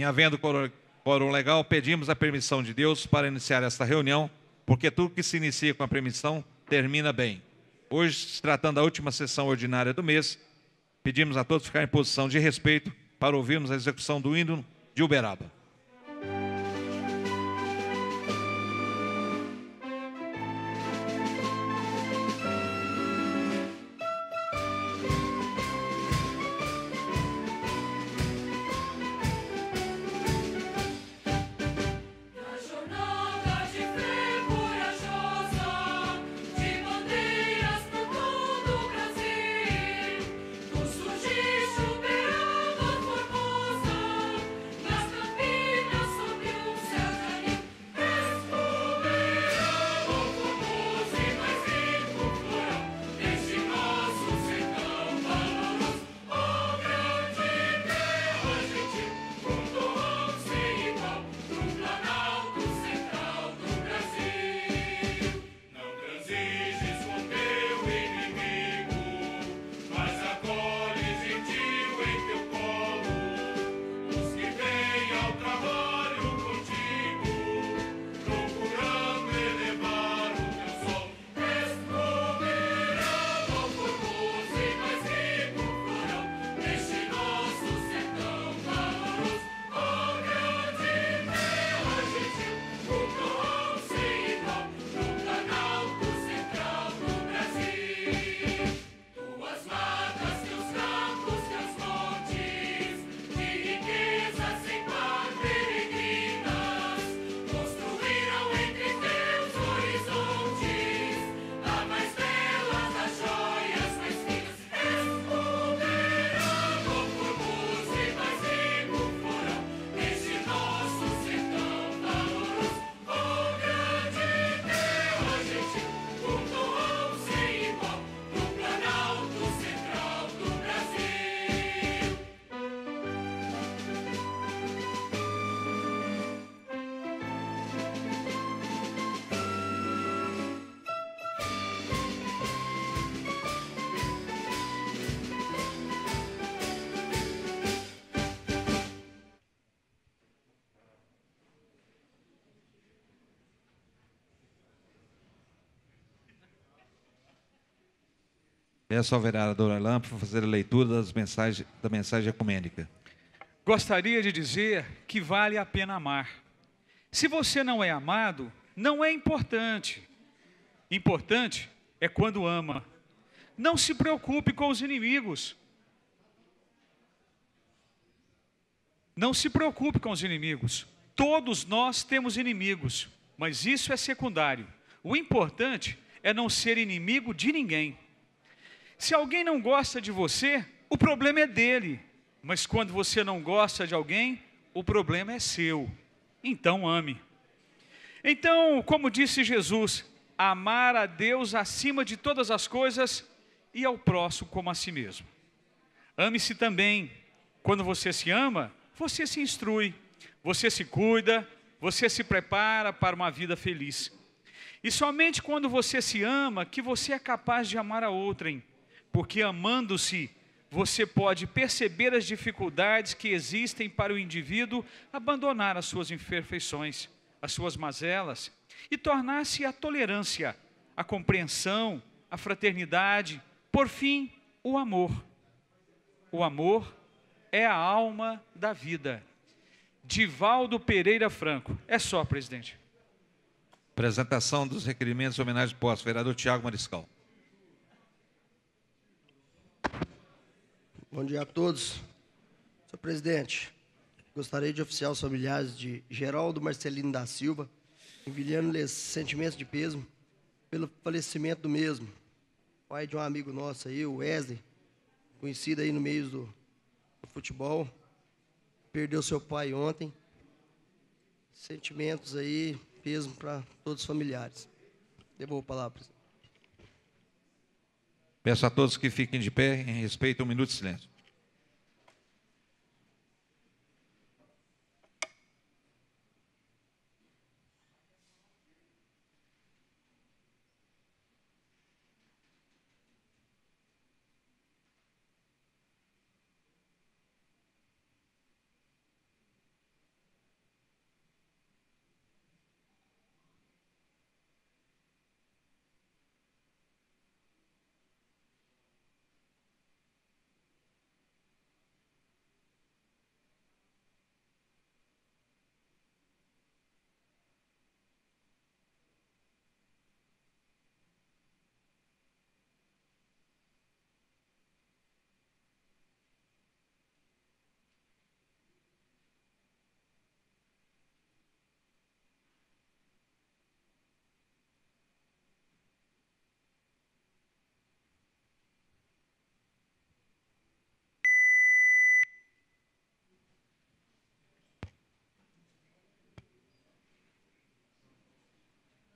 Em havendo quórum legal, pedimos a permissão de Deus para iniciar esta reunião, porque tudo que se inicia com a permissão termina bem. Hoje, se tratando da última sessão ordinária do mês, pedimos a todos ficar em posição de respeito para ouvirmos a execução do hino de Uberaba. Peço ao vereador Alain para fazer a leitura das mensagens da mensagem ecumênica. Gostaria de dizer que vale a pena amar. Se você não é amado, não é importante. Importante é quando ama. Não se preocupe com os inimigos. Não se preocupe com os inimigos. Todos nós temos inimigos, mas isso é secundário. O importante é não ser inimigo de ninguém. Se alguém não gosta de você, o problema é dele. Mas quando você não gosta de alguém, o problema é seu. Então ame. Então, como disse Jesus, amar a Deus acima de todas as coisas e ao próximo como a si mesmo. Ame-se também. Quando você se ama, você se instrui, você se cuida, você se prepara para uma vida feliz. E somente quando você se ama que você é capaz de amar a outrem porque amando-se, você pode perceber as dificuldades que existem para o indivíduo abandonar as suas imperfeições, as suas mazelas e tornar-se a tolerância, a compreensão, a fraternidade, por fim, o amor. O amor é a alma da vida. Divaldo Pereira Franco. É só, presidente. Apresentação dos requerimentos homenagem pós, vereador Tiago Mariscal. Bom dia a todos. Senhor presidente, gostaria de oficiar os familiares de Geraldo Marcelino da Silva, enviando-lhes sentimentos de peso pelo falecimento do mesmo. Pai de um amigo nosso aí, o Wesley, conhecido aí no meio do, do futebol. Perdeu seu pai ontem. Sentimentos aí, peso para todos os familiares. Devolvo a palavra, presidente. Peço a todos que fiquem de pé em respeito a um minuto de silêncio.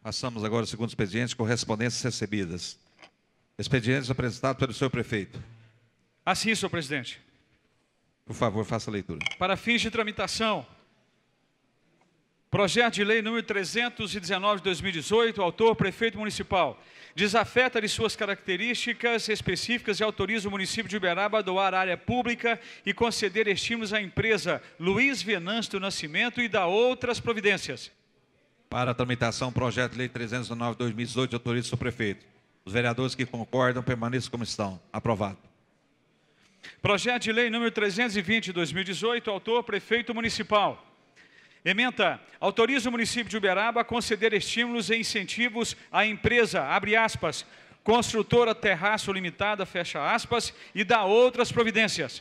Passamos agora ao segundo expediente, correspondências recebidas. Expedientes apresentados pelo senhor prefeito. Assim, senhor presidente. Por favor, faça a leitura. Para fins de tramitação, projeto de lei número 319 de 2018, autor prefeito municipal. Desafeta de suas características específicas e autoriza o município de Uberaba a doar área pública e conceder estímulos à empresa Luiz Venâncio do Nascimento e da outras providências para a tramitação projeto de lei 309/2018 autoriza o prefeito. Os vereadores que concordam permaneçam como estão. Aprovado. Projeto de lei número 320/2018, autor prefeito municipal. Ementa, autoriza o município de Uberaba a conceder estímulos e incentivos à empresa, abre aspas, construtora Terraço Limitada, fecha aspas, e dá outras providências.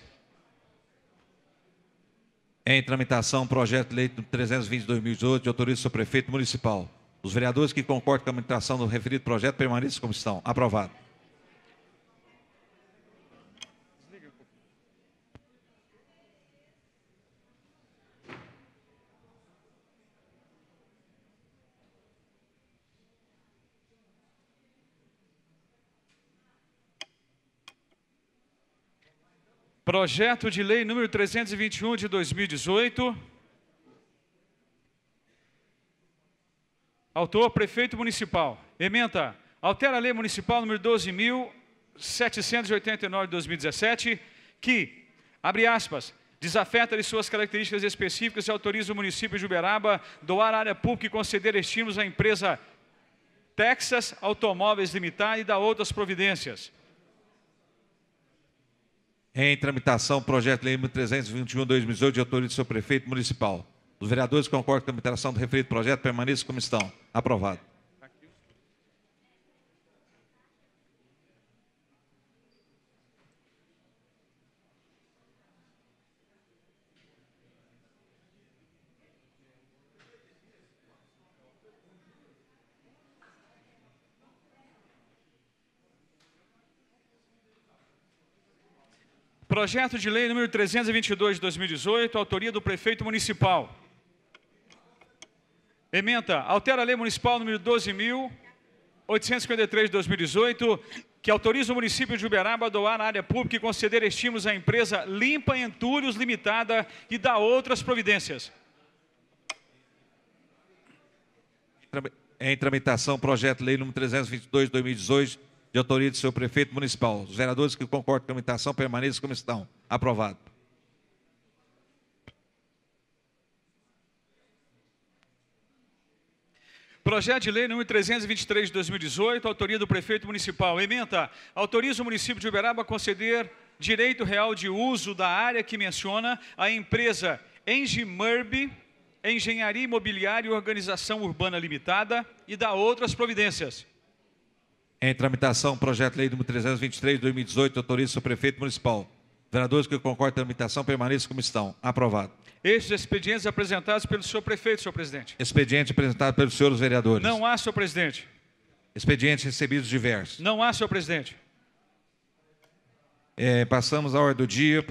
Em tramitação, projeto de lei 322.18, de autoriza o prefeito municipal. Os vereadores que concordam com a tramitação do referido projeto permaneçam como estão. Aprovado. Projeto de Lei número 321 de 2018. Autor, Prefeito Municipal. Ementa. Altera a Lei Municipal número 12.789 de 2017, que, abre aspas, desafeta de suas características específicas e autoriza o município de Uberaba doar área pública e conceder estímulos à empresa Texas Automóveis Limitada e da outras providências. Em tramitação, projeto de lei nº 321 2018, de autoria do seu prefeito municipal. Os vereadores concordam com a tramitação do referido projeto permaneça como estão. Aprovado. Projeto de lei número 322 de 2018, autoria do prefeito municipal. Ementa, altera a lei municipal número 12.853 de 2018, que autoriza o município de Uberaba a doar na área pública e conceder estímulos à empresa Limpa Entulhos Limitada e dá outras providências. Em tramitação, projeto de lei número 322 de 2018, de autoria do seu prefeito municipal. Os vereadores que concordam com a imitação permaneçam como estão. Aprovado. Projeto de Lei nº 323 de 2018, autoria do prefeito municipal. Ementa, autoriza o município de Uberaba a conceder direito real de uso da área que menciona a empresa Engimurb, Engenharia Imobiliária e Organização Urbana Limitada, e dá outras providências. Em tramitação, projeto de lei número 323 de 2018, autoriza o prefeito municipal. Vereadores que concordam com a tramitação permaneçam como estão. Aprovado. Estes expedientes apresentados pelo senhor prefeito, senhor presidente. Expediente apresentado pelos senhores vereadores. Não há, senhor presidente. Expedientes recebidos diversos. Não há, senhor presidente. É, passamos à ordem do dia.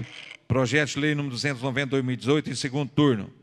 Projeto de lei número 290 2018, em segundo turno.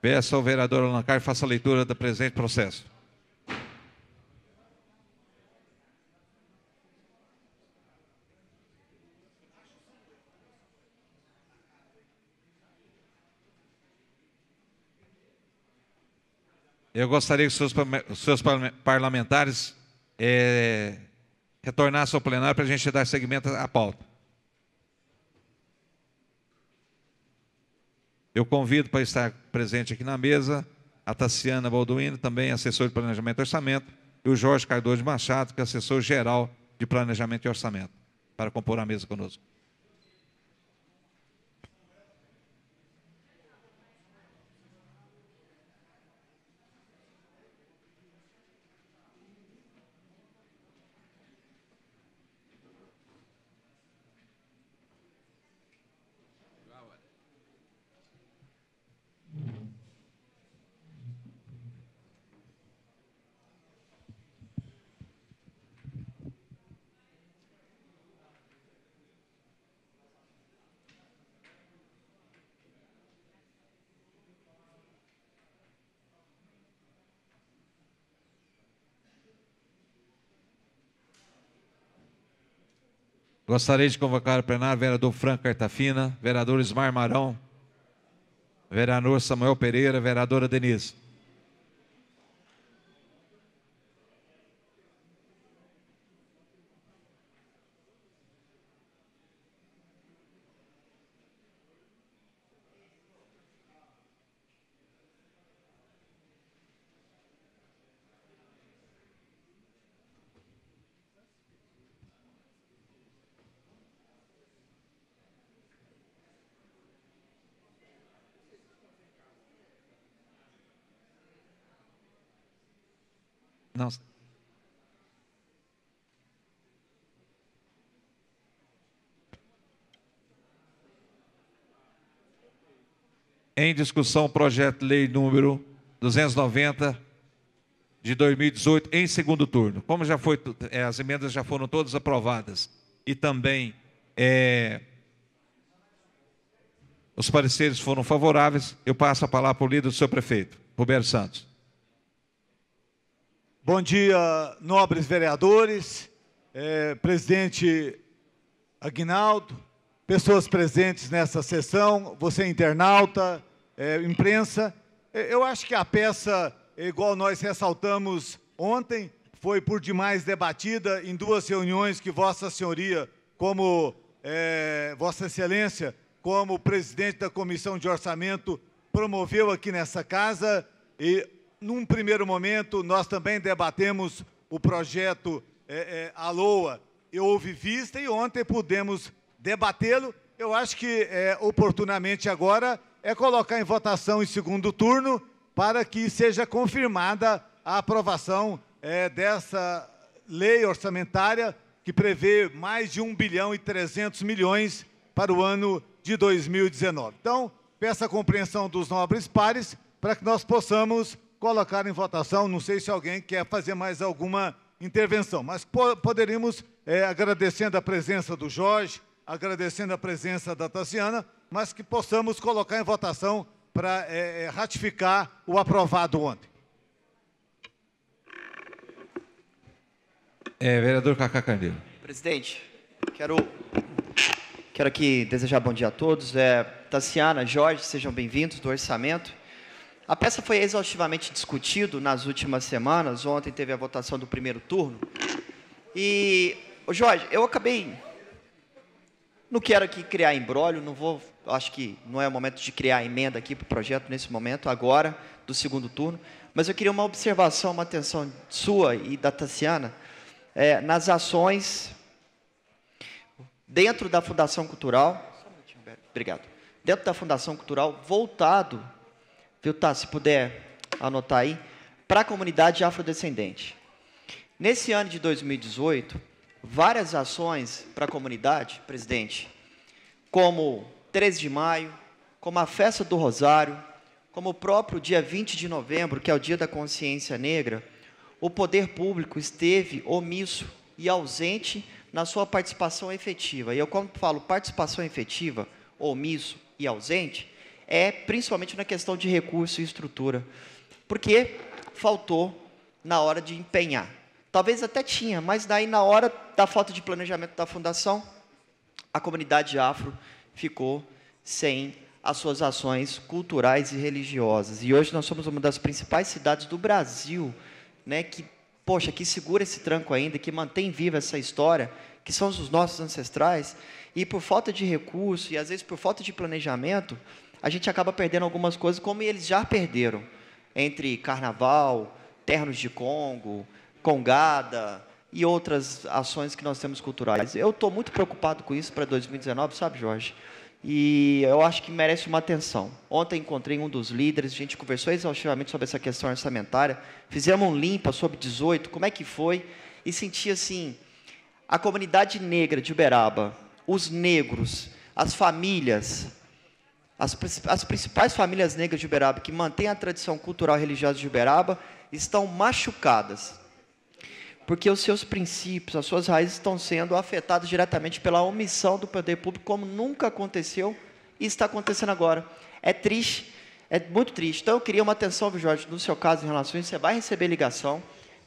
Peço ao vereador Alancar faça a leitura do presente processo. Eu gostaria que seus, seus parlamentares é, retornassem ao plenário para a gente dar seguimento à pauta. Eu convido para estar presente aqui na mesa a Tassiana Balduino, também assessor de planejamento e orçamento, e o Jorge Cardoso Machado, que é assessor geral de planejamento e orçamento, para compor a mesa conosco. Gostaria de convocar o plenário vereador Franco Cartafina, vereador Ismar Marão, vereador Samuel Pereira, vereadora Denise. Em discussão o projeto de lei número 290 de 2018 em segundo turno. Como já foi, é, as emendas já foram todas aprovadas e também é, os pareceres foram favoráveis, eu passo a palavra para o líder do seu prefeito, Roberto Santos. Bom dia, nobres vereadores, é, presidente Aguinaldo, pessoas presentes nessa sessão, você internauta, é, imprensa. É, eu acho que a peça, é igual nós ressaltamos ontem, foi por demais debatida em duas reuniões que Vossa Senhoria, como é, Vossa Excelência, como presidente da Comissão de Orçamento, promoveu aqui nessa casa. E, num primeiro momento, nós também debatemos o projeto é, é, Aloa. Houve vista e ontem pudemos debatê-lo. Eu acho que, é, oportunamente agora, é colocar em votação em segundo turno para que seja confirmada a aprovação é, dessa lei orçamentária que prevê mais de 1 bilhão e 300 milhões para o ano de 2019. Então, peço a compreensão dos nobres pares para que nós possamos colocar em votação, não sei se alguém quer fazer mais alguma intervenção, mas poderíamos, é, agradecendo a presença do Jorge, agradecendo a presença da Tassiana, mas que possamos colocar em votação para é, é, ratificar o aprovado ontem. É, vereador Cacá Candeiro. Presidente, quero, quero aqui desejar bom dia a todos. É, Tassiana, Jorge, sejam bem-vindos do Orçamento. A peça foi exaustivamente discutida nas últimas semanas. Ontem teve a votação do primeiro turno. E, Jorge, eu acabei não quero aqui criar embrólio, não vou, acho que não é o momento de criar emenda aqui para o projeto nesse momento, agora, do segundo turno, mas eu queria uma observação, uma atenção sua e da Tassiana é, nas ações dentro da Fundação Cultural. Um obrigado. Dentro da Fundação Cultural, voltado, viu, tá, se puder anotar aí, para a comunidade afrodescendente. Nesse ano de 2018, várias ações para a comunidade, presidente, como 13 de maio, como a Festa do Rosário, como o próprio dia 20 de novembro, que é o Dia da Consciência Negra, o poder público esteve omisso e ausente na sua participação efetiva. E eu, quando falo participação efetiva, omisso e ausente, é principalmente na questão de recurso e estrutura, porque faltou na hora de empenhar. Talvez até tinha, mas daí na hora da falta de planejamento da fundação, a comunidade afro ficou sem as suas ações culturais e religiosas. E hoje nós somos uma das principais cidades do Brasil, né, que poxa, que segura esse tranco ainda, que mantém viva essa história, que são os nossos ancestrais, e por falta de recurso e às vezes por falta de planejamento, a gente acaba perdendo algumas coisas como eles já perderam, entre carnaval, ternos de Congo, congada e outras ações que nós temos culturais. Eu estou muito preocupado com isso para 2019, sabe, Jorge? E eu acho que merece uma atenção. Ontem encontrei um dos líderes, a gente conversou exaustivamente sobre essa questão orçamentária, fizemos um limpa sobre 18, como é que foi, e senti assim, a comunidade negra de Uberaba, os negros, as famílias, as, as principais famílias negras de Uberaba, que mantêm a tradição cultural e religiosa de Uberaba, estão machucadas porque os seus princípios, as suas raízes estão sendo afetadas diretamente pela omissão do poder público, como nunca aconteceu e está acontecendo agora. É triste, é muito triste. Então, eu queria uma atenção, Jorge, no seu caso, em relação a isso, você vai receber ligação,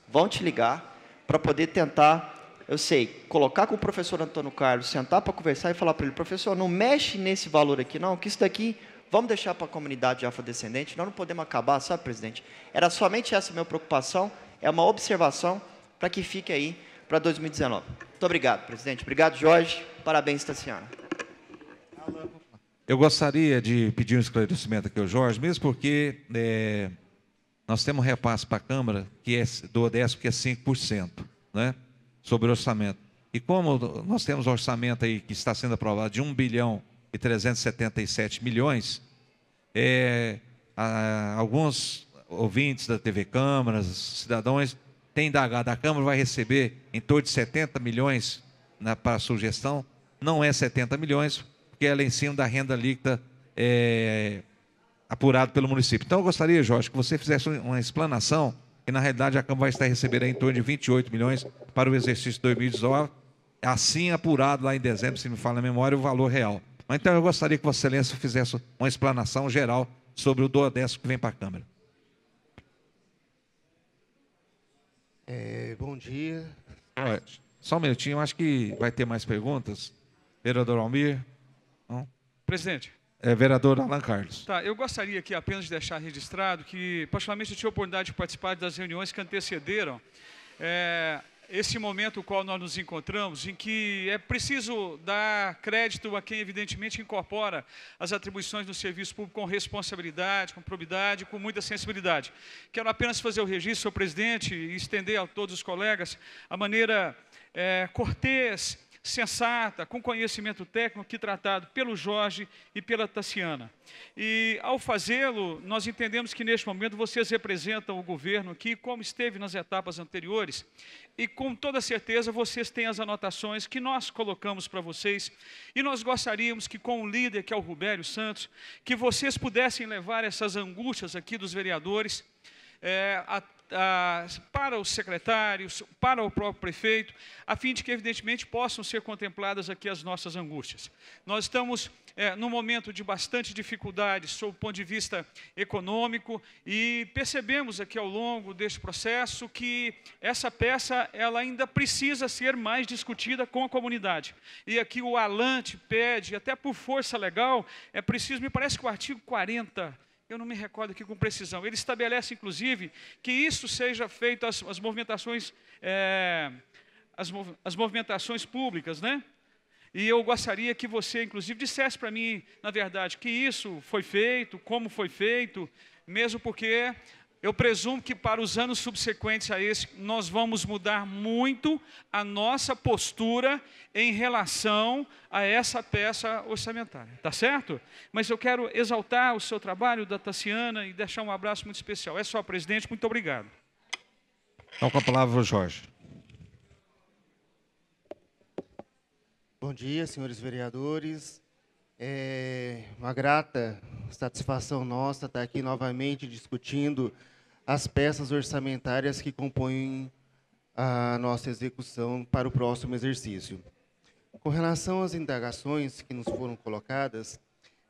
vão te ligar para poder tentar, eu sei, colocar com o professor Antônio Carlos, sentar para conversar e falar para ele, professor, não mexe nesse valor aqui, não, que isso daqui vamos deixar para a comunidade afrodescendente, nós não podemos acabar, sabe, presidente? Era somente essa minha preocupação, é uma observação, para que fique aí para 2019. Muito obrigado, presidente. Obrigado, Jorge. Parabéns, Tassiana. Eu gostaria de pedir um esclarecimento aqui ao Jorge, mesmo porque é, nós temos um repasse para a Câmara que é do ODS que é 5%, né, sobre o orçamento. E como nós temos um orçamento aí que está sendo aprovado de 1 bilhão e 377 milhões, é, a, alguns ouvintes da TV Câmaras, cidadãos, tem da, da Câmara vai receber em torno de 70 milhões na, para a sugestão, não é 70 milhões, porque ela é em cima da renda líquida é, apurada pelo município. Então eu gostaria, Jorge, que você fizesse uma explanação, que na realidade a Câmara vai estar recebendo em torno de 28 milhões para o exercício 2019, assim apurado lá em dezembro, se me fala a memória, o valor real. Mas então eu gostaria que Vossa Excelência fizesse uma explanação geral sobre o Duodécimo que vem para a Câmara. É, bom dia. Olha, só um minutinho, acho que vai ter mais perguntas. Vereador Almir. Não? Presidente. É, vereador Alan Carlos. Tá, eu gostaria aqui apenas de deixar registrado que, particularmente, eu tive a oportunidade de participar das reuniões que antecederam é, esse momento no qual nós nos encontramos, em que é preciso dar crédito a quem, evidentemente, incorpora as atribuições do serviço público com responsabilidade, com probidade, com muita sensibilidade. Quero apenas fazer o registro, senhor presidente, e estender a todos os colegas a maneira é, cortês sensata, com conhecimento técnico que tratado pelo Jorge e pela Tassiana. E ao fazê-lo, nós entendemos que neste momento vocês representam o governo aqui, como esteve nas etapas anteriores, e com toda certeza vocês têm as anotações que nós colocamos para vocês, e nós gostaríamos que com o líder, que é o Rubério Santos, que vocês pudessem levar essas angústias aqui dos vereadores, é, para os secretários, para o próprio prefeito, a fim de que, evidentemente, possam ser contempladas aqui as nossas angústias. Nós estamos é, num momento de bastante dificuldade sob o ponto de vista econômico e percebemos aqui ao longo deste processo que essa peça ela ainda precisa ser mais discutida com a comunidade. E aqui o Alante pede, até por força legal, é preciso, me parece que o artigo 40 eu não me recordo aqui com precisão. Ele estabelece, inclusive, que isso seja feito as, as movimentações, é, as, mov, as, movimentações públicas, né? E eu gostaria que você, inclusive, dissesse para mim, na verdade, que isso foi feito, como foi feito, mesmo porque eu presumo que para os anos subsequentes a esse, nós vamos mudar muito a nossa postura em relação a essa peça orçamentária, tá certo? Mas eu quero exaltar o seu trabalho da Tassiana e deixar um abraço muito especial. É só, presidente, muito obrigado. Então, com a palavra, Jorge. Bom dia, senhores vereadores. É uma grata satisfação nossa estar aqui novamente discutindo as peças orçamentárias que compõem a nossa execução para o próximo exercício. Com relação às indagações que nos foram colocadas,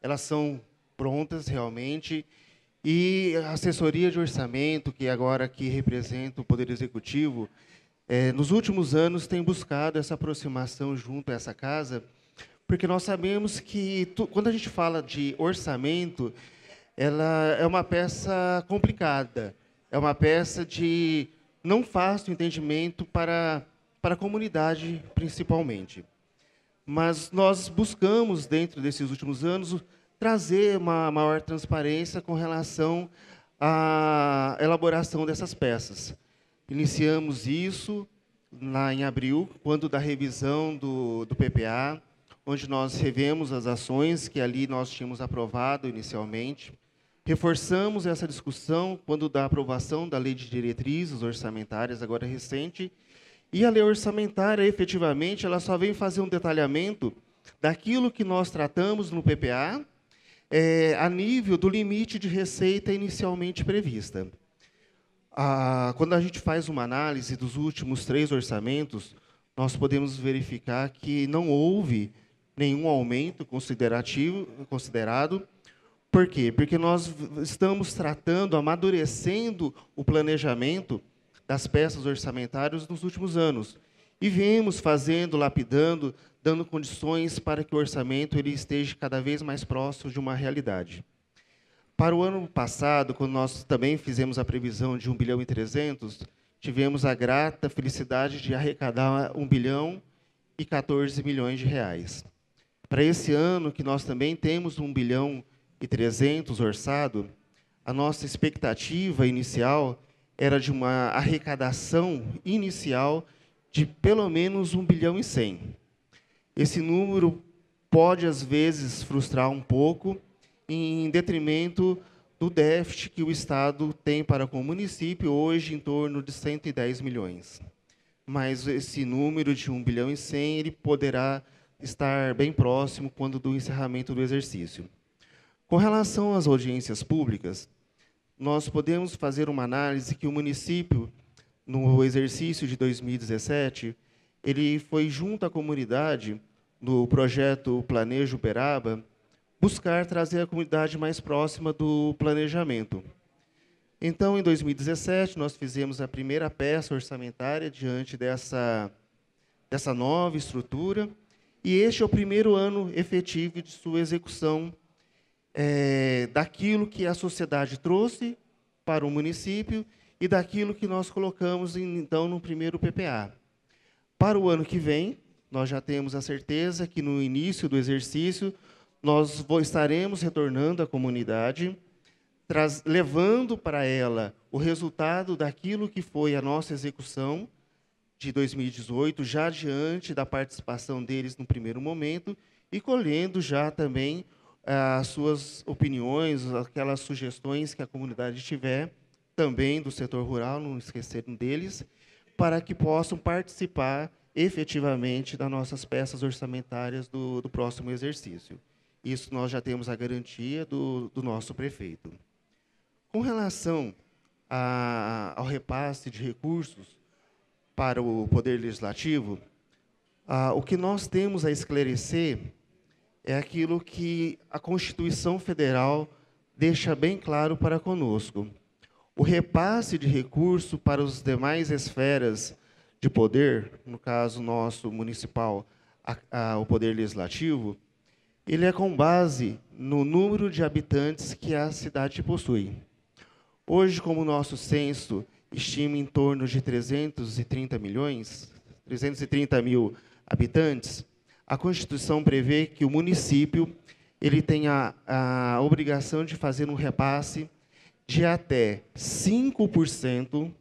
elas são prontas realmente e a assessoria de orçamento, que agora aqui representa o Poder Executivo, é, nos últimos anos tem buscado essa aproximação junto a essa casa, porque nós sabemos que quando a gente fala de orçamento, ela é uma peça complicada, é uma peça de não fácil entendimento para, para a comunidade, principalmente. Mas nós buscamos, dentro desses últimos anos, trazer uma maior transparência com relação à elaboração dessas peças. Iniciamos isso lá em abril, quando da revisão do, do PPA, onde nós revemos as ações que ali nós tínhamos aprovado inicialmente. Reforçamos essa discussão quando da aprovação da Lei de Diretrizes Orçamentárias, agora recente, e a lei orçamentária, efetivamente, ela só vem fazer um detalhamento daquilo que nós tratamos no PPA é, a nível do limite de receita inicialmente prevista. Ah, quando a gente faz uma análise dos últimos três orçamentos, nós podemos verificar que não houve nenhum aumento considerativo, considerado, por quê? Porque nós estamos tratando, amadurecendo o planejamento das peças orçamentárias nos últimos anos. E viemos fazendo, lapidando, dando condições para que o orçamento ele esteja cada vez mais próximo de uma realidade. Para o ano passado, quando nós também fizemos a previsão de 1 bilhão e 300, tivemos a grata felicidade de arrecadar 1 bilhão e 14 milhões de reais. Para esse ano, que nós também temos 1 bilhão e 300 orçado, a nossa expectativa inicial era de uma arrecadação inicial de pelo menos 1 bilhão e 100. Esse número pode, às vezes, frustrar um pouco, em detrimento do déficit que o Estado tem para com o município, hoje em torno de 110 milhões. Mas esse número de 1 bilhão e 100 ele poderá estar bem próximo quando do encerramento do exercício. Com relação às audiências públicas, nós podemos fazer uma análise que o município, no exercício de 2017, ele foi junto à comunidade, no projeto Planejo Uberaba, buscar trazer a comunidade mais próxima do planejamento. Então, em 2017, nós fizemos a primeira peça orçamentária diante dessa, dessa nova estrutura, e este é o primeiro ano efetivo de sua execução é, daquilo que a sociedade trouxe para o município e daquilo que nós colocamos, então, no primeiro PPA. Para o ano que vem, nós já temos a certeza que no início do exercício nós estaremos retornando à comunidade, levando para ela o resultado daquilo que foi a nossa execução de 2018, já diante da participação deles no primeiro momento, e colhendo já também eh, as suas opiniões, aquelas sugestões que a comunidade tiver, também do setor rural, não esquecerem deles, para que possam participar efetivamente das nossas peças orçamentárias do, do próximo exercício. Isso nós já temos a garantia do, do nosso prefeito. Com relação a, ao repasse de recursos para o Poder Legislativo, a, ah, o que nós temos a esclarecer é aquilo que a Constituição Federal deixa bem claro para conosco. O repasse de recurso para as demais esferas de poder, no caso nosso municipal, a, a, o poder legislativo, ele é com base no número de habitantes que a cidade possui. Hoje, como o nosso censo estima em torno de 330 milhões, 330 mil habitantes, a Constituição prevê que o município ele tenha a, a obrigação de fazer um repasse de até 5%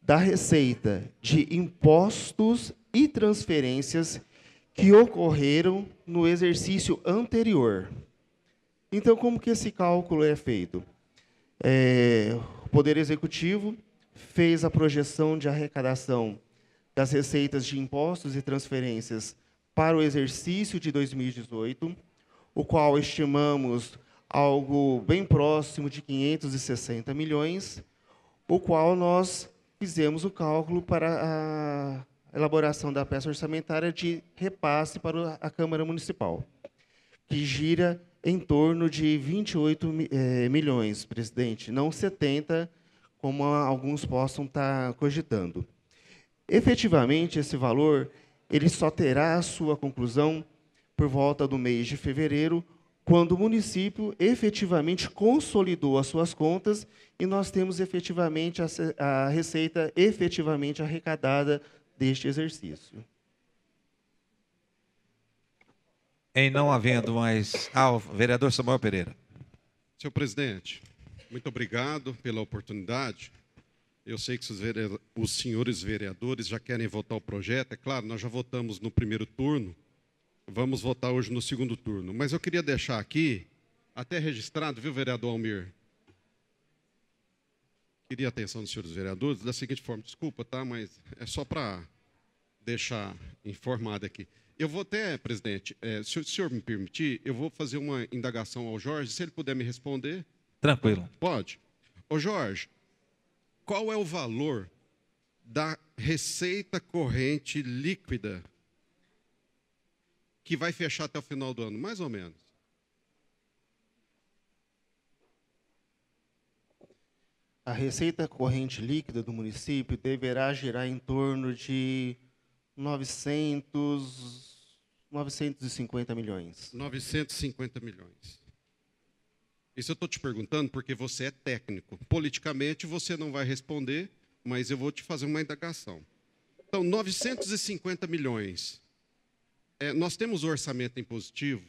da receita de impostos e transferências que ocorreram no exercício anterior. Então, como que esse cálculo é feito? É, o Poder Executivo fez a projeção de arrecadação das receitas de impostos e transferências para o exercício de 2018, o qual estimamos algo bem próximo de 560 milhões, o qual nós fizemos o cálculo para a elaboração da peça orçamentária de repasse para a Câmara Municipal, que gira em torno de 28 é, eh, milhões, presidente, não 70, como alguns possam estar tá cogitando. Efetivamente, esse valor ele só terá a sua conclusão por volta do mês de fevereiro, quando o município efetivamente consolidou as suas contas e nós temos efetivamente a, a receita efetivamente arrecadada deste exercício. Em não havendo mais. Ah, vereador Samuel Pereira. Senhor presidente, muito obrigado pela oportunidade. Eu sei que os senhores vereadores já querem votar o projeto, é claro, nós já votamos no primeiro turno, vamos votar hoje no segundo turno. Mas eu queria deixar aqui, até registrado, viu, vereador Almir? Queria a atenção dos senhores vereadores da seguinte forma: desculpa, tá, mas é só para deixar informado aqui. Eu vou até, presidente, é, se o senhor me permitir, eu vou fazer uma indagação ao Jorge, se ele puder me responder. Tranquilo. Pode. Ô, Jorge, qual é o valor da receita corrente líquida que vai fechar até o final do ano, mais ou menos. A receita corrente líquida do município deverá girar em torno de 900, 950 milhões. 950 milhões. Isso eu estou te perguntando porque você é técnico. Politicamente você não vai responder, mas eu vou te fazer uma indagação. Então, 950 milhões. É, nós temos o orçamento impositivo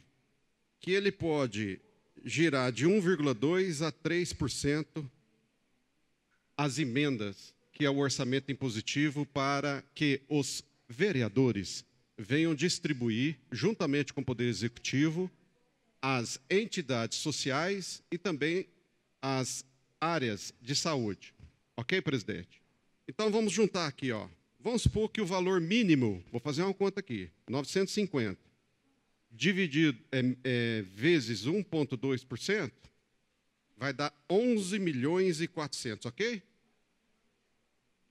que ele pode girar de 1,2% a 3% as emendas, que é o orçamento impositivo, para que os vereadores venham distribuir, juntamente com o Poder Executivo, as entidades sociais e também as áreas de saúde. Ok, presidente? Então vamos juntar aqui, ó. Vamos supor que o valor mínimo, vou fazer uma conta aqui, 950, dividido é, é, vezes 1,2%, vai dar 11 milhões e 400, ok?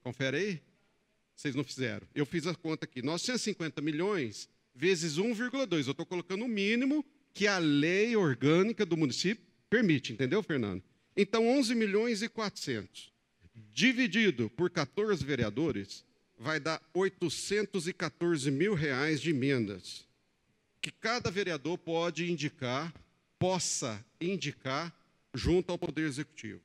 Confere aí. Vocês não fizeram. Eu fiz a conta aqui. 950 milhões vezes 1,2. Eu estou colocando o mínimo que a lei orgânica do município permite, entendeu, Fernando? Então, 11 milhões e 400 dividido por 14 vereadores vai dar 814 mil reais de emendas que cada vereador pode indicar, possa indicar junto ao Poder Executivo.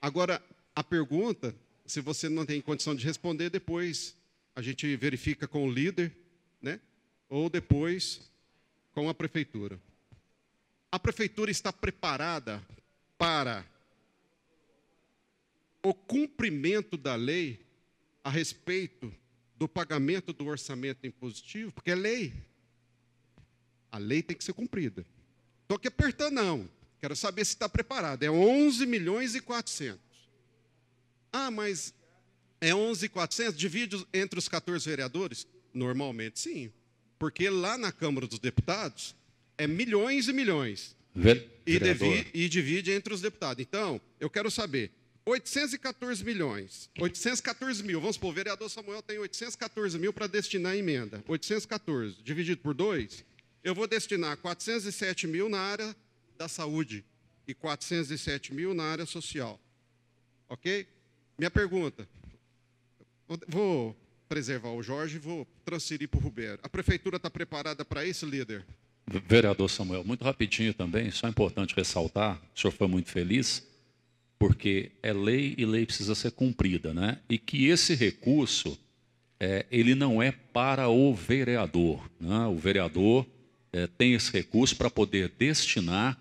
Agora, a pergunta, se você não tem condição de responder, depois a gente verifica com o líder, né? Ou depois com a prefeitura. A prefeitura está preparada para o cumprimento da lei a respeito do pagamento do orçamento impositivo, porque é lei. A lei tem que ser cumprida. Estou aqui apertando, não. Quero saber se está preparado. É 11 milhões e 400. Ah, mas é 11 e 400? Divide entre os 14 vereadores? Normalmente, sim. Porque lá na Câmara dos Deputados é milhões e milhões. e, e divide entre os deputados. Então, eu quero saber, 814 milhões, 814 mil, vamos supor, o vereador Samuel tem 814 mil para destinar a emenda. 814 dividido por 2, eu vou destinar 407 mil na área da saúde e 407 mil na área social. Ok? Minha pergunta, vou preservar o Jorge, vou transferir para o Ruber. A prefeitura está preparada para isso, líder? Vereador Samuel, muito rapidinho também, só é importante ressaltar, o senhor foi muito feliz, porque é lei e lei precisa ser cumprida, né? E que esse recurso, é, ele não é para o vereador, né? O vereador é, tem esse recurso para poder destinar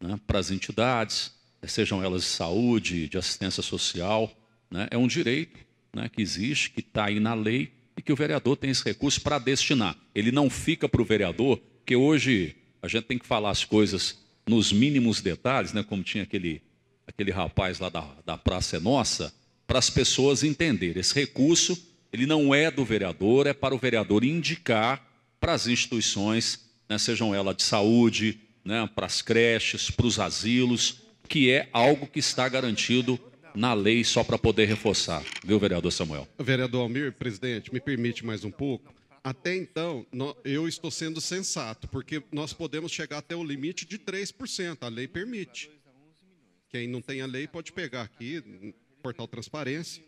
né, para as entidades, sejam elas de saúde, de assistência social, né? É um direito né, que existe, que está aí na lei, e que o vereador tem esse recurso para destinar. Ele não fica para o vereador, que hoje a gente tem que falar as coisas nos mínimos detalhes, né, como tinha aquele, aquele rapaz lá da, da Praça é Nossa, para as pessoas entenderem. Esse recurso, ele não é do vereador, é para o vereador indicar para as instituições, né, sejam elas de saúde, né, para as creches, para os asilos, que é algo que está garantido na lei só para poder reforçar, viu, vereador Samuel? Vereador Almir, presidente, me permite mais um pouco. Até então, eu estou sendo sensato, porque nós podemos chegar até o limite de 3%, a lei permite. Quem não tem a lei pode pegar aqui, no hum, portal Transparência.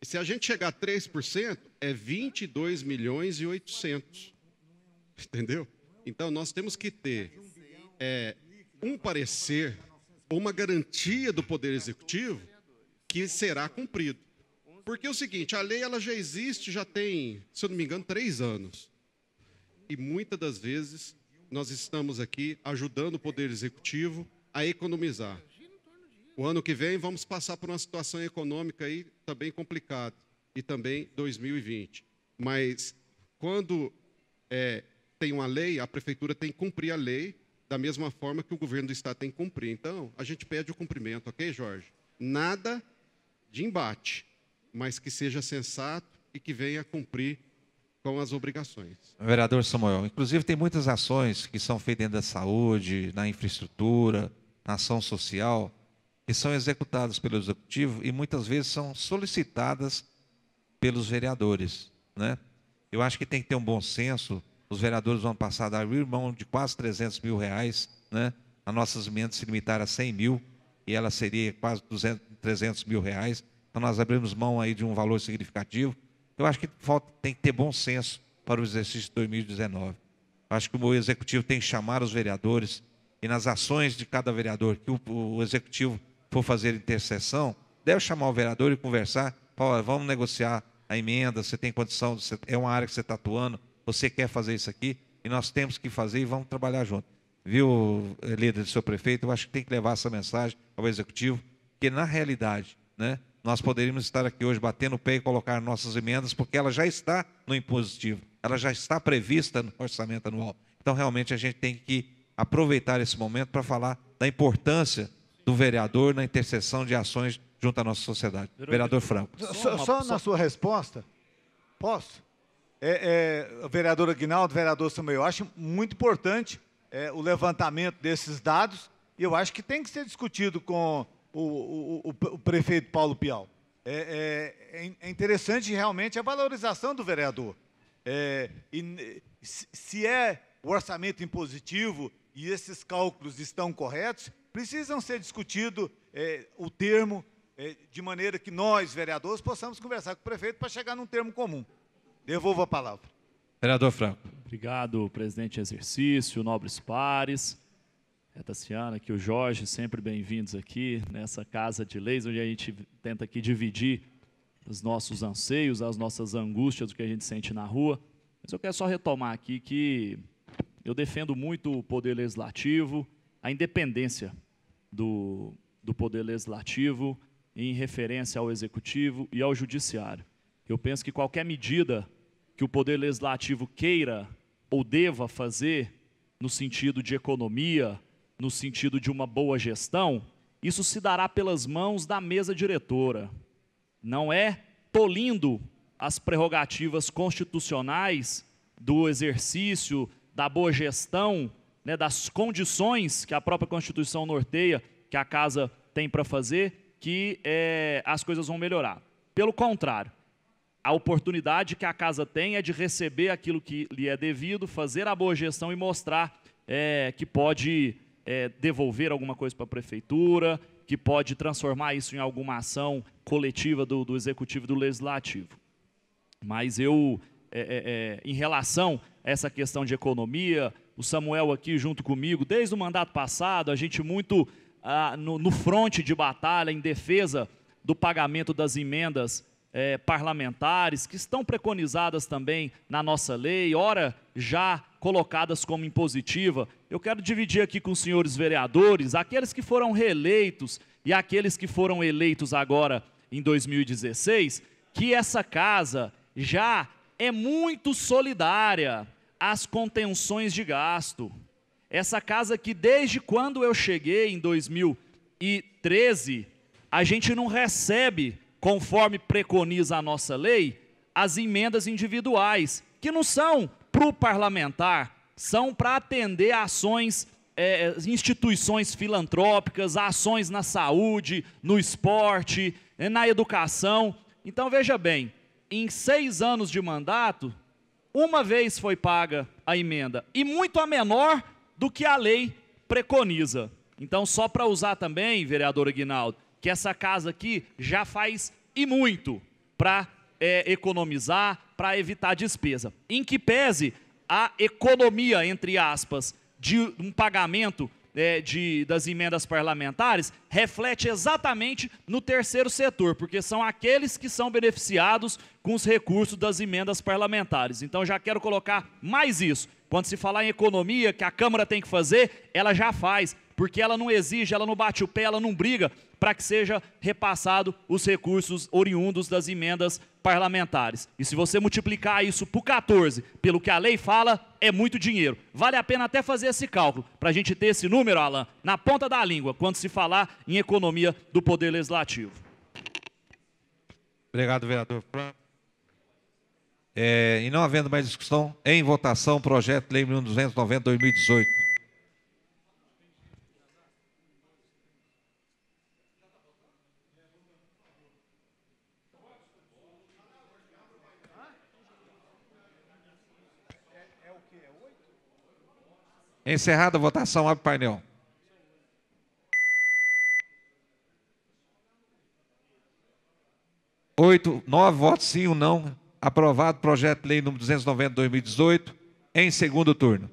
E se a gente chegar a 3%, é 22 milhões e 800. Entendeu? Então, nós temos que ter é, um parecer, uma garantia do Poder Executivo que será cumprido. Porque é o seguinte, a lei ela já existe, já tem, se eu não me engano, três anos. E muitas das vezes nós estamos aqui ajudando o Poder Executivo a economizar. O ano que vem vamos passar por uma situação econômica aí também complicada e também 2020. Mas quando é, tem uma lei, a prefeitura tem que cumprir a lei da mesma forma que o governo do estado tem que cumprir. Então, a gente pede o cumprimento, ok, Jorge? Nada de embate, mas que seja sensato e que venha cumprir com as obrigações. Vereador Samuel, inclusive tem muitas ações que são feitas dentro da saúde, na infraestrutura, na ação social, que são executadas pelo executivo e muitas vezes são solicitadas pelos vereadores, né? Eu acho que tem que ter um bom senso. Os vereadores vão passar a dar mão de quase 300 mil reais, né? As nossas emendas se limitaram a 100 mil e ela seria quase 200, 300 mil reais. Então nós abrimos mão aí de um valor significativo. Eu acho que falta, tem que ter bom senso para o exercício de 2019. Eu acho que o executivo tem que chamar os vereadores e nas ações de cada vereador que o, o executivo for fazer intercessão, deve chamar o vereador e conversar. Paulo, vamos negociar a emenda. Você tem condição? Você, é uma área que você está atuando. Você quer fazer isso aqui? E nós temos que fazer e vamos trabalhar junto viu, líder do seu prefeito, eu acho que tem que levar essa mensagem ao executivo, que na realidade, né, nós poderíamos estar aqui hoje batendo o pé e colocar nossas emendas, porque ela já está no impositivo, ela já está prevista no orçamento anual. Então, realmente, a gente tem que aproveitar esse momento para falar da importância do vereador na interseção de ações junto à nossa sociedade. Vereador Franco. Só, só na sua resposta, posso? É, é, vereador Aguinaldo, vereador Samuel, eu acho muito importante é, o levantamento desses dados e eu acho que tem que ser discutido com o, o, o, o prefeito Paulo Pial. É, é, é, é, interessante realmente a valorização do vereador. É, e, se é o orçamento impositivo e esses cálculos estão corretos, precisam ser discutido é, o termo é, de maneira que nós, vereadores, possamos conversar com o prefeito para chegar num termo comum. Devolvo a palavra. Vereador Franco. Obrigado, presidente exercício, nobres pares. É, Tassiana, que o Jorge, sempre bem-vindos aqui nessa casa de leis, onde a gente tenta aqui dividir os nossos anseios, as nossas angústias, o que a gente sente na rua. Mas eu quero só retomar aqui que eu defendo muito o poder legislativo, a independência do, do poder legislativo em referência ao executivo e ao judiciário. Eu penso que qualquer medida que o Poder Legislativo queira ou deva fazer no sentido de economia, no sentido de uma boa gestão, isso se dará pelas mãos da mesa diretora. Não é tolindo as prerrogativas constitucionais do exercício, da boa gestão, né, das condições que a própria Constituição norteia, que a Casa tem para fazer, que é, as coisas vão melhorar. Pelo contrário, a oportunidade que a casa tem é de receber aquilo que lhe é devido, fazer a boa gestão e mostrar é, que pode é, devolver alguma coisa para a prefeitura, que pode transformar isso em alguma ação coletiva do, do executivo e do legislativo. Mas eu, é, é, é em relação a essa questão de economia, o Samuel aqui junto comigo, desde o mandato passado, a gente muito ah, no, no fronte de batalha, em defesa do pagamento das emendas é, parlamentares, que estão preconizadas também na nossa lei, ora já colocadas como impositiva. Eu quero dividir aqui com os senhores vereadores, aqueles que foram reeleitos e aqueles que foram eleitos agora em 2016, que essa casa já é muito solidária às contenções de gasto. Essa casa que desde quando eu cheguei em 2013, a gente não recebe conforme preconiza a nossa lei, as emendas individuais, que não são para o parlamentar, são para atender ações, é, é, instituições filantrópicas, ações na saúde, no esporte, é, na educação. Então veja bem, em seis anos de mandato, uma vez foi paga a emenda, e muito a menor do que a lei preconiza. Então, só para usar também, vereador Aguinaldo, que essa casa aqui já faz e muito para é, economizar, para evitar despesa. Em que pese a economia, entre aspas, de um pagamento é, de, das emendas parlamentares reflete exatamente no terceiro setor, porque são aqueles que são beneficiados com os recursos das emendas parlamentares. Então, já quero colocar mais isso. Quando se falar em economia, que a Câmara tem que fazer, ela já faz, porque ela não exige, ela não bate o pé, ela não briga para que seja repassado os recursos oriundos das emendas parlamentares. E se você multiplicar isso por 14, pelo que a lei fala, é muito dinheiro. Vale a pena até fazer esse cálculo, para a gente ter esse número, Alan, na ponta da língua, quando se falar em economia do Poder Legislativo. Obrigado, vereador. É, e não havendo mais discussão, em votação, projeto de lei 1290-2018. Encerrada a votação, abre o painel. Oito, nove votos sim, um não. Aprovado o projeto de lei número 290 2018 em segundo turno.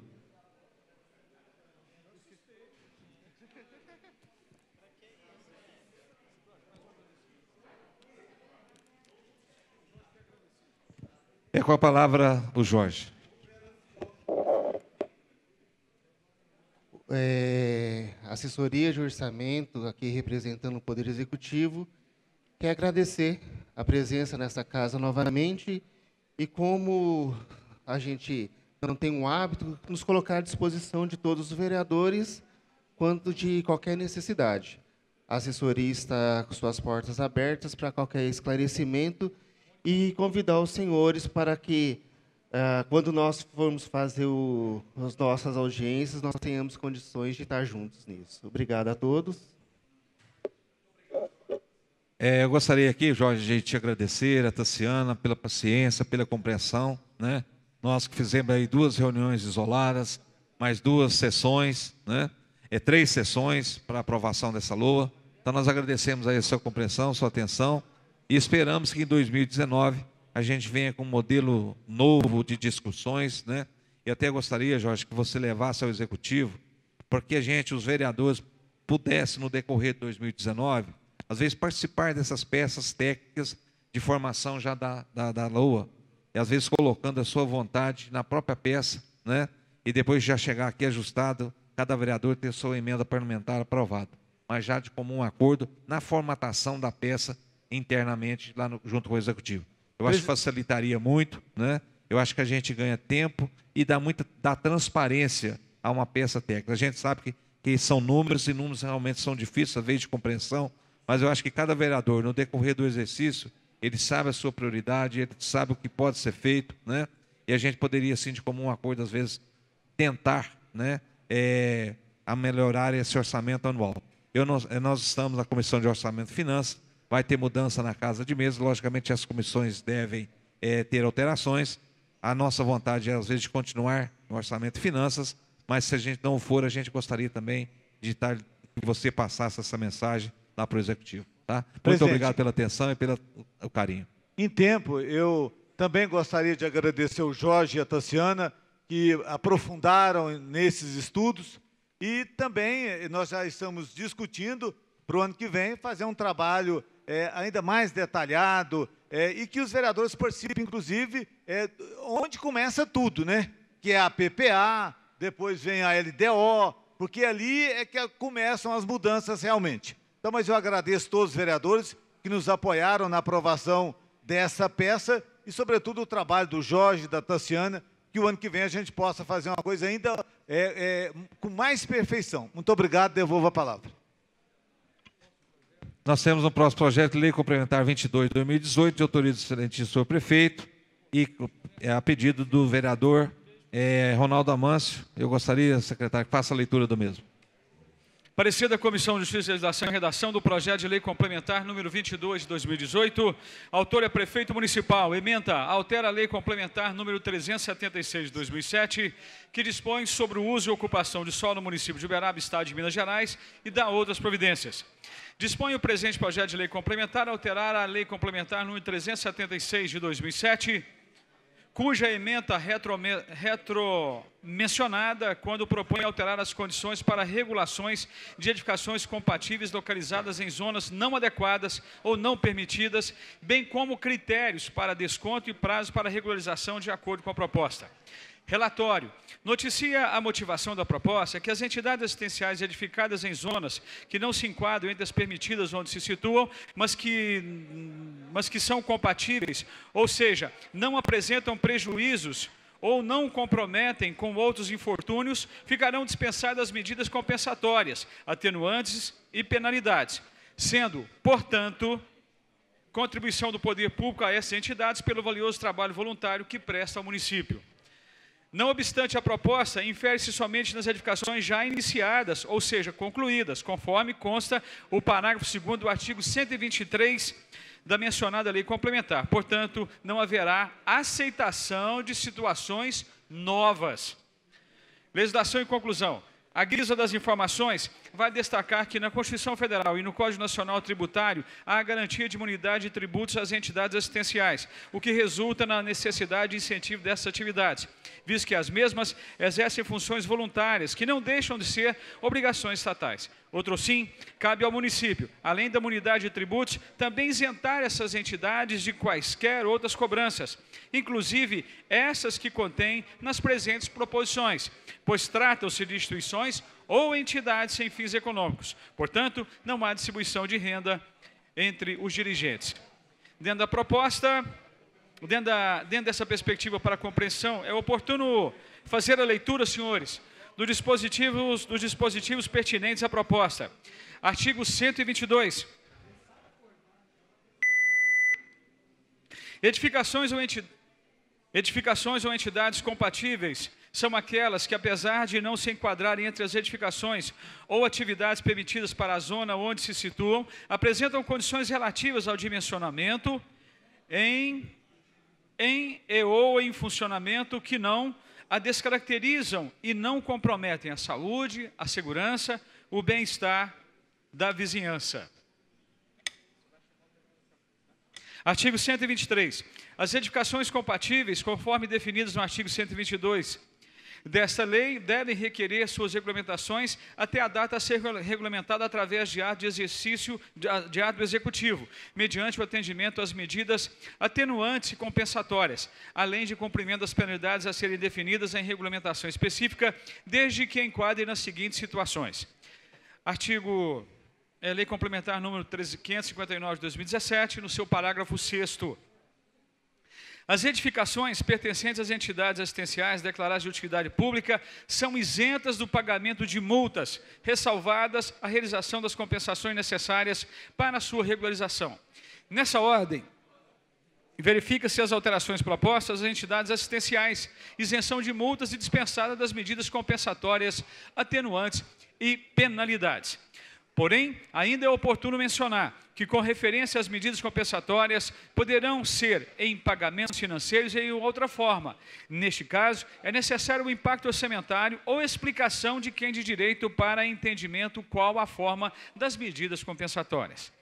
É com a palavra o Jorge. é, assessoria de orçamento, aqui representando o Poder Executivo, quer agradecer a presença nesta casa novamente e como a gente não tem um hábito, nos colocar à disposição de todos os vereadores quanto de qualquer necessidade. A assessoria está com suas portas abertas para qualquer esclarecimento e convidar os senhores para que ah, quando nós formos fazer o, as nossas audiências, nós tenhamos condições de estar juntos nisso. Obrigado a todos. É, eu gostaria aqui, Jorge, de te agradecer, a Tassiana, pela paciência, pela compreensão. Né? Nós que fizemos aí duas reuniões isoladas, mais duas sessões, né? é, três sessões para aprovação dessa LOA. Então, nós agradecemos aí a sua compreensão, sua atenção e esperamos que em 2019 a gente venha com um modelo novo de discussões, né? E até gostaria, Jorge, que você levasse ao executivo, porque a gente, os vereadores, pudesse no decorrer de 2019, às vezes participar dessas peças técnicas de formação já da, da, da LOA, e às vezes colocando a sua vontade na própria peça, né? E depois já chegar aqui ajustado, cada vereador ter sua emenda parlamentar aprovada, mas já de comum acordo na formatação da peça internamente lá no, junto com o executivo. Eu acho que facilitaria muito, né? Eu acho que a gente ganha tempo e dá muita dá transparência a uma peça técnica. A gente sabe que, que são números e números realmente são difíceis, às vezes, de compreensão, mas eu acho que cada vereador, no decorrer do exercício, ele sabe a sua prioridade, ele sabe o que pode ser feito, né? E a gente poderia, assim, de comum acordo, às vezes, tentar, né, é, a melhorar esse orçamento anual. Eu, nós, nós estamos na Comissão de Orçamento e Finanças, vai ter mudança na casa de mesa, logicamente as comissões devem é, ter alterações. A nossa vontade é, às vezes, de continuar no orçamento e finanças, mas se a gente não for, a gente gostaria também de estar, que você passasse essa mensagem lá para o executivo. Tá? Muito obrigado pela atenção e pelo carinho. Em tempo, eu também gostaria de agradecer o Jorge e a Tassiana, que aprofundaram nesses estudos, e também eh, nós já estamos discutindo para o ano que vem fazer um trabalho é, ainda mais detalhado é, e que os vereadores participem, inclusive, é, onde começa tudo, né? Que é a PPA, depois vem a LDO, porque ali é que começam as mudanças realmente. Então, mas eu agradeço todos os vereadores que nos apoiaram na aprovação dessa peça e, sobretudo, o trabalho do Jorge, e da Tassiana, que o ano que vem a gente possa fazer uma coisa ainda é, é, com mais perfeição. Muito obrigado, devolvo a palavra. Nós temos um próximo projeto de lei complementar 22 de 2018, de autoria do senhor prefeito e é a pedido do vereador é, Ronaldo Amâncio. Eu gostaria, secretário, que faça a leitura do mesmo. Parecer da Comissão de Justiça e Legislação e Redação do Projeto de Lei Complementar número 22 de 2018. Autor é Prefeito Municipal. Emenda, altera a Lei Complementar número 376 de 2007, que dispõe sobre o uso e ocupação de solo no município de Uberaba, Estado de Minas Gerais, e dá outras providências. Dispõe o presente projeto de lei complementar alterar a Lei Complementar número 376 de 2007, cuja emenda retromencionada retro quando propõe alterar as condições para regulações de edificações compatíveis localizadas em zonas não adequadas ou não permitidas, bem como critérios para desconto e prazo para regularização de acordo com a proposta. Relatório. Noticia a motivação da proposta é que as entidades assistenciais edificadas em zonas que não se enquadram entre as permitidas onde se situam, mas que, mas que são compatíveis, ou seja, não apresentam prejuízos ou não comprometem com outros infortúnios, ficarão dispensadas medidas compensatórias, atenuantes e penalidades, sendo, portanto, contribuição do poder público a essas entidades pelo valioso trabalho voluntário que presta ao município. Não obstante a proposta, infere-se somente nas edificações já iniciadas, ou seja, concluídas, conforme consta o parágrafo 2 do artigo 123 da mencionada lei complementar. Portanto, não haverá aceitação de situações novas. Legislação e conclusão. A guisa das informações, vai destacar que na Constituição Federal e no Código Nacional Tributário há a garantia de imunidade de tributos às entidades assistenciais, o que resulta na necessidade de incentivo dessas atividades, visto que as mesmas exercem funções voluntárias, que não deixam de ser obrigações estatais. Outro sim, cabe ao município, além da imunidade de tributos, também isentar essas entidades de quaisquer outras cobranças, inclusive essas que contém nas presentes proposições, pois tratam-se de instituições ou entidades sem fins econômicos. Portanto, não há distribuição de renda entre os dirigentes. Dentro da proposta, dentro, da, dentro dessa perspectiva para compreensão, é oportuno fazer a leitura, senhores, dos dispositivos, dos dispositivos pertinentes à proposta. Artigo 122. Edificações ou, enti... Edificações ou entidades compatíveis são aquelas que, apesar de não se enquadrarem entre as edificações ou atividades permitidas para a zona onde se situam, apresentam condições relativas ao dimensionamento em, em e ou em funcionamento que não a descaracterizam e não comprometem a saúde, a segurança, o bem-estar da vizinhança. Artigo 123. As edificações compatíveis, conforme definidas no artigo 122, dessa lei devem requerer suas regulamentações até a data a ser regulamentada através de ato de exercício de ato executivo, mediante o atendimento às medidas atenuantes e compensatórias, além de cumprimento das penalidades a serem definidas em regulamentação específica, desde que enquadre nas seguintes situações. Artigo é, Lei Complementar número 13.559 de 2017, no seu parágrafo 6 as edificações pertencentes às entidades assistenciais declaradas de utilidade pública são isentas do pagamento de multas, ressalvadas a realização das compensações necessárias para a sua regularização. Nessa ordem, verifica-se as alterações propostas às entidades assistenciais, isenção de multas e dispensada das medidas compensatórias, atenuantes e penalidades. Porém, ainda é oportuno mencionar que, com referência às medidas compensatórias, poderão ser em pagamentos financeiros e em outra forma. Neste caso, é necessário o um impacto orçamentário ou explicação de quem de direito para entendimento qual a forma das medidas compensatórias.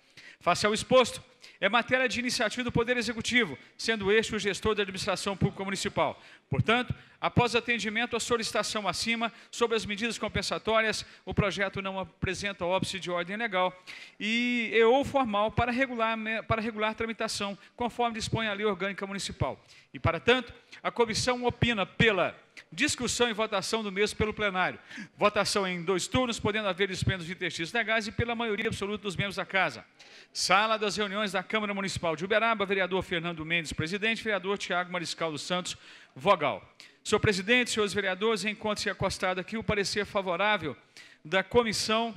Face ao exposto, é matéria de iniciativa do Poder Executivo, sendo este o gestor da administração pública municipal. Portanto, após atendimento à solicitação acima, sobre as medidas compensatórias, o projeto não apresenta óbice de ordem legal e, é ou formal para regular, para regular tramitação, conforme dispõe a Lei Orgânica Municipal. E, para tanto, a comissão opina pela discussão e votação do mesmo pelo plenário, votação em dois turnos, podendo haver dispendos de interstícios legais e pela maioria absoluta dos membros da Casa. Sala das reuniões da Câmara Municipal de Uberaba, vereador Fernando Mendes, presidente, vereador Tiago Mariscal dos Santos, vogal. Senhor presidente, senhores vereadores, encontre-se acostado aqui o parecer favorável da Comissão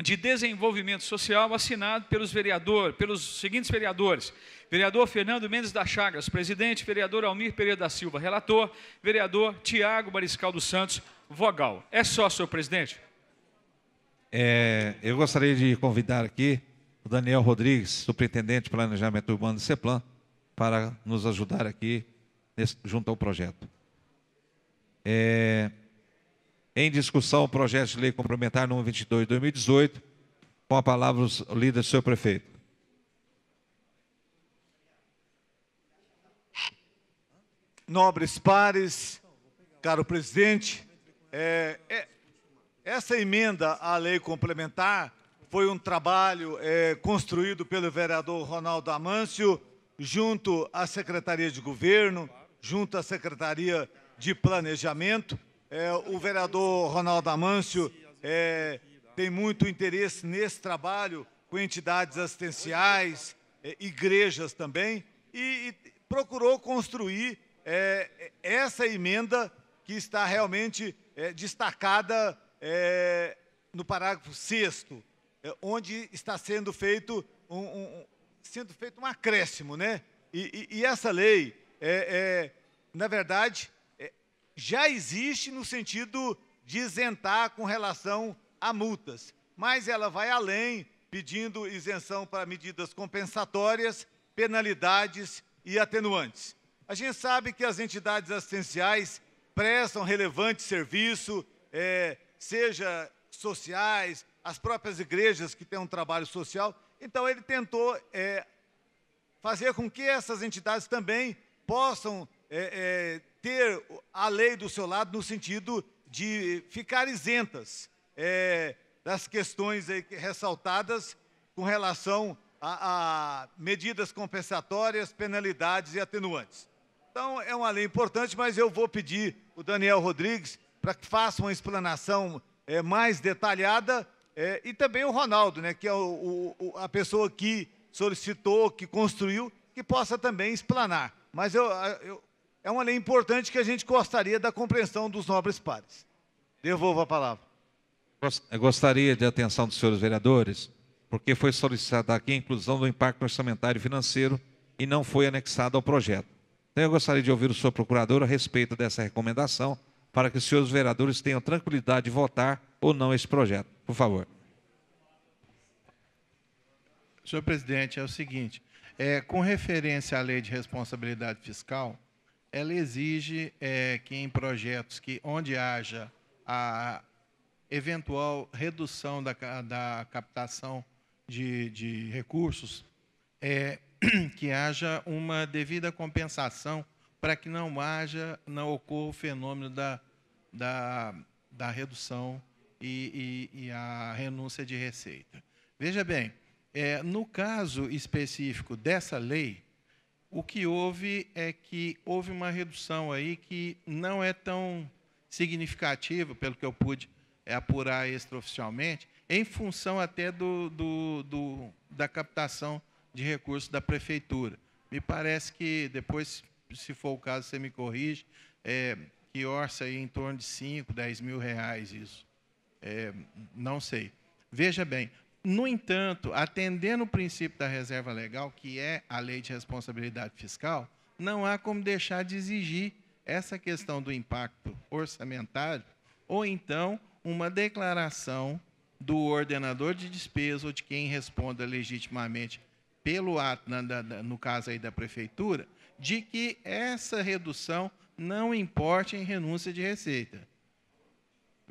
de Desenvolvimento Social assinado pelos vereador, pelos seguintes vereadores: vereador Fernando Mendes da Chagas, presidente, vereador Almir Pereira da Silva, relator, vereador Tiago Mariscal dos Santos, vogal. É só, senhor presidente. É, eu gostaria de convidar aqui o Daniel Rodrigues, superintendente de planejamento urbano do CEPLAN, para nos ajudar aqui nesse, junto ao projeto. É, em discussão, o projeto de lei complementar número 22 de 2018, com a palavra o líder, senhor prefeito. Nobres pares, caro presidente, é, é, essa emenda à lei complementar foi um trabalho é, construído pelo vereador Ronaldo Amâncio, junto à Secretaria de Governo, junto à Secretaria de Planejamento. É, o vereador Ronaldo Amâncio é, tem muito interesse nesse trabalho com entidades assistenciais, é, igrejas também, e, e procurou construir é, essa emenda que está realmente é, destacada é, no parágrafo 6 onde está sendo feito, um, um, sendo feito um acréscimo. Né? e, e, e essa lei é, é, na verdade, é, já existe no sentido de isentar com relação a multas, mas ela vai além, pedindo isenção para medidas compensatórias, penalidades e atenuantes. A gente sabe que as entidades assistenciais prestam relevante serviço, é, seja sociais, as próprias igrejas que têm um trabalho social. Então, ele tentou é, fazer com que essas entidades também possam é, é, ter a lei do seu lado no sentido de ficar isentas é, das questões ressaltadas com relação a, a medidas compensatórias, penalidades e atenuantes. Então, é uma lei importante, mas eu vou pedir o Daniel Rodrigues para que faça uma explanação é, mais detalhada é, e também o Ronaldo, né, que é o, o, a pessoa que solicitou, que construiu, que possa também explanar. Mas eu, eu, é uma lei importante que a gente gostaria da compreensão dos nobres pares. Devolvo a palavra. Eu gostaria de atenção dos senhores vereadores, porque foi solicitada aqui a inclusão do impacto orçamentário e financeiro e não foi anexado ao projeto. Então, eu gostaria de ouvir o senhor procurador a respeito dessa recomendação, para que os senhores vereadores tenham tranquilidade de votar ou não esse projeto. Por favor. Senhor presidente, é o seguinte: é, com referência à lei de responsabilidade fiscal, ela exige é, que em projetos que onde haja a eventual redução da, da captação de, de recursos, é, que haja uma devida compensação para que não haja, não ocorra o fenômeno da, da, da redução e, e, e a renúncia de receita. Veja bem, é, no caso específico dessa lei, o que houve é que houve uma redução aí que não é tão significativa, pelo que eu pude é, apurar extraoficialmente, em função até do, do, do, da captação de recursos da prefeitura. Me parece que, depois, se for o caso, você me corrige, é, que orça aí em torno de 5, 10 mil reais isso. É, não sei. Veja bem, no entanto, atendendo o princípio da reserva legal, que é a lei de responsabilidade fiscal, não há como deixar de exigir essa questão do impacto orçamentário ou então uma declaração do ordenador de despesa ou de quem responda legitimamente pelo ato, no caso aí da prefeitura, de que essa redução não importe em renúncia de receita.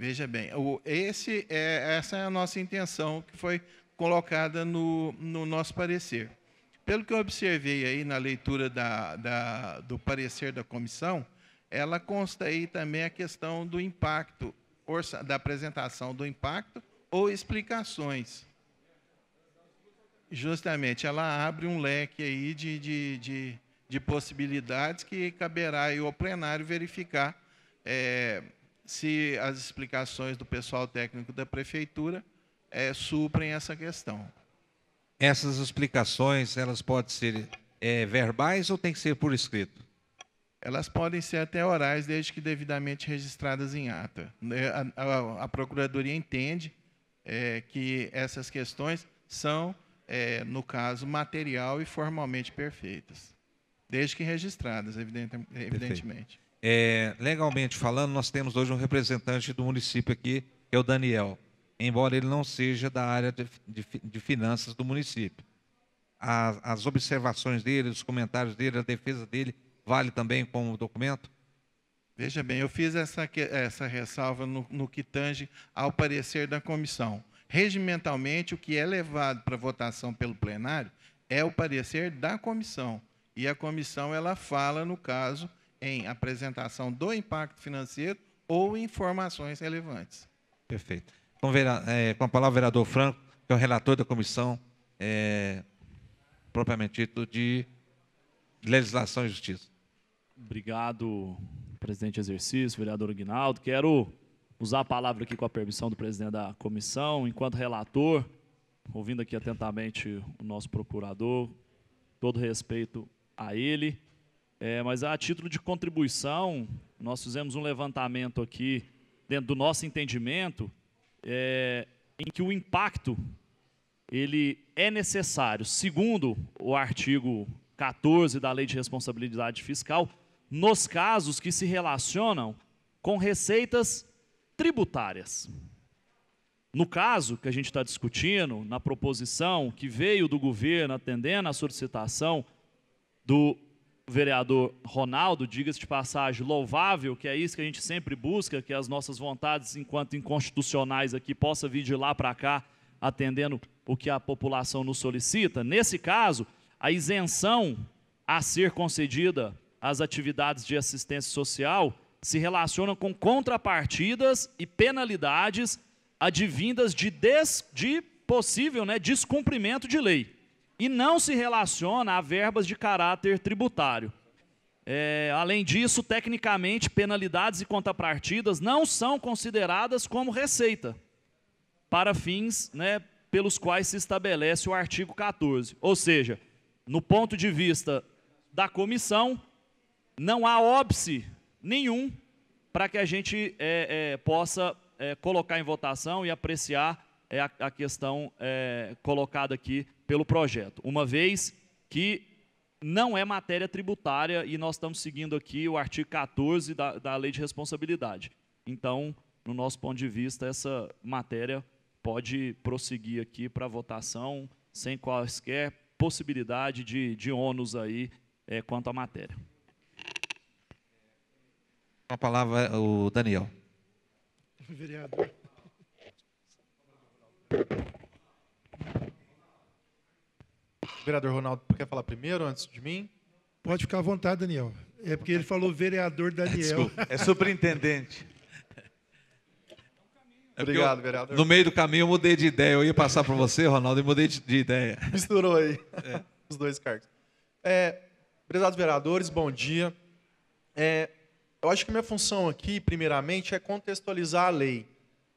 Veja bem, o, esse é, essa é a nossa intenção que foi colocada no, no nosso parecer. Pelo que eu observei aí na leitura da, da, do parecer da comissão, ela consta aí também a questão do impacto, orça, da apresentação do impacto ou explicações. Justamente, ela abre um leque aí de, de, de, de possibilidades que caberá ao plenário verificar é, se as explicações do pessoal técnico da prefeitura é, suprem essa questão. Essas explicações, elas podem ser é, verbais ou tem que ser por escrito? Elas podem ser até orais, desde que devidamente registradas em ata. Né, a, a, a Procuradoria entende é, que essas questões são, é, no caso, material e formalmente perfeitas, desde que registradas, evidente, evidentemente. Perfeito. É, legalmente falando, nós temos hoje um representante do município aqui, que é o Daniel, embora ele não seja da área de, de, de finanças do município. As, as, observações dele, os comentários dele, a defesa dele, vale também como documento? Veja bem, eu fiz essa, essa ressalva no, no que tange ao parecer da comissão. Regimentalmente, o que é levado para votação pelo plenário é o parecer da comissão. E a comissão ela fala, no caso, em apresentação do impacto financeiro ou informações relevantes. Perfeito. Com, é, eh, com a palavra, o vereador Franco, que é o relator da comissão, é, propriamente dito, de legislação e justiça. Obrigado, presidente exercício, vereador Aguinaldo. Quero usar a palavra aqui com a permissão do presidente da comissão, enquanto relator, ouvindo aqui atentamente o nosso procurador, todo respeito a ele. É, mas a título de contribuição, nós fizemos um levantamento aqui, dentro do nosso entendimento, é, em que o impacto ele é necessário, segundo o artigo 14 da Lei de Responsabilidade Fiscal, nos casos que se relacionam com receitas tributárias. No caso que a gente está discutindo, na proposição que veio do governo atendendo à solicitação do vereador Ronaldo, diga-se de passagem, louvável, que é isso que a gente sempre busca, que as nossas vontades, enquanto inconstitucionais aqui, possa vir de lá para cá, atendendo o que a população nos solicita. Nesse caso, a isenção a ser concedida às atividades de assistência social se relaciona com contrapartidas e penalidades advindas de, des, de possível né, descumprimento de lei e não se relaciona a verbas de caráter tributário. É, além disso, tecnicamente, penalidades e contrapartidas não são consideradas como receita para fins né, pelos quais se estabelece o artigo 14. Ou seja, no ponto de vista da comissão, não há óbice nenhum para que a gente é, é, possa é, colocar em votação e apreciar é, a, a questão é, colocada aqui pelo projeto, uma vez que não é matéria tributária e nós estamos seguindo aqui o artigo 14 da, da Lei de Responsabilidade. Então, no nosso ponto de vista, essa matéria pode prosseguir aqui para votação sem quaisquer possibilidade de, de ônus aí é, quanto à matéria. A palavra o Daniel. Vereador. Vereador Ronaldo, quer falar primeiro, antes de mim? Pode ficar à vontade, Daniel. É porque ele falou vereador Daniel. Desculpa, é superintendente. É Obrigado, eu, vereador. No meio do caminho eu mudei de ideia. Eu ia passar para você, Ronaldo, e mudei de, ideia. Misturou aí é. os dois cargos. É, prezados vereadores, bom dia. É, eu acho que minha função aqui, primeiramente, é contextualizar a lei.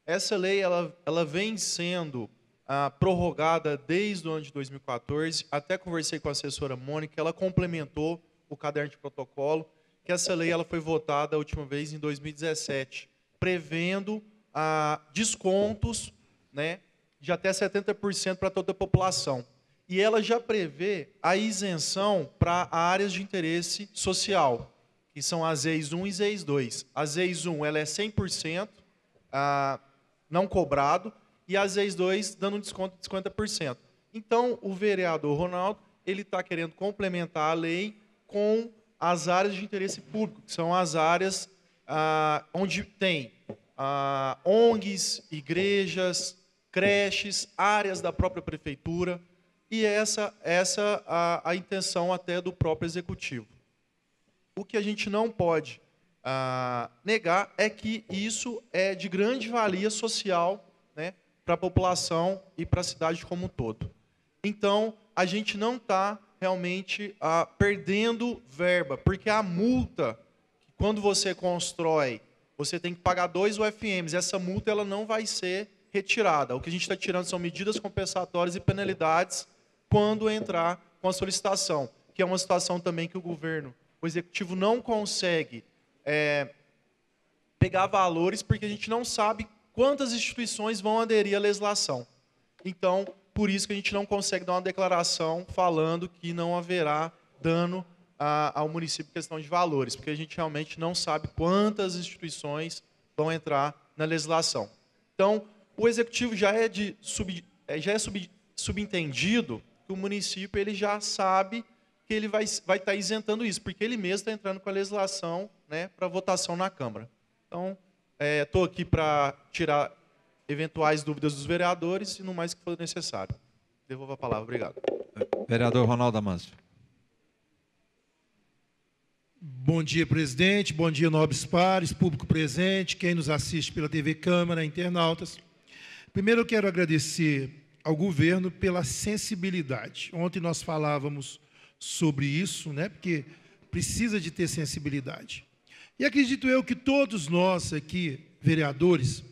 Essa lei ela, ela vem sendo ah, prorrogada desde o ano de 2014. Até conversei com a assessora Mônica, ela complementou o caderno de protocolo, que essa lei ela foi votada a última vez em 2017, prevendo ah, descontos né, de até 70% para toda a população. E ela já prevê a isenção para áreas de interesse social, que são as EIS 1 e as EIS 2. A EIS 1 ela é 100% ah, não cobrado, e as ex dois dando um desconto de 50%. Então, o vereador Ronaldo, ele está querendo complementar a lei com as áreas de interesse público, que são as áreas ah, onde tem ah, ONGs, igrejas, creches, áreas da própria prefeitura, e essa, essa a, a intenção até do próprio executivo. O que a gente não pode ah, negar é que isso é de grande valia social né, para a população e para a cidade como um todo. Então, a gente não está realmente ah, perdendo verba, porque a multa, quando você constrói, você tem que pagar dois UFMs, essa multa ela não vai ser retirada. O que a gente está tirando são medidas compensatórias e penalidades quando entrar com a solicitação, que é uma situação também que o governo, o executivo não consegue é, pegar valores, porque a gente não sabe quantas instituições vão aderir à legislação. Então, por isso que a gente não consegue dar uma declaração falando que não haverá dano a, ao município em questão de valores, porque a gente realmente não sabe quantas instituições vão entrar na legislação. Então, o executivo já é, de sub, é, já é sub, subentendido que o município ele já sabe que ele vai, vai estar tá isentando isso, porque ele mesmo está entrando com a legislação né, para votação na Câmara. Então, Estou é, aqui para tirar eventuais dúvidas dos vereadores e no mais que for necessário. Devolvo a palavra. Obrigado. Vereador Ronaldo Amâncio. Bom dia, presidente. Bom dia, nobres pares, público presente, quem nos assiste pela TV Câmara, internautas. Primeiro, eu quero agradecer ao governo pela sensibilidade. Ontem nós falávamos sobre isso, né? Porque precisa de ter sensibilidade. E acredito eu que todos nós aqui, vereadores,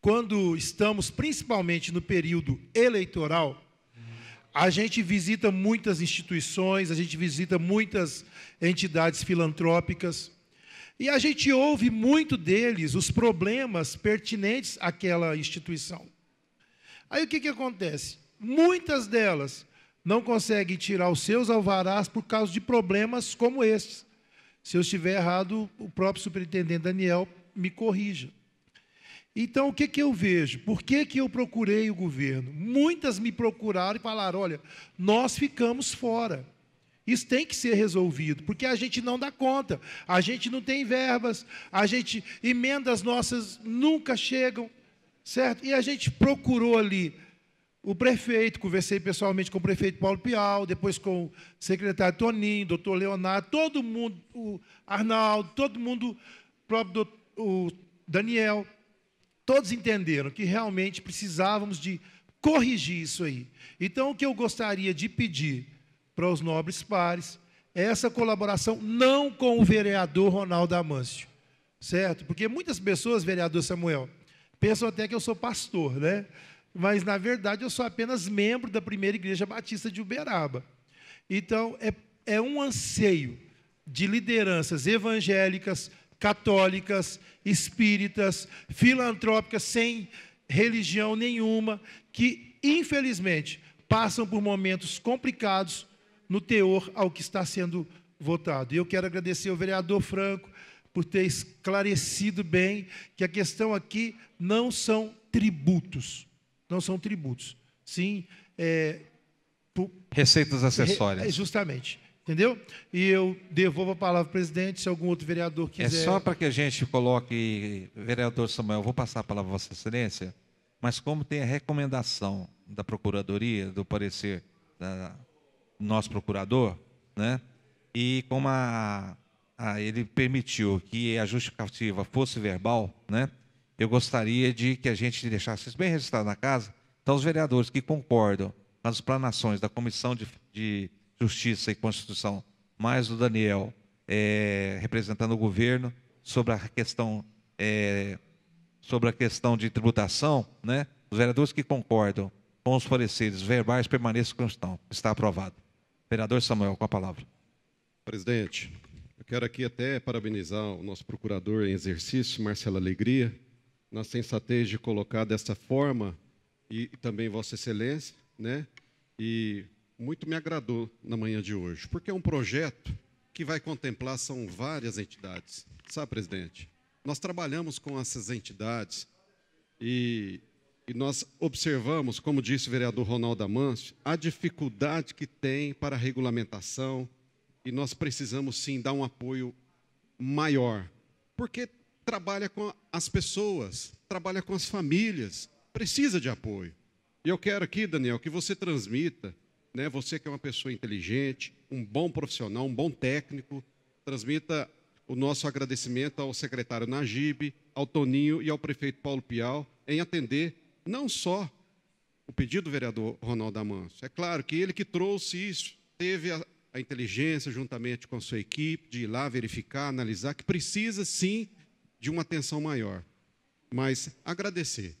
quando estamos principalmente no período eleitoral, a gente visita muitas instituições, a gente visita muitas entidades filantrópicas, e a gente ouve muito deles os problemas pertinentes àquela instituição. Aí o que, que acontece? Muitas delas não conseguem tirar os seus alvarás por causa de problemas como estes. Se eu estiver errado, o próprio superintendente Daniel me corrija. Então, o que, que eu vejo? Por que, que eu procurei o governo? Muitas me procuraram e falaram: olha, nós ficamos fora. Isso tem que ser resolvido, porque a gente não dá conta, a gente não tem verbas, a gente emendas nossas nunca chegam, certo? E a gente procurou ali o prefeito, conversei pessoalmente com o prefeito Paulo Pial, depois com o secretário Toninho, doutor Leonardo, todo mundo, o Arnaldo, todo mundo, o próprio o Daniel, todos entenderam que realmente precisávamos de corrigir isso aí. Então, o que eu gostaria de pedir para os nobres pares é essa colaboração não com o vereador Ronaldo Amâncio, certo? Porque muitas pessoas, vereador Samuel, pensam até que eu sou pastor, né? mas na verdade eu sou apenas membro da primeira igreja batista de Uberaba. Então, é, é um anseio de lideranças evangélicas, católicas, espíritas, filantrópicas, sem religião nenhuma, que, infelizmente, passam por momentos complicados no teor ao que está sendo votado. E eu quero agradecer ao vereador Franco por ter esclarecido bem que a questão aqui não são tributos, não são tributos. Sim, é, receitas acessórias. Re, é, justamente. Entendeu? E eu devolvo a palavra ao presidente, se algum outro vereador é quiser. É só para que a gente coloque, vereador Samuel, vou passar a palavra a Vossa Excelência, mas como tem a recomendação da Procuradoria, do parecer da, do nosso procurador, né? e como a, a, ele permitiu que a justificativa fosse verbal, né? eu gostaria de que a gente deixasse bem registrado na casa. Então, os vereadores que concordam com as explanações da Comissão de, de Justiça e Constituição, mais o Daniel, é, representando o governo, sobre a questão, é, sobre a questão de tributação, né? os vereadores que concordam com os pareceres verbais permaneçam constão. Está aprovado. Vereador Samuel, com a palavra. Presidente, eu quero aqui até parabenizar o nosso procurador em exercício, Marcelo Alegria, na sensatez de colocar dessa forma, e também Vossa Excelência, né? E muito me agradou na manhã de hoje, porque é um projeto que vai contemplar são várias entidades. Sabe, presidente? Nós trabalhamos com essas entidades e, e nós observamos, como disse o vereador Ronaldo Amâncio, a dificuldade que tem para a regulamentação e nós precisamos sim dar um apoio maior, porque trabalha com as pessoas, trabalha com as famílias, precisa de apoio. E eu quero aqui, Daniel, que você transmita, né, você que é uma pessoa inteligente, um bom profissional, um bom técnico, transmita o nosso agradecimento ao secretário Najib, ao Toninho e ao prefeito Paulo Pial em atender não só o pedido do vereador Ronaldo Amanso. É claro que ele que trouxe isso, teve a, a inteligência, juntamente com a sua equipe, de ir lá verificar, analisar, que precisa sim de uma atenção maior. Mas agradecer.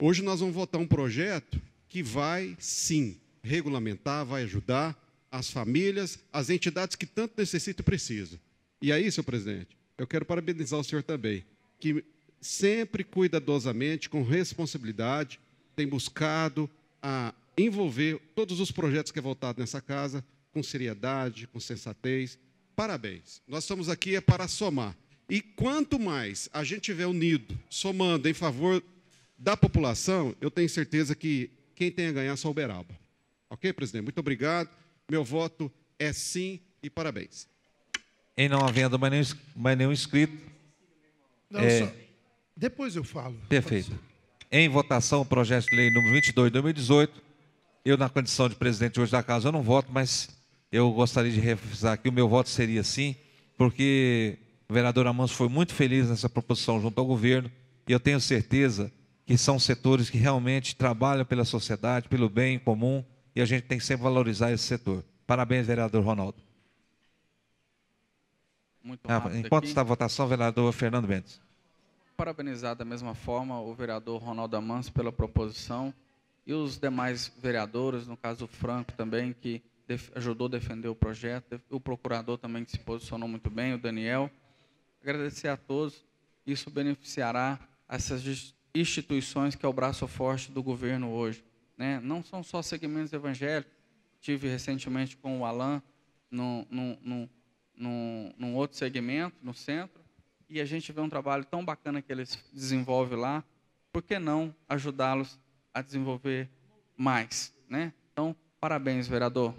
Hoje nós vamos votar um projeto que vai, sim, regulamentar, vai ajudar as famílias, as entidades que tanto necessitam e precisam. E aí, senhor presidente, eu quero parabenizar o senhor também, que sempre cuidadosamente, com responsabilidade, tem buscado a envolver todos os projetos que é votado nessa casa com seriedade, com sensatez. Parabéns. Nós estamos aqui é para somar. E quanto mais a gente tiver unido, somando em favor da população, eu tenho certeza que quem tem a ganhar é só Uberaba. Ok, presidente? Muito obrigado. Meu voto é sim e parabéns. Em não havendo mais nenhum, mais nenhum inscrito. Não, é... só... Depois eu falo. Perfeito. Em votação, o projeto de lei número 22 de 2018. Eu, na condição de presidente hoje da casa, eu não voto, mas eu gostaria de reforçar que o meu voto seria sim, porque o vereador Amanso foi muito feliz nessa proposição junto ao governo e eu tenho certeza que são setores que realmente trabalham pela sociedade, pelo bem comum e a gente tem que sempre valorizar esse setor. Parabéns, vereador Ronaldo. Muito ah, Enquanto aqui. está a votação, vereador Fernando Mendes. Parabenizar da mesma forma o vereador Ronaldo Amanso pela proposição e os demais vereadores, no caso o Franco também, que ajudou a defender o projeto, o procurador também que se posicionou muito bem, o Daniel agradecer a todos. Isso beneficiará essas instituições que é o braço forte do governo hoje. Né? Não são só segmentos evangélicos. Tive recentemente com o Alain num, outro segmento, no centro, e a gente vê um trabalho tão bacana que eles desenvolvem lá. Por que não ajudá-los a desenvolver mais? Né? Então, parabéns, vereador.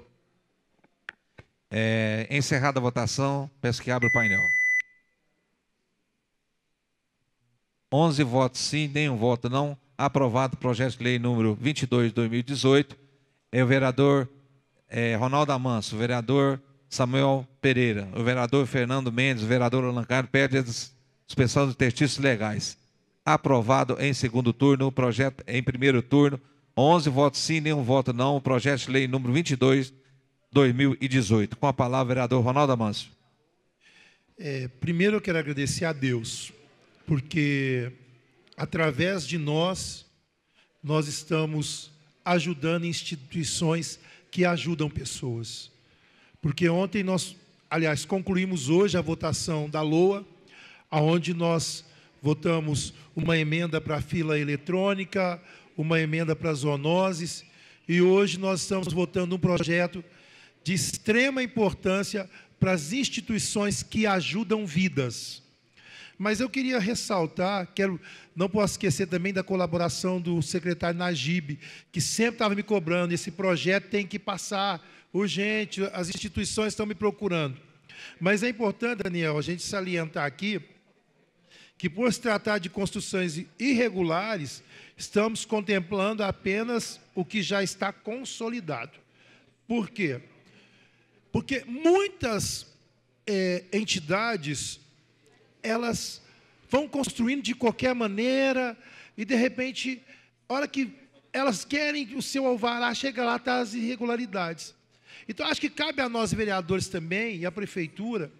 É, encerrada a votação, peço que abra o painel. 11 votos sim, nenhum voto não. Aprovado o projeto de lei número 22 de 2018. É o vereador é, Ronaldo Amanso, o vereador Samuel Pereira, o vereador Fernando Mendes, o vereador Alancar pede a suspensão dos testícios legais. Aprovado em segundo turno o projeto, em primeiro turno, 11 votos sim, nenhum voto não. O projeto de lei número 22, 2018. Com a palavra, vereador Ronaldo Amanso. É, primeiro eu quero agradecer a Deus porque através de nós, nós estamos ajudando instituições que ajudam pessoas. Porque ontem nós, aliás, concluímos hoje a votação da LOA, aonde nós votamos uma emenda para a fila eletrônica, uma emenda para as zoonoses, e hoje nós estamos votando um projeto de extrema importância para as instituições que ajudam vidas. Mas eu queria ressaltar, quero, não posso esquecer também da colaboração do secretário Najib, que sempre estava me cobrando, esse projeto tem que passar urgente, as instituições estão me procurando. Mas é importante, Daniel, a gente salientar aqui que, por se tratar de construções irregulares, estamos contemplando apenas o que já está consolidado. Por quê? Porque muitas é, entidades elas vão construindo de qualquer maneira, e de repente, a hora que elas querem que o seu alvará chega lá, está as irregularidades. Então, acho que cabe a nós, vereadores, também, e à prefeitura,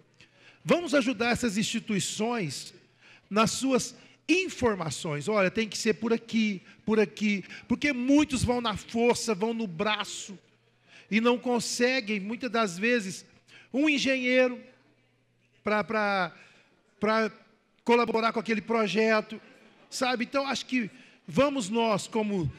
vamos ajudar essas instituições nas suas informações. Olha, tem que ser por aqui, por aqui, porque muitos vão na força, vão no braço e não conseguem, muitas das vezes, um engenheiro para para colaborar com aquele projeto, sabe? Então, acho que vamos nós, como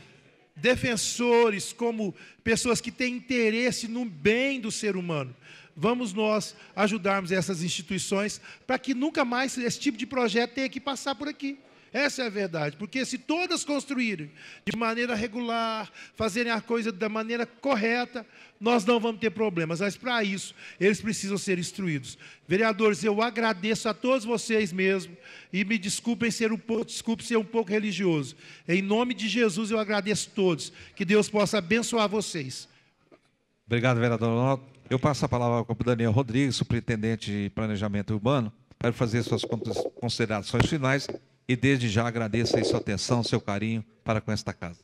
defensores, como pessoas que têm interesse no bem do ser humano, vamos nós ajudarmos essas instituições para que nunca mais esse tipo de projeto tenha que passar por aqui. Essa é a verdade, porque se todas construírem de maneira regular, fazerem a coisa da maneira correta, nós não vamos ter problemas, mas para isso eles precisam ser instruídos. Vereadores, eu agradeço a todos vocês mesmo e me desculpem ser um pouco, desculpe ser um pouco religioso. Em nome de Jesus eu agradeço a todos. Que Deus possa abençoar vocês. Obrigado, vereador Eu passo a palavra ao Daniel Rodrigues, superintendente de Planejamento Urbano, para fazer suas considerações finais e desde já agradeço aí sua atenção, seu carinho para com esta casa.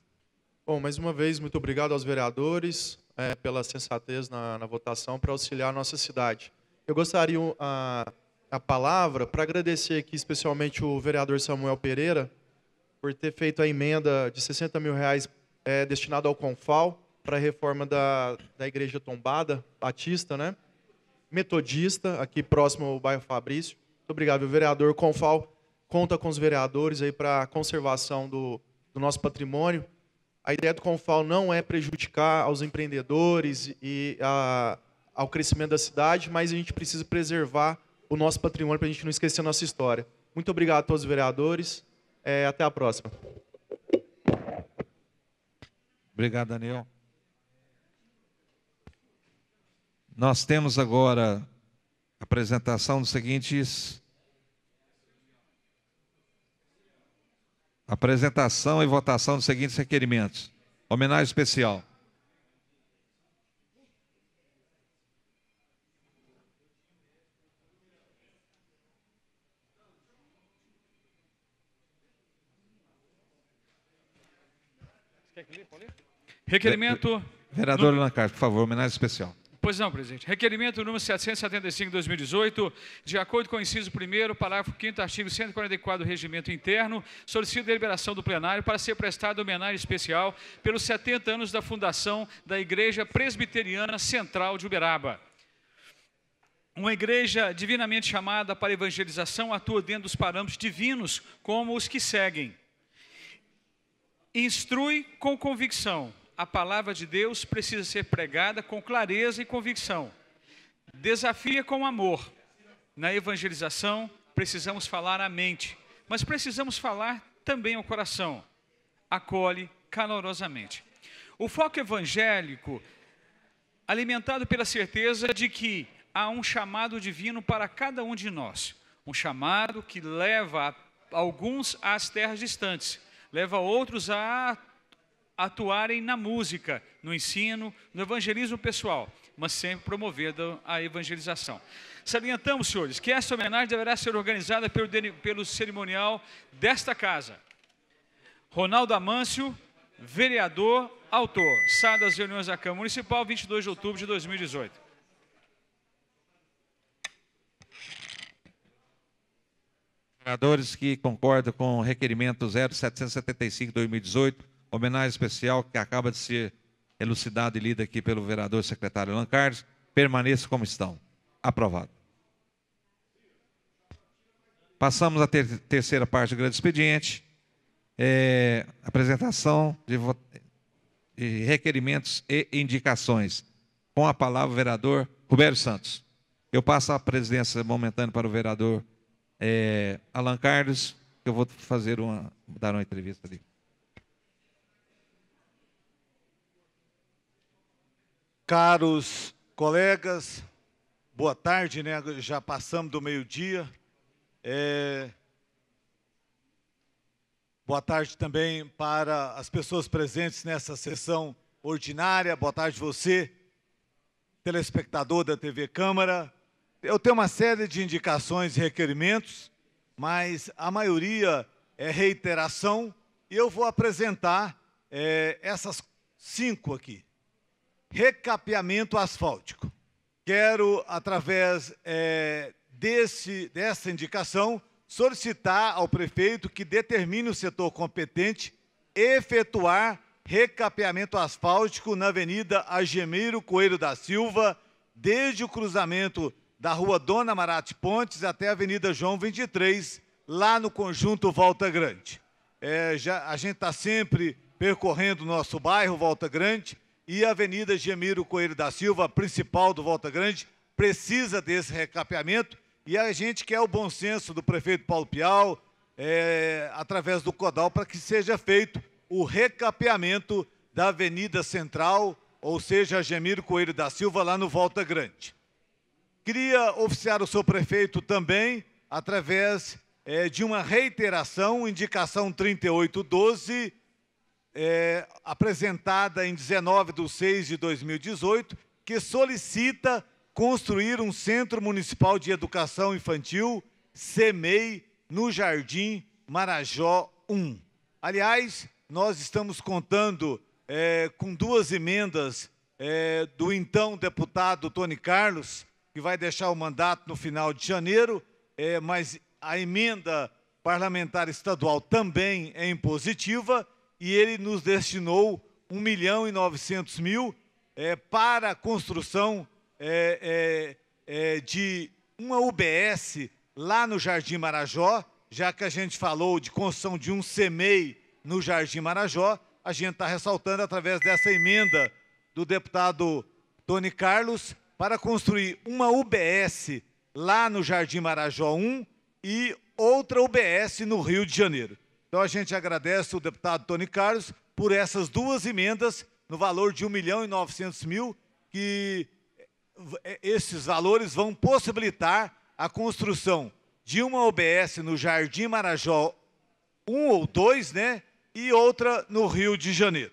Bom, mais uma vez, muito obrigado aos vereadores é, pela sensatez na, na votação para auxiliar a nossa cidade. Eu gostaria a, a palavra para agradecer aqui especialmente o vereador Samuel Pereira por ter feito a emenda de 60 mil reais é, destinado ao Confal para a reforma da, da igreja tombada, batista, né? metodista, aqui próximo ao bairro Fabrício. Muito obrigado, vereador Confal conta com os vereadores aí para a conservação do, do, nosso patrimônio. A ideia do Confal não é prejudicar aos empreendedores e a, ao crescimento da cidade, mas a gente precisa preservar o nosso patrimônio para a gente não esquecer a nossa história. Muito obrigado a todos os vereadores. É, até a próxima. Obrigado, Daniel. Nós temos agora a apresentação dos seguintes Apresentação e votação dos seguintes requerimentos. Homenagem especial. Requerimento. Vereador Luna por favor, homenagem especial. Pois não, presidente. Requerimento número 775 de 2018, de acordo com o inciso 1 parágrafo 5 artigo 144 do Regimento Interno, solicito deliberação do plenário para ser prestada homenagem especial pelos 70 anos da fundação da Igreja Presbiteriana Central de Uberaba. Uma igreja divinamente chamada para evangelização atua dentro dos parâmetros divinos, como os que seguem. Instrui com convicção, a palavra de Deus precisa ser pregada com clareza e convicção. Desafia com amor. Na evangelização, precisamos falar à mente, mas precisamos falar também ao coração. Acolhe calorosamente. O foco evangélico, alimentado pela certeza de que há um chamado divino para cada um de nós, um chamado que leva alguns às terras distantes, leva outros a atuarem na música, no ensino, no evangelismo pessoal, mas sempre promovendo a evangelização. Salientamos, senhores, que esta homenagem deverá ser organizada pelo, pelo cerimonial desta casa. Ronaldo Amâncio, vereador, autor. Sai das reuniões da Câmara Municipal, 22 de outubro de 2018. Vereadores que concordam com o requerimento 0775-2018, homenagem especial que acaba de ser elucidada e lida aqui pelo vereador secretário Alan Carlos, permaneça como estão. Aprovado. Passamos à ter terceira parte do grande expediente. É, apresentação de, de requerimentos e indicações. Com a palavra o vereador Roberto Santos. Eu passo a presidência momentânea para o vereador é, Alan Carlos, que eu vou fazer uma, dar uma entrevista ali. Caros colegas, boa tarde, né? Já passamos do meio-dia. É... Boa tarde também para as pessoas presentes nessa sessão ordinária. Boa tarde você, telespectador da TV Câmara. Eu tenho uma série de indicações e requerimentos, mas a maioria é reiteração e eu vou apresentar é, essas cinco aqui recapeamento asfáltico. Quero, através é, desse, dessa indicação, solicitar ao prefeito que determine o setor competente efetuar recapeamento asfáltico na Avenida Agemiro Coelho da Silva, desde o cruzamento da Rua Dona Marate Pontes até a Avenida João 23, lá no conjunto Volta Grande. É, já, a gente está sempre percorrendo o nosso bairro, Volta Grande, e a Avenida Gemiro Coelho da Silva, principal do Volta Grande, precisa desse recapeamento e a gente quer o bom senso do prefeito Paulo Pial, é, através do CODAL, para que seja feito o recapeamento da Avenida Central, ou seja, a Gemiro Coelho da Silva, lá no Volta Grande. Queria oficiar o seu prefeito também, através é, de uma reiteração, indicação 3812, é, apresentada em 19 de 6 de 2018, que solicita construir um Centro Municipal de Educação Infantil, CEMEI, no Jardim Marajó 1. Aliás, nós estamos contando é, com duas emendas é, do então deputado Tony Carlos, que vai deixar o mandato no final de janeiro, é, mas a emenda parlamentar estadual também é impositiva e ele nos destinou 1 milhão e 900 mil é, para a construção é, é, é de uma UBS lá no Jardim Marajó, já que a gente falou de construção de um CMEI no Jardim Marajó, a gente está ressaltando através dessa emenda do deputado Tony Carlos para construir uma UBS lá no Jardim Marajó 1 e outra UBS no Rio de Janeiro. Então a gente agradece o deputado Tony Carlos por essas duas emendas no valor de 1 milhão e 900 mil, que eh, esses valores vão possibilitar a construção de uma OBS no Jardim Marajó 1 ou 2, né? E outra no Rio de Janeiro.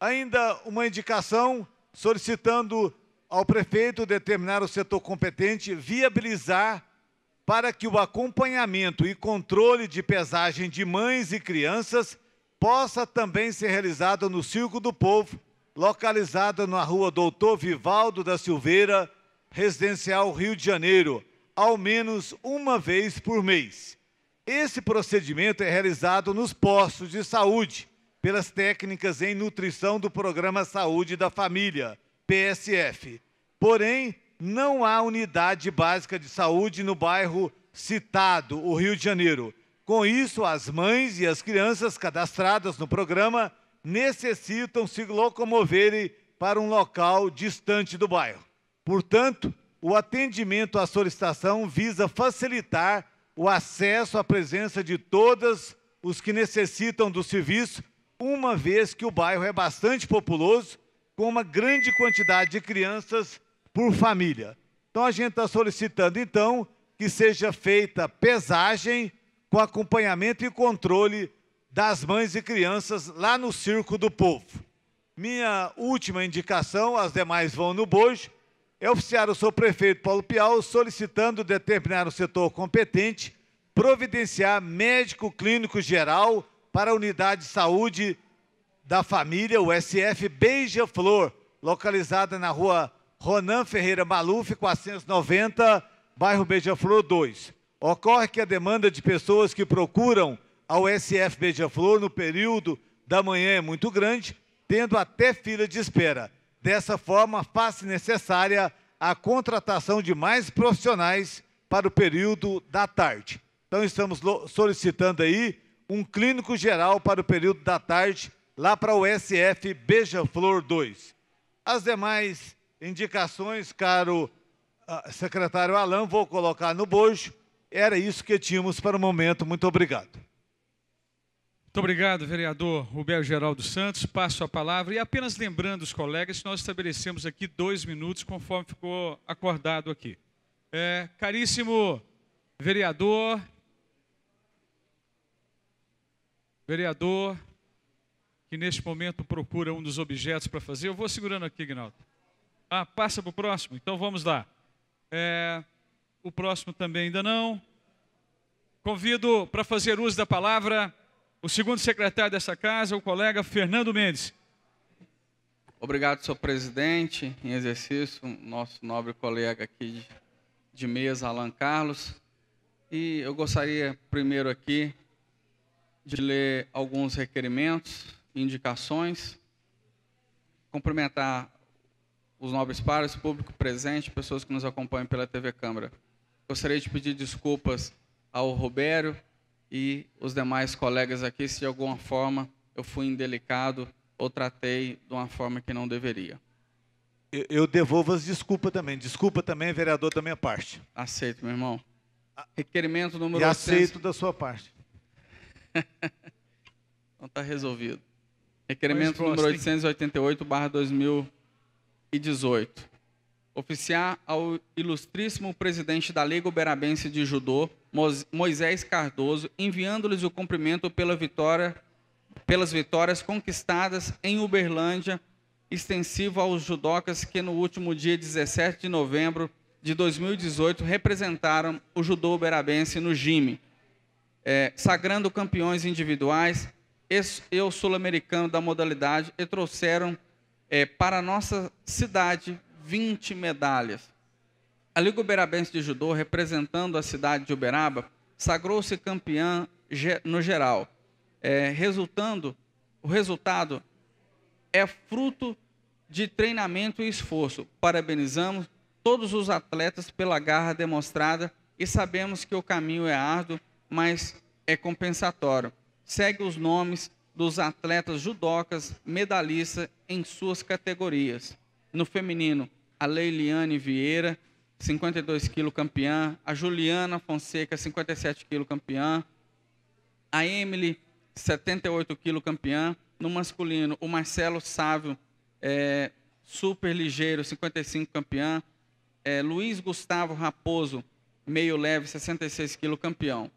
Ainda uma indicação solicitando ao prefeito determinar o setor competente viabilizar para que o acompanhamento e controle de pesagem de mães e crianças possa também ser realizado no Circo do Povo, localizado na rua Doutor Vivaldo da Silveira, Residencial Rio de Janeiro, ao menos uma vez por mês. Esse procedimento é realizado nos postos de saúde, pelas técnicas em nutrição do Programa Saúde da Família, PSF. Porém, não há unidade básica de saúde no bairro citado, o Rio de Janeiro. Com isso, as mães e as crianças cadastradas no programa necessitam se locomoverem para um local distante do bairro. Portanto, o atendimento à solicitação visa facilitar o acesso à presença de todas os que necessitam do serviço, uma vez que o bairro é bastante populoso, com uma grande quantidade de crianças por família. Então a gente está solicitando então que seja feita pesagem com acompanhamento e controle das mães e crianças lá no Circo do Povo. Minha última indicação, as demais vão no bojo, é oficiar o seu prefeito Paulo Piau solicitando determinar o setor competente providenciar médico clínico geral para a unidade de saúde da família, o SF Beija Flor, localizada na rua Ronan Ferreira Maluf, 490, bairro Beija-Flor 2. Ocorre que a demanda de pessoas que procuram a USF Beija-Flor no período da manhã é muito grande, tendo até fila de espera. Dessa forma, faz-se necessária a contratação de mais profissionais para o período da tarde. Então, estamos solicitando aí um clínico geral para o período da tarde, lá para o USF Beija-Flor 2. As demais indicações, caro ah, secretário Alain, vou colocar no bojo. Era isso que tínhamos para o momento. Muito obrigado. Muito obrigado, vereador Roberto Geraldo Santos. Passo a palavra e apenas lembrando os colegas, nós estabelecemos aqui dois minutos, conforme ficou acordado aqui. É, caríssimo vereador, vereador que neste momento procura um dos objetos para fazer, eu vou segurando aqui, Ginaldo. Ah, passa para o próximo? Então vamos lá. É, o próximo também ainda não. Convido para fazer uso da palavra o segundo secretário dessa casa, o colega Fernando Mendes. Obrigado, senhor presidente, em exercício, nosso nobre colega aqui de, de mesa, Alan Carlos. E eu gostaria primeiro aqui de ler alguns requerimentos, indicações, cumprimentar os nobres pares, público presente, pessoas que nos acompanham pela TV Câmara. Gostaria de pedir desculpas ao Roberto e os demais colegas aqui se de alguma forma eu fui indelicado ou tratei de uma forma que não deveria. Eu, eu devolvo as desculpas também. Desculpa também, vereador, da minha parte. Aceito, meu irmão. Ah, Requerimento número... E aceito da sua parte. então está resolvido. Requerimento número 888, barra 2000 e 18. Oficiar ao ilustríssimo presidente da Liga Uberabense de Judô, Moisés Cardoso, enviando-lhes o cumprimento pela vitória, pelas vitórias conquistadas em Uberlândia, extensivo aos judocas que no último dia 17 de novembro de 2018 representaram o judô uberabense no GIME, é, sagrando campeões individuais, eu sul-americano da modalidade e trouxeram é, para a nossa cidade 20 medalhas. A Liga Uberabense de Judô, representando a cidade de Uberaba, sagrou-se campeã no geral. É, resultando, o resultado é fruto de treinamento e esforço. Parabenizamos todos os atletas pela garra demonstrada e sabemos que o caminho é árduo, mas é compensatório. Segue os nomes dos atletas judocas medalhistas em suas categorias. No feminino, a Leiliane Vieira, 52 kg campeã, a Juliana Fonseca, 57 kg campeã, a Emily, 78 kg campeã. No masculino, o Marcelo Sávio, é, super ligeiro, 55 campeã. É, Luiz Gustavo Raposo, meio leve, 66 kg campeão.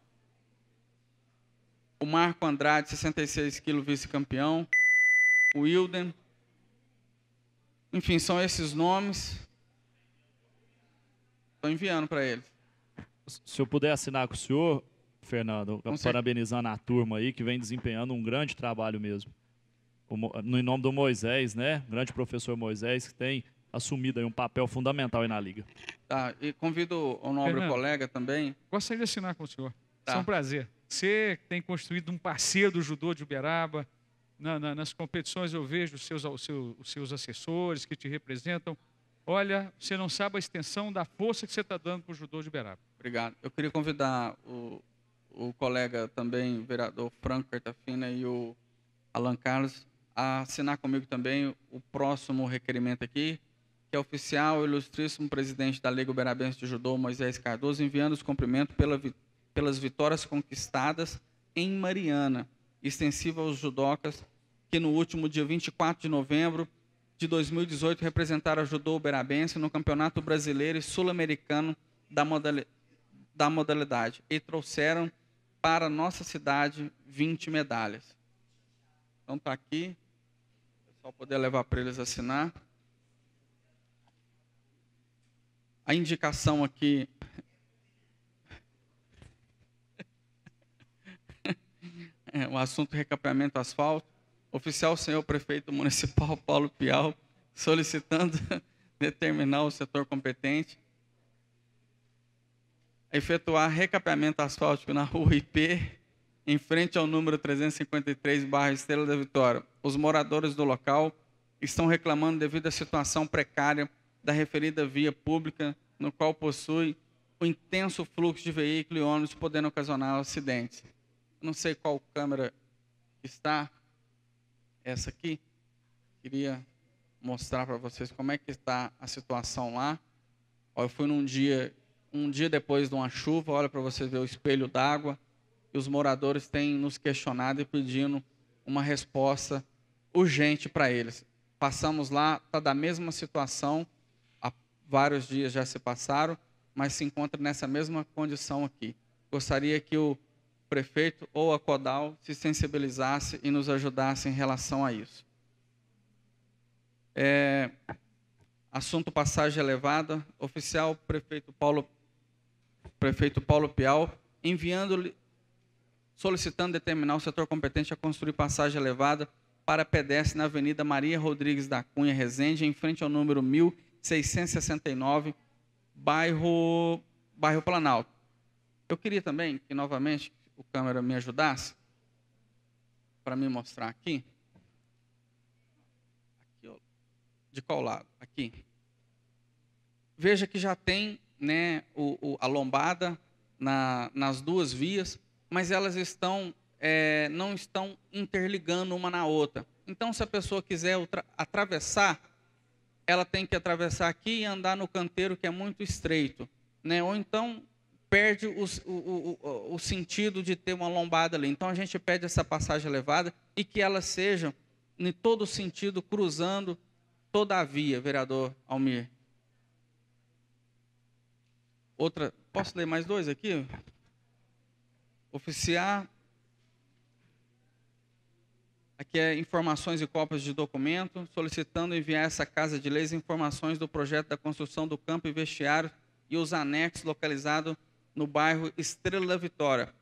O Marco Andrade, 66 quilos, vice-campeão. O Wilden. Enfim, são esses nomes. Estou enviando para ele. Se eu puder assinar com o senhor, Fernando, parabenizando a turma aí, que vem desempenhando um grande trabalho mesmo. no nome do Moisés, né? Grande professor Moisés, que tem assumido aí um papel fundamental aí na Liga. Tá, e convido o nobre Fernando, colega também. Gostaria de assinar com o senhor. Tá. É um prazer. Você tem construído um parceiro do judô de Uberaba. Na, na, nas competições eu vejo os seus, os, seus, os seus assessores que te representam. Olha, você não sabe a extensão da força que você está dando para o judô de Uberaba. Obrigado. Eu queria convidar o, o colega também, o vereador Franco Cartafina e o Alan Carlos, a assinar comigo também o próximo requerimento aqui, que é oficial, ilustríssimo presidente da Liga Uberabense de Judô, Moisés Cardoso, enviando os cumprimentos pela vitória pelas vitórias conquistadas em Mariana, extensiva aos judocas que no último dia 24 de novembro de 2018 representaram a judô uberabense no Campeonato Brasileiro e Sul-Americano da, modali da modalidade e trouxeram para nossa cidade 20 medalhas. Então tá aqui, é só poder levar para eles assinar. A indicação aqui é, o assunto recapeamento asfalto, oficial senhor prefeito municipal Paulo Pial, solicitando determinar o setor competente a efetuar recapeamento asfáltico na rua IP, em frente ao número 353, bairro Estrela da Vitória. Os moradores do local estão reclamando devido à situação precária da referida via pública, no qual possui o intenso fluxo de veículos e ônibus, podendo ocasionar acidentes não sei qual câmera está, essa aqui. Queria mostrar para vocês como é que está a situação lá. Ó, eu fui num dia, um dia depois de uma chuva, olha para vocês ver o espelho d'água. E os moradores têm nos questionado e pedindo uma resposta urgente para eles. Passamos lá, está da mesma situação, há vários dias já se passaram, mas se encontra nessa mesma condição aqui. Gostaria que o prefeito ou a CODAL se sensibilizasse e nos ajudasse em relação a isso. É, assunto passagem elevada, oficial prefeito Paulo prefeito Paulo Pial enviando solicitando determinar o setor competente a construir passagem elevada para pedestre na Avenida Maria Rodrigues da Cunha Resende, em frente ao número 1669, bairro bairro Planalto. Eu queria também que novamente o câmera me ajudasse para me mostrar aqui. aqui de qual lado? Aqui. Veja que já tem né, o, o, a lombada na, nas duas vias, mas elas estão é, não estão interligando uma na outra. Então, se a pessoa quiser atravessar, ela tem que atravessar aqui e andar no canteiro que é muito estreito, né? Ou então perde o, o, o, o sentido de ter uma lombada ali. Então a gente pede essa passagem elevada e que ela seja, em todo sentido, cruzando toda a via, vereador Almir. Outra, posso ler mais dois aqui? Oficiar. Aqui é informações e cópias de documento, solicitando enviar a essa Casa de Leis informações do projeto da construção do campo e vestiário e os anexos localizado no bairro Estrela da Vitória.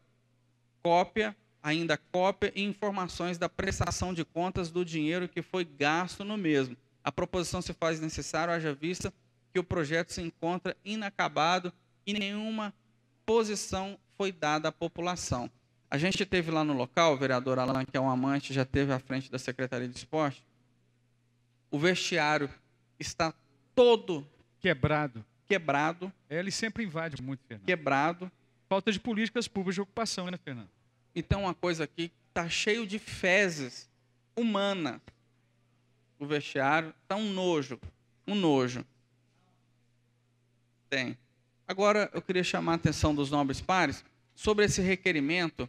Cópia, ainda cópia e informações da prestação de contas do dinheiro que foi gasto no mesmo. A proposição se faz necessário, haja vista que o projeto se encontra inacabado e nenhuma posição foi dada à população. A gente teve lá no local, o vereador Alan, que é um amante, já teve à frente da Secretaria de Esporte. O vestiário está todo quebrado quebrado. É, ele sempre invade muito, Fernando. Quebrado. Falta de políticas públicas de ocupação, né, Fernando? Então, uma coisa aqui está cheio de fezes humanas. O vestiário está um nojo, um nojo. Tem. Agora, eu queria chamar a atenção dos nobres pares sobre esse requerimento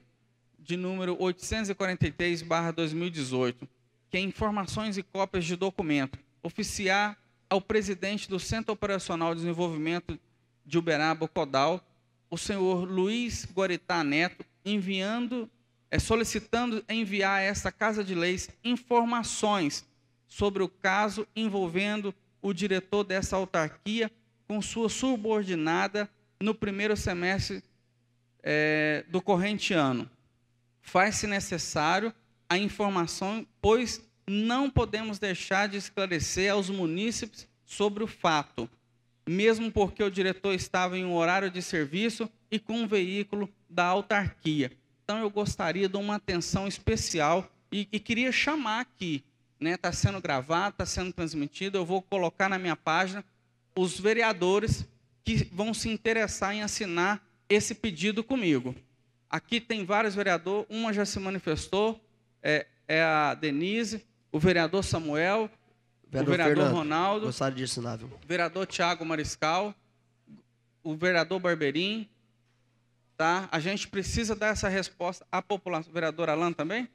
de número 843/2018, que é informações e cópias de documento oficiar ao presidente do Centro Operacional de Desenvolvimento de Uberaba, Codal, o senhor Luiz Guaritá Neto, enviando, é, solicitando enviar a esta Casa de Leis informações sobre o caso envolvendo o diretor dessa autarquia com sua subordinada no primeiro semestre é, do corrente ano. Faz-se necessário a informação, pois não podemos deixar de esclarecer aos munícipes sobre o fato, mesmo porque o diretor estava em um horário de serviço e com um veículo da autarquia. Então, eu gostaria de uma atenção especial e, e queria chamar aqui, está né, tá sendo gravado, está sendo transmitido, eu vou colocar na minha página os vereadores que vão se interessar em assinar esse pedido comigo. Aqui tem vários vereadores, uma já se manifestou, é, é a Denise, o vereador Samuel, vereador o vereador Fernando, Ronaldo, gostaria de ensinar, viu? o vereador Tiago Mariscal, o vereador Barberim, tá? A gente precisa dar essa resposta à população. O vereador Alan também?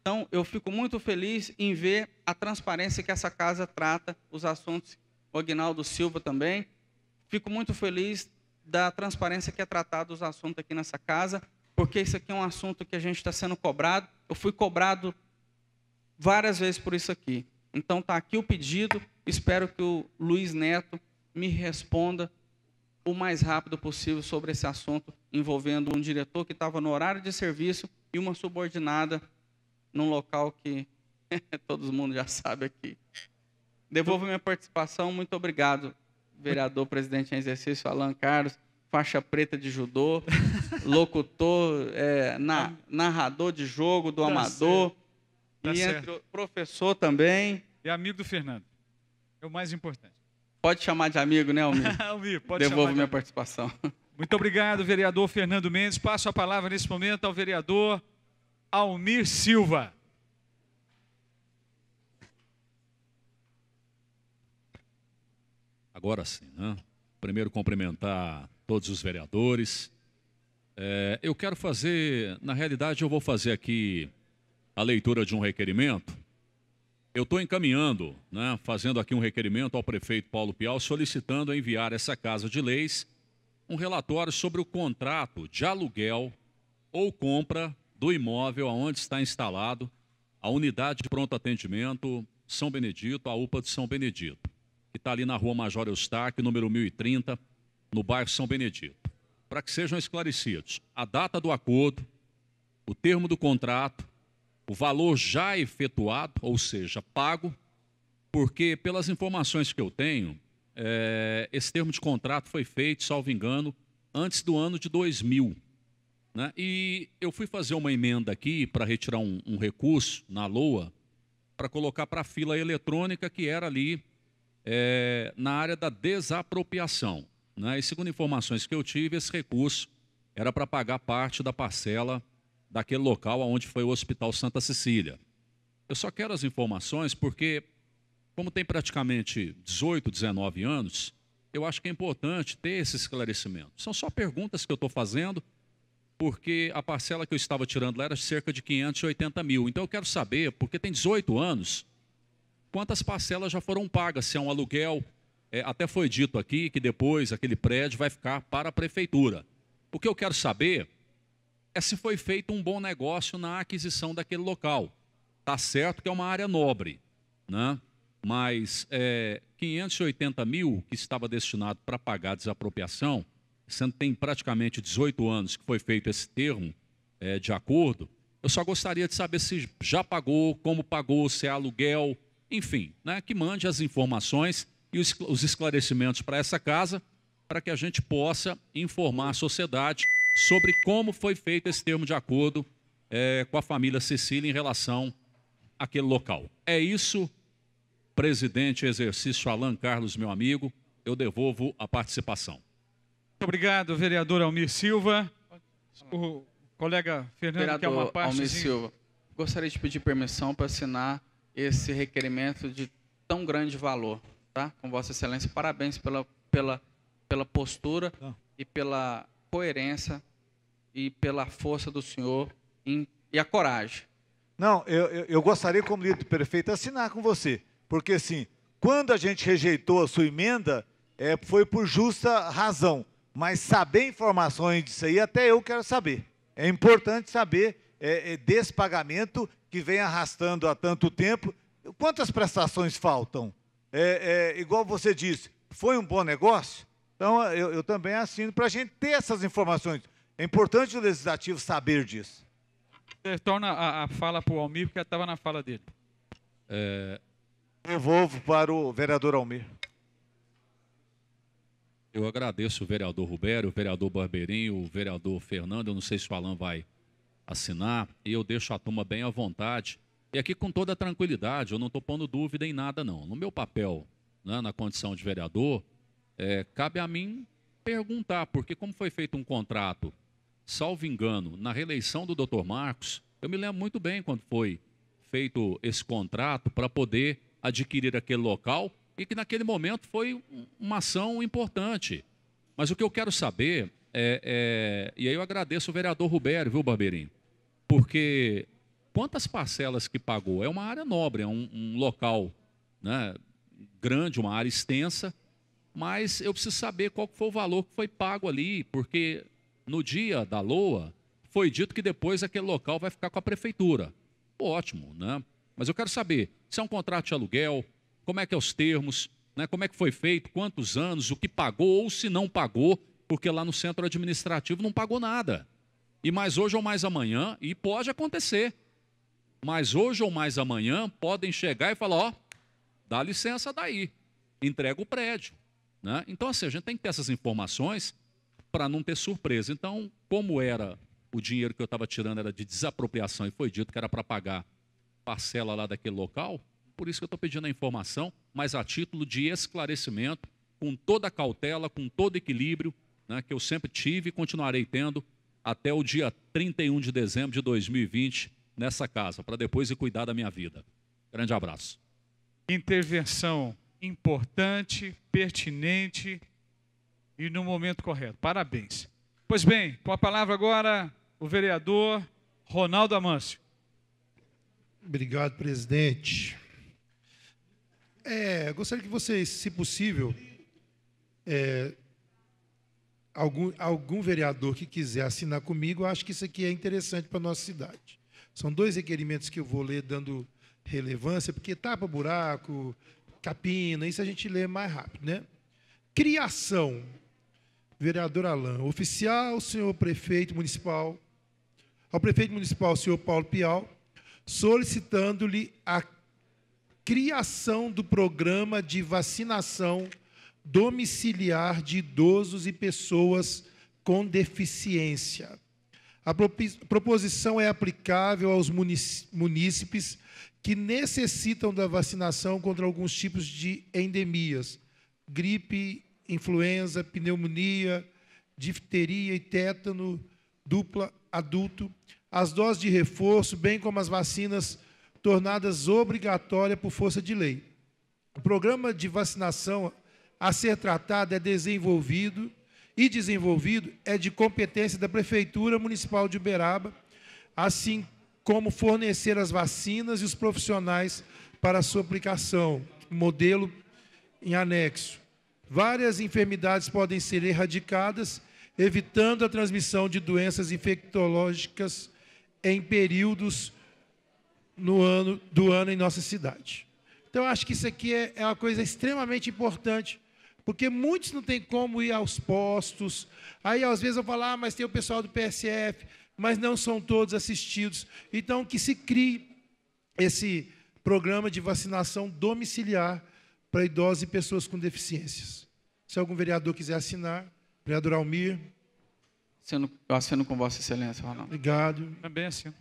Então, eu fico muito feliz em ver a transparência que essa casa trata, os assuntos, o Agnaldo Silva também. Fico muito feliz da transparência que é tratado os assuntos aqui nessa casa, porque isso aqui é um assunto que a gente está sendo cobrado. Eu fui cobrado várias vezes por isso aqui. Então está aqui o pedido, espero que o Luiz Neto me responda o mais rápido possível sobre esse assunto envolvendo um diretor que estava no horário de serviço e uma subordinada num local que todo mundo já sabe aqui. Devolvo minha participação, muito obrigado, vereador, presidente em exercício, Alan Carlos, faixa preta de judô, locutor, é, na, narrador de jogo do tá amador. Tá e certo. professor também. E amigo do Fernando. É o mais importante. Pode chamar de amigo, né, Almir? Almir, pode Devolvo chamar minha de... participação. Muito obrigado, vereador Fernando Mendes. Passo a palavra nesse momento ao vereador Almir Silva. Agora sim, né? Primeiro cumprimentar todos os vereadores. É, eu quero fazer, na realidade, eu vou fazer aqui a leitura de um requerimento, eu estou encaminhando, né, fazendo aqui um requerimento ao prefeito Paulo Pial, solicitando enviar essa Casa de Leis um relatório sobre o contrato de aluguel ou compra do imóvel aonde está instalado a unidade de pronto atendimento São Benedito, a UPA de São Benedito, que está ali na rua Major Eustáquio, número 1030, no bairro São Benedito. Para que sejam esclarecidos a data do acordo, o termo do contrato, o valor já efetuado, ou seja, pago, porque pelas informações que eu tenho, é, esse termo de contrato foi feito, salvo engano, antes do ano de 2000. Né? E eu fui fazer uma emenda aqui para retirar um, um, recurso na LOA para colocar para a fila eletrônica que era ali é, na área da desapropriação. Né? E segundo informações que eu tive, esse recurso era para pagar parte da parcela daquele local onde foi o Hospital Santa Cecília. Eu só quero as informações porque, como tem praticamente 18, 19 anos, eu acho que é importante ter esse esclarecimento. São só perguntas que eu estou fazendo, porque a parcela que eu estava tirando lá era cerca de 580 mil. Então eu quero saber, porque tem 18 anos, quantas parcelas já foram pagas, se é um aluguel. É, até foi dito aqui que depois aquele prédio vai ficar para a prefeitura. O que eu quero saber é se foi feito um bom negócio na aquisição daquele local. Tá certo que é uma área nobre, né? mas é, 580 mil que estava destinado para pagar a desapropriação, sendo que tem praticamente 18 anos que foi feito esse termo é, de acordo, eu só gostaria de saber se já pagou, como pagou, se é aluguel, enfim, né, que mande as informações e os esclarecimentos para essa casa, para que a gente possa informar a sociedade sobre como foi feito esse termo de acordo é, com a família Cecília em relação àquele local. É isso, presidente exercício Alan Carlos, meu amigo. Eu devolvo a participação. Muito obrigado, vereador Almir Silva. O colega Fernando é vereador quer uma parte. Almir Silva, gostaria de pedir permissão para assinar esse requerimento de tão grande valor, tá? Com Vossa Excelência, parabéns pela, pela, pela postura Não. Tá. e pela coerência e pela força do Senhor e a coragem. Não, eu, eu gostaria, como líder perfeito, assinar com você, porque assim, quando a gente rejeitou a sua emenda, é, foi por justa razão, mas saber informações disso aí, até eu quero saber. É importante saber é, é, desse pagamento que vem arrastando há tanto tempo. Quantas prestações faltam? É, é igual você disse, foi um bom negócio? Então, eu, eu também assino para a gente ter essas informações. É importante o legislativo saber disso. Torna a, a fala para o Almir, porque estava na fala dele. É... Devolvo para o vereador Almir. Eu agradeço o vereador Rubério, o vereador Barbeirinho, o vereador Fernando. Eu não sei se o Alan vai assinar. E eu deixo a turma bem à vontade. E aqui com toda tranquilidade, eu não estou pondo dúvida em nada, não. No meu papel, né, na condição de vereador, é, cabe a mim perguntar, porque como foi feito um contrato salvo engano, na reeleição do Dr. Marcos, eu me lembro muito bem quando foi feito esse contrato para poder adquirir aquele local e que naquele momento foi uma ação importante. Mas o que eu quero saber é, é, e aí eu agradeço o vereador Rubério, viu, Barbeirinho? Porque quantas parcelas que pagou? É uma área nobre, é um, um local né, grande, uma área extensa, mas eu preciso saber qual foi o valor que foi pago ali, porque no dia da LOA, foi dito que depois aquele local vai ficar com a prefeitura. Ótimo, né? Mas eu quero saber se é um contrato de aluguel, como é que é os termos, né? como é que foi feito, quantos anos, o que pagou ou se não pagou, porque lá no centro administrativo não pagou nada. E mais hoje ou mais amanhã, e pode acontecer. Mas hoje ou mais amanhã podem chegar e falar, ó, dá licença daí, entrega o prédio. Né? Então, assim, a gente tem que ter essas informações para não ter surpresa. Então, como era o dinheiro que eu estava tirando era de desapropriação e foi dito que era para pagar parcela lá daquele local, por isso que eu estou pedindo a informação, mas a título de esclarecimento, com toda a cautela, com todo equilíbrio, né, que eu sempre tive e continuarei tendo até o dia 31 de dezembro de 2020 nessa casa, para depois ir cuidar da minha vida. Grande abraço. Intervenção importante, pertinente e no momento correto. Parabéns. Pois bem, com a palavra agora o vereador Ronaldo Amâncio. Obrigado, presidente. É, gostaria que vocês, se possível, é, algum, algum vereador que quiser assinar comigo, acho que isso aqui é interessante para a nossa cidade. São dois requerimentos que eu vou ler dando relevância, porque tapa buraco, capina, isso a gente lê mais rápido, né? Criação vereador Alain, oficial senhor prefeito municipal, ao prefeito municipal, senhor Paulo Pial, solicitando-lhe a criação do programa de vacinação domiciliar de idosos e pessoas com deficiência. A proposição é aplicável aos munícipes que necessitam da vacinação contra alguns tipos de endemias, gripe influenza, pneumonia, difteria e tétano dupla adulto, as doses de reforço, bem como as vacinas tornadas obrigatórias por força de lei. O programa de vacinação a ser tratado é desenvolvido e desenvolvido é de competência da Prefeitura Municipal de Uberaba, assim como fornecer as vacinas e os profissionais para a sua aplicação, modelo em anexo. Várias enfermidades podem ser erradicadas, evitando a transmissão de doenças infectológicas em períodos no ano, do ano em nossa cidade. Então, acho que isso aqui é, é uma coisa extremamente importante, porque muitos não têm como ir aos postos. Aí, às vezes, eu falo, ah, mas tem o pessoal do PSF, mas não são todos assistidos. Então, que se crie esse programa de vacinação domiciliar para idosos e pessoas com deficiências. Se algum vereador quiser assinar, vereador Almir. eu assino com Vossa Excelência, Ronaldo. Obrigado. Também assino.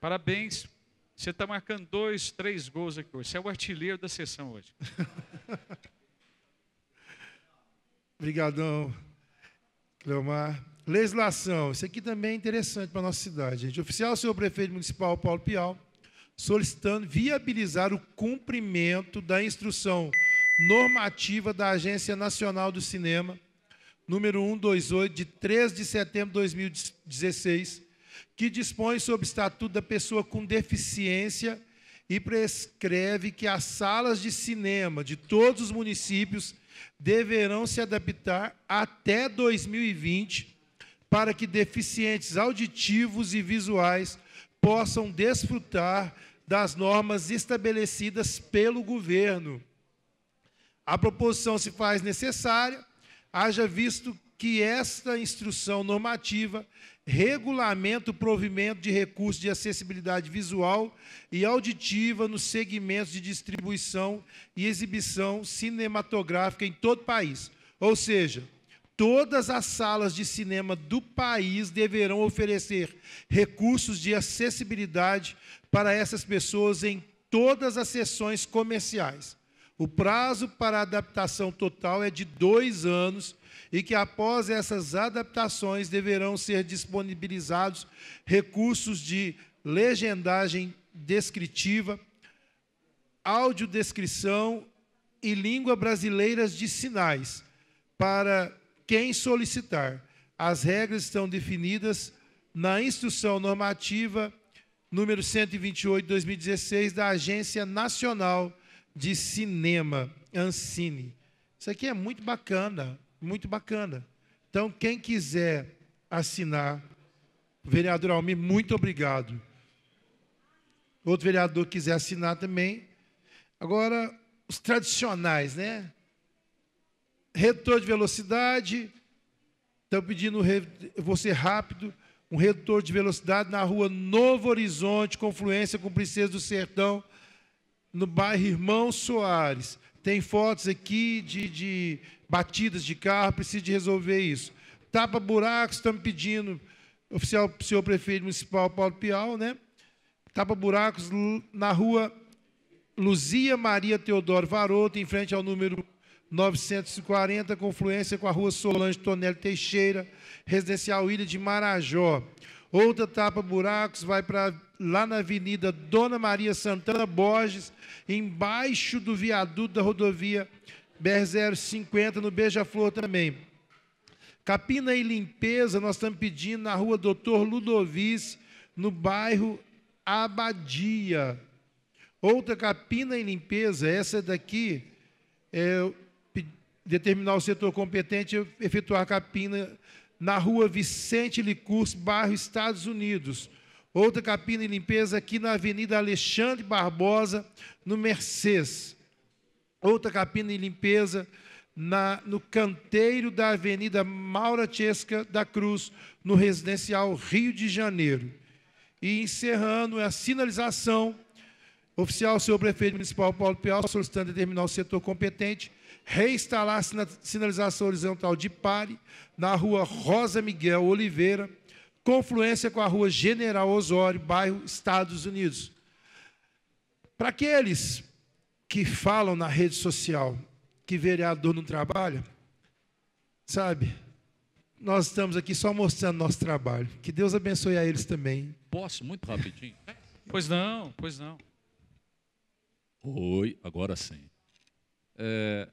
Parabéns. Você está marcando dois, três gols aqui hoje. Você é o artilheiro da sessão hoje. Obrigadão, Cleomar. Legislação. Isso aqui também é interessante para a nossa cidade, gente. Oficial, senhor prefeito municipal Paulo Pial solicitando viabilizar o cumprimento da instrução normativa da Agência Nacional do Cinema, número 128, de 3 de setembro de 2016, que dispõe sobre o Estatuto da Pessoa com Deficiência e prescreve que as salas de cinema de todos os municípios deverão se adaptar até 2020 para que deficientes auditivos e visuais possam desfrutar das normas estabelecidas pelo governo. A proposição se faz necessária, haja visto que esta instrução normativa regulamenta o provimento de recursos de acessibilidade visual e auditiva nos segmentos de distribuição e exibição cinematográfica em todo o país. Ou seja, todas as salas de cinema do país deverão oferecer recursos de acessibilidade para essas pessoas em todas as sessões comerciais. O prazo para adaptação total é de dois anos e que, após essas adaptações, deverão ser disponibilizados recursos de legendagem descritiva, audiodescrição e língua brasileira de sinais para quem solicitar. As regras estão definidas na instrução normativa número 128 2016 da Agência Nacional de Cinema, Ancine. Isso aqui é muito bacana, muito bacana. Então, quem quiser assinar, vereador Almir, muito obrigado. Outro vereador quiser assinar também. Agora, os tradicionais, né? redutor de velocidade, estão pedindo você rápido, um redutor de velocidade na rua Novo Horizonte, confluência com Princesa do Sertão, no bairro Irmão Soares. Tem fotos aqui de, de batidas de carro, Preciso de resolver isso. Tapa buracos, estamos pedindo, oficial senhor prefeito municipal Paulo Pial, né? Tapa buracos na rua Luzia Maria Teodoro Varoto, em frente ao número 940, confluência com a rua Solange Tonelli Teixeira, residencial Ilha de Marajó. Outra tapa buracos vai para lá na Avenida Dona Maria Santana Borges, embaixo do viaduto da rodovia BR-050, no Beija-Flor também. Capina e limpeza, nós estamos pedindo na rua Doutor Ludovice, no bairro Abadia. Outra capina e limpeza, essa daqui, é, determinar o setor competente a efetuar capina na rua Vicente Licurs, bairro Estados Unidos. Outra capina e limpeza aqui na Avenida Alexandre Barbosa, no Mercês. Outra capina e limpeza na, no canteiro da Avenida Maura Tchesca da Cruz, no residencial Rio de Janeiro. E encerrando é a sinalização oficial, senhor prefeito municipal Paulo Pial, solicitando determinar o setor competente reinstalar a sinalização horizontal de pare na rua Rosa Miguel Oliveira, confluência com a rua General Osório, bairro Estados Unidos. Para aqueles que falam na rede social que vereador não trabalha, sabe? Nós estamos aqui só mostrando nosso trabalho. Que Deus abençoe a eles também. Posso muito rapidinho? É. pois não, pois não. Oi, agora sim. É,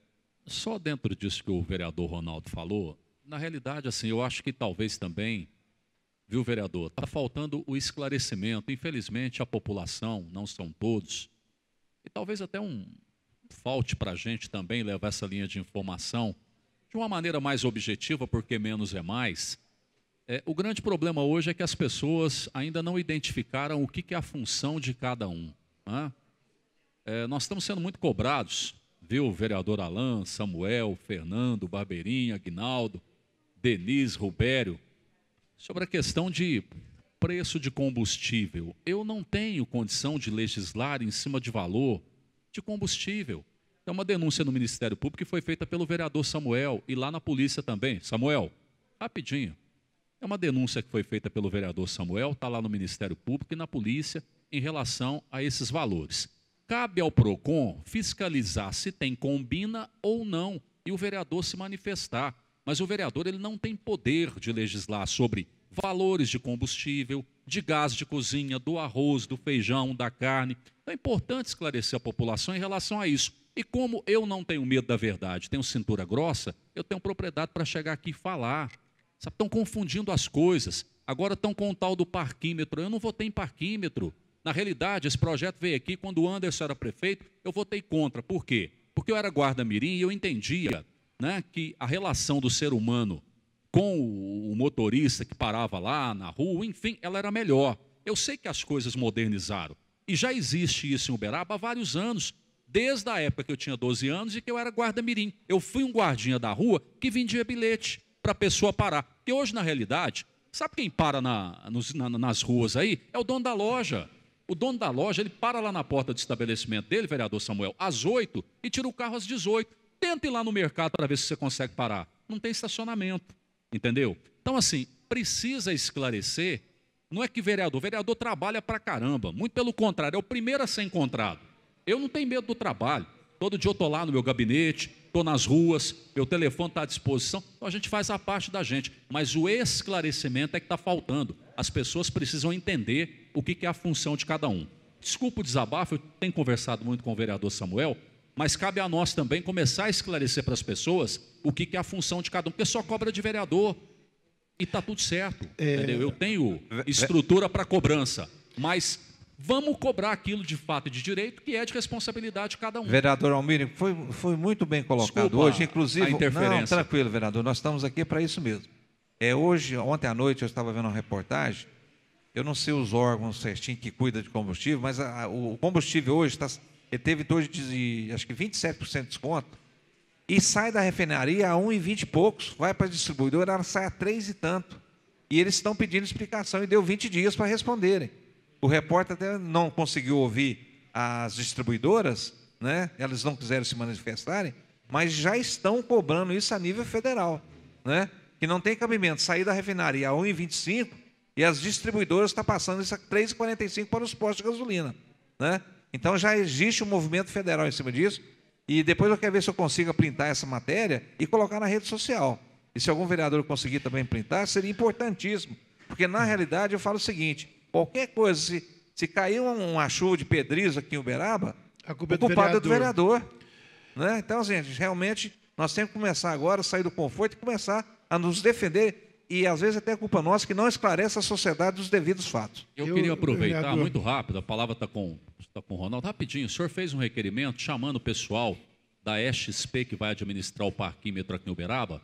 só dentro disso que o vereador Ronaldo falou, na realidade, assim, eu acho que talvez também, viu, vereador, está faltando o esclarecimento. Infelizmente, a população, não são todos, e talvez até um falte para a gente também levar essa linha de informação de uma maneira mais objetiva, porque menos é mais. É, o grande problema hoje é que as pessoas ainda não identificaram o que, que é a função de cada um. Né? É, nós estamos sendo muito cobrados viu o vereador Alain, Samuel, Fernando, Barbeirinha, Aguinaldo, Denise, Rubério, sobre a questão de preço de combustível. Eu não tenho condição de legislar em cima de valor de combustível. É uma denúncia no Ministério Público que foi feita pelo vereador Samuel e lá na polícia também. Samuel, rapidinho. É uma denúncia que foi feita pelo vereador Samuel, está lá no Ministério Público e na polícia em relação a esses valores. Cabe ao PROCON fiscalizar se tem combina ou não e o vereador se manifestar. Mas o vereador ele não tem poder de legislar sobre valores de combustível, de gás de cozinha, do arroz, do feijão, da carne. Então é importante esclarecer a população em relação a isso. E como eu não tenho medo da verdade, tenho cintura grossa, eu tenho propriedade para chegar aqui e falar. estão confundindo as coisas. Agora estão com o tal do parquímetro. Eu não votei em parquímetro. Na realidade, esse projeto veio aqui quando o Anderson era prefeito, eu votei contra. Por quê? Porque eu era guarda-mirim e eu entendia né, que a relação do ser humano com o motorista que parava lá na rua, enfim, ela era melhor. Eu sei que as coisas modernizaram. E já existe isso em Uberaba há vários anos, desde a época que eu tinha 12 anos e que eu era guarda-mirim. Eu fui um guardinha da rua que vendia bilhete para a pessoa parar. Porque hoje, na realidade, sabe quem para na, nos, na, nas ruas aí? É o dono da loja. O dono da loja, ele para lá na porta do estabelecimento dele, vereador Samuel, às 8 e tira o carro às 18. Tenta ir lá no mercado para ver se você consegue parar. Não tem estacionamento, entendeu? Então, assim, precisa esclarecer. Não é que vereador, vereador trabalha para caramba. Muito pelo contrário, é o primeiro a ser encontrado. Eu não tenho medo do trabalho. Todo dia eu estou lá no meu gabinete, estou nas ruas, meu telefone está à disposição. Então a gente faz a parte da gente. Mas o esclarecimento é que está faltando. As pessoas precisam entender o que, é a função de cada um. Desculpa o desabafo, eu tenho conversado muito com o vereador Samuel, mas cabe a nós também começar a esclarecer para as pessoas o que, é a função de cada um, porque só cobra de vereador e está tudo certo. É... Entendeu? Eu tenho estrutura para cobrança, mas vamos cobrar aquilo de fato e de direito que é de responsabilidade de cada um. Vereador Almir, foi, foi muito bem colocado Desculpa hoje, inclusive. A interferência. Não, tranquilo, vereador, nós estamos aqui para isso mesmo. É hoje, ontem à noite eu estava vendo uma reportagem eu não sei os órgãos certinho que cuida de combustível, mas a, a, o combustível hoje está teve hoje de, acho que 27% de desconto e sai da refinaria a 1,20 e poucos, vai para a distribuidora, ela sai a 3 e tanto. E eles estão pedindo explicação e deu 20 dias para responderem. O repórter até não conseguiu ouvir as distribuidoras, né? elas não quiseram se manifestarem, mas já estão cobrando isso a nível federal, né? que não tem cabimento sair da refinaria a 1,25 e as distribuidoras estão passando isso a 3,45 para os postos de gasolina. Né? Então já existe um movimento federal em cima disso. E depois eu quero ver se eu consigo printar essa matéria e colocar na rede social. E se algum vereador conseguir também printar, seria importantíssimo. Porque na realidade eu falo o seguinte: qualquer coisa, se, se cair uma chuva de pedriz aqui em Uberaba, a culpa é culpado é do vereador. Né? Então, assim, gente, realmente nós temos que começar agora, sair do conforto e começar a nos defender e às vezes até é culpa nossa que não esclarece a sociedade os devidos fatos. Eu, eu queria aproveitar vereador. muito rápido, a palavra está com, tá com o Ronaldo. Rapidinho, o senhor fez um requerimento chamando o pessoal da XP que vai administrar o parquímetro aqui em Uberaba.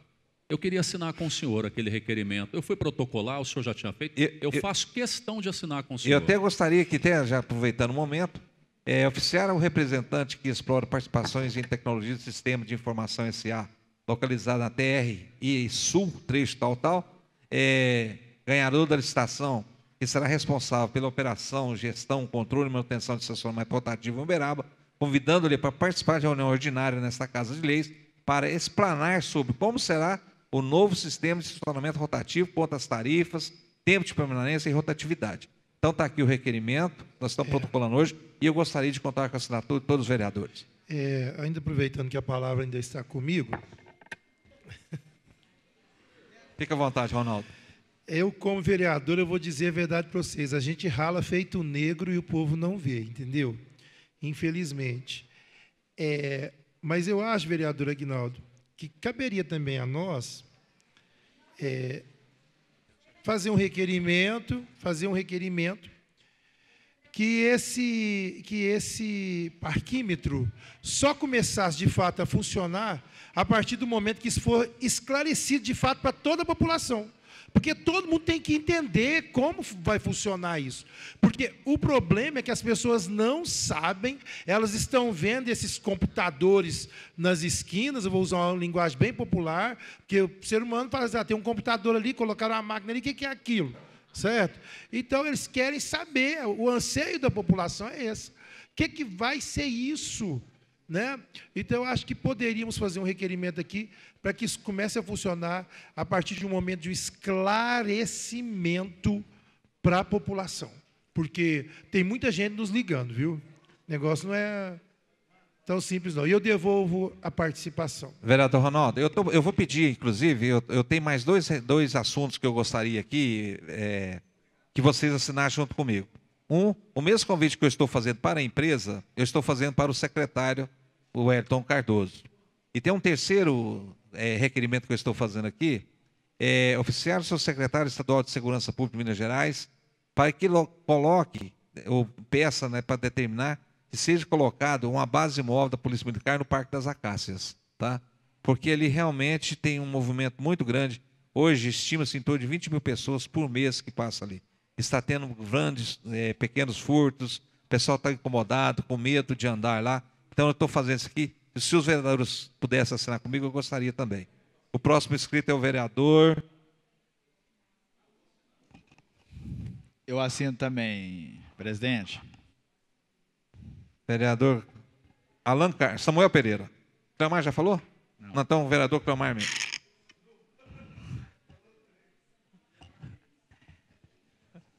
Eu queria assinar com o senhor aquele requerimento. Eu fui protocolar, o senhor já tinha feito. Eu, eu, eu faço questão de assinar com o senhor. Eu até gostaria que tenha, já aproveitando o momento, é, oficiar representante que explora participações em tecnologia do sistema de informação SA localizado na TR e Sul, trecho tal, tal, é ganhador da licitação que será responsável pela operação, gestão, controle e manutenção de estacionamento rotativo em Uberaba, convidando-lhe para participar de reunião ordinária nesta Casa de Leis para explanar sobre como será o novo sistema de estacionamento rotativo, quantas tarifas, tempo de permanência e rotatividade. Então está aqui o requerimento, nós estamos é. protocolando hoje, e eu gostaria de contar com a assinatura de todos os vereadores. É, ainda aproveitando que a palavra ainda está comigo, Fica à vontade, Ronaldo. Eu, como vereador, eu vou dizer a verdade para vocês. A gente rala feito negro e o povo não vê, entendeu? Infelizmente. É, mas eu acho, vereador Aguinaldo, que caberia também a nós é, fazer um requerimento, fazer um requerimento que esse, que esse parquímetro só começasse de fato a funcionar a partir do momento que isso for esclarecido de fato para toda a população. Porque todo mundo tem que entender como vai funcionar isso. Porque o problema é que as pessoas não sabem, elas estão vendo esses computadores nas esquinas, eu vou usar uma linguagem bem popular, porque o ser humano fala assim, ah, tem um computador ali, colocaram uma máquina ali, o que é aquilo? Certo? Então eles querem saber, o anseio da população é esse. O que, é que vai ser isso? Né? Então, eu acho que poderíamos fazer um requerimento aqui para que isso comece a funcionar a partir de um momento de esclarecimento para a população. Porque tem muita gente nos ligando, viu? O negócio não é tão simples, não. E eu devolvo a participação. Vereador Ronaldo, eu, tô, eu vou pedir, inclusive, eu, eu, tenho mais dois, dois assuntos que eu gostaria aqui é, que vocês assinassem junto comigo. Um, o mesmo convite que eu estou fazendo para a empresa, eu estou fazendo para o secretário o Ayrton é, Cardoso. E tem um terceiro é, requerimento que eu estou fazendo aqui. É, seu secretário estadual de Segurança Pública de Minas Gerais para que coloque, é, ou peça né, para determinar, que seja colocado uma base móvel da Polícia Militar no Parque das Acácias. Tá? Porque ele realmente tem um movimento muito grande. Hoje, estima-se em torno de 20 mil pessoas por mês que passa ali. Está tendo grandes, é, pequenos furtos, o pessoal está incomodado, com medo de andar lá. Então eu estou fazendo isso aqui. Se os vereadores pudessem assinar comigo, eu gostaria também. O próximo inscrito é o vereador. Eu assino também, presidente. Vereador Alan Carlos, Samuel Pereira. Clamar já falou? Não. Não então, vereador Clamar mesmo.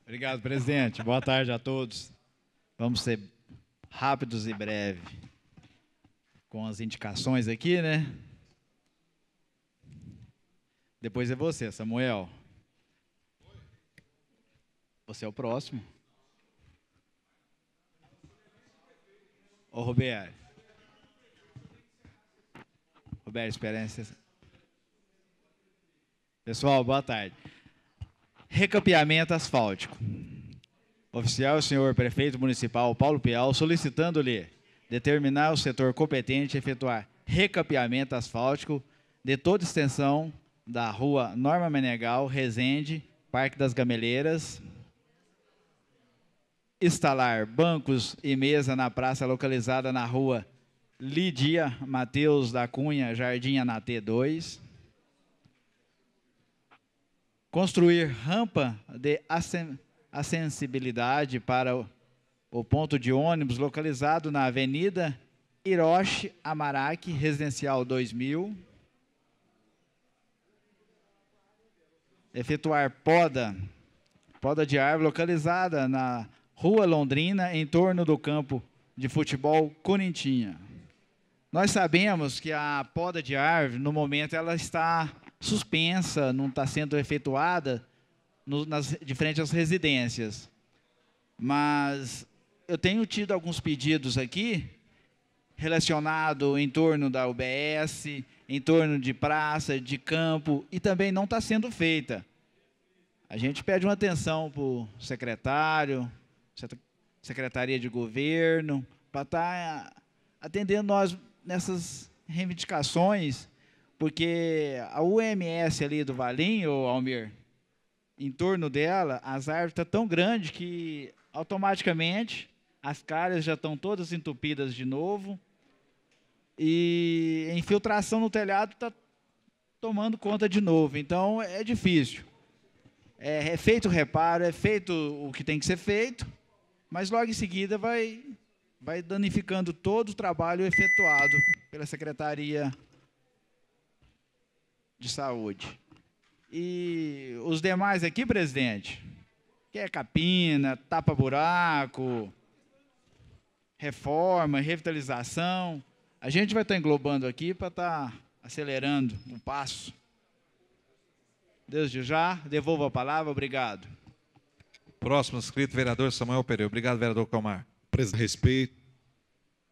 Obrigado, presidente. Boa tarde a todos. Vamos ser rápidos e breves com as indicações aqui, né? Depois é você, Samuel. Você é o próximo. Ô, Roberto. Roberto, Esperança. Pessoal, boa tarde. Recampeamento asfáltico. Oficial, senhor prefeito municipal Paulo Pial, solicitando-lhe determinar o setor competente a efetuar recapeamento asfáltico de toda extensão da rua Norma Menegal, Resende, Parque das Gameleiras, instalar bancos e mesa na praça localizada na rua Lidia Mateus da Cunha, Jardim Anatê 2, construir rampa de acessibilidade para o ponto de ônibus localizado na Avenida Hiroshi Amaraki, Residencial 2000. Efetuar poda, poda de árvore localizada na Rua Londrina, em torno do campo de futebol Corintinha. Nós sabemos que a poda de árvore, no momento, ela está suspensa, não está sendo efetuada no, nas, de frente às residências. Mas eu tenho tido alguns pedidos aqui relacionado em torno da UBS, em torno de praça, de campo, e também não está sendo feita. A gente pede uma atenção para o secretário, Secretaria de Governo, para estar tá eh, atendendo nós nessas reivindicações, porque a UMS ali do Valinho, Almir, em torno dela, as árvores estão tá tão grande que automaticamente as calhas já estão todas entupidas de novo. E a infiltração no telhado está tomando conta de novo. Então é difícil. É, é feito o reparo, é feito o que tem que ser feito, mas logo em seguida vai, vai danificando todo o trabalho efetuado pela Secretaria de Saúde. E os demais aqui, presidente, que é capina, tapa-buraco, reforma, revitalização. A gente vai estar englobando aqui para estar tá acelerando o um passo. Desde já, devolvo a palavra, obrigado. Próximo inscrito, vereador Samuel Pereira. Obrigado, vereador Calmar. A respeito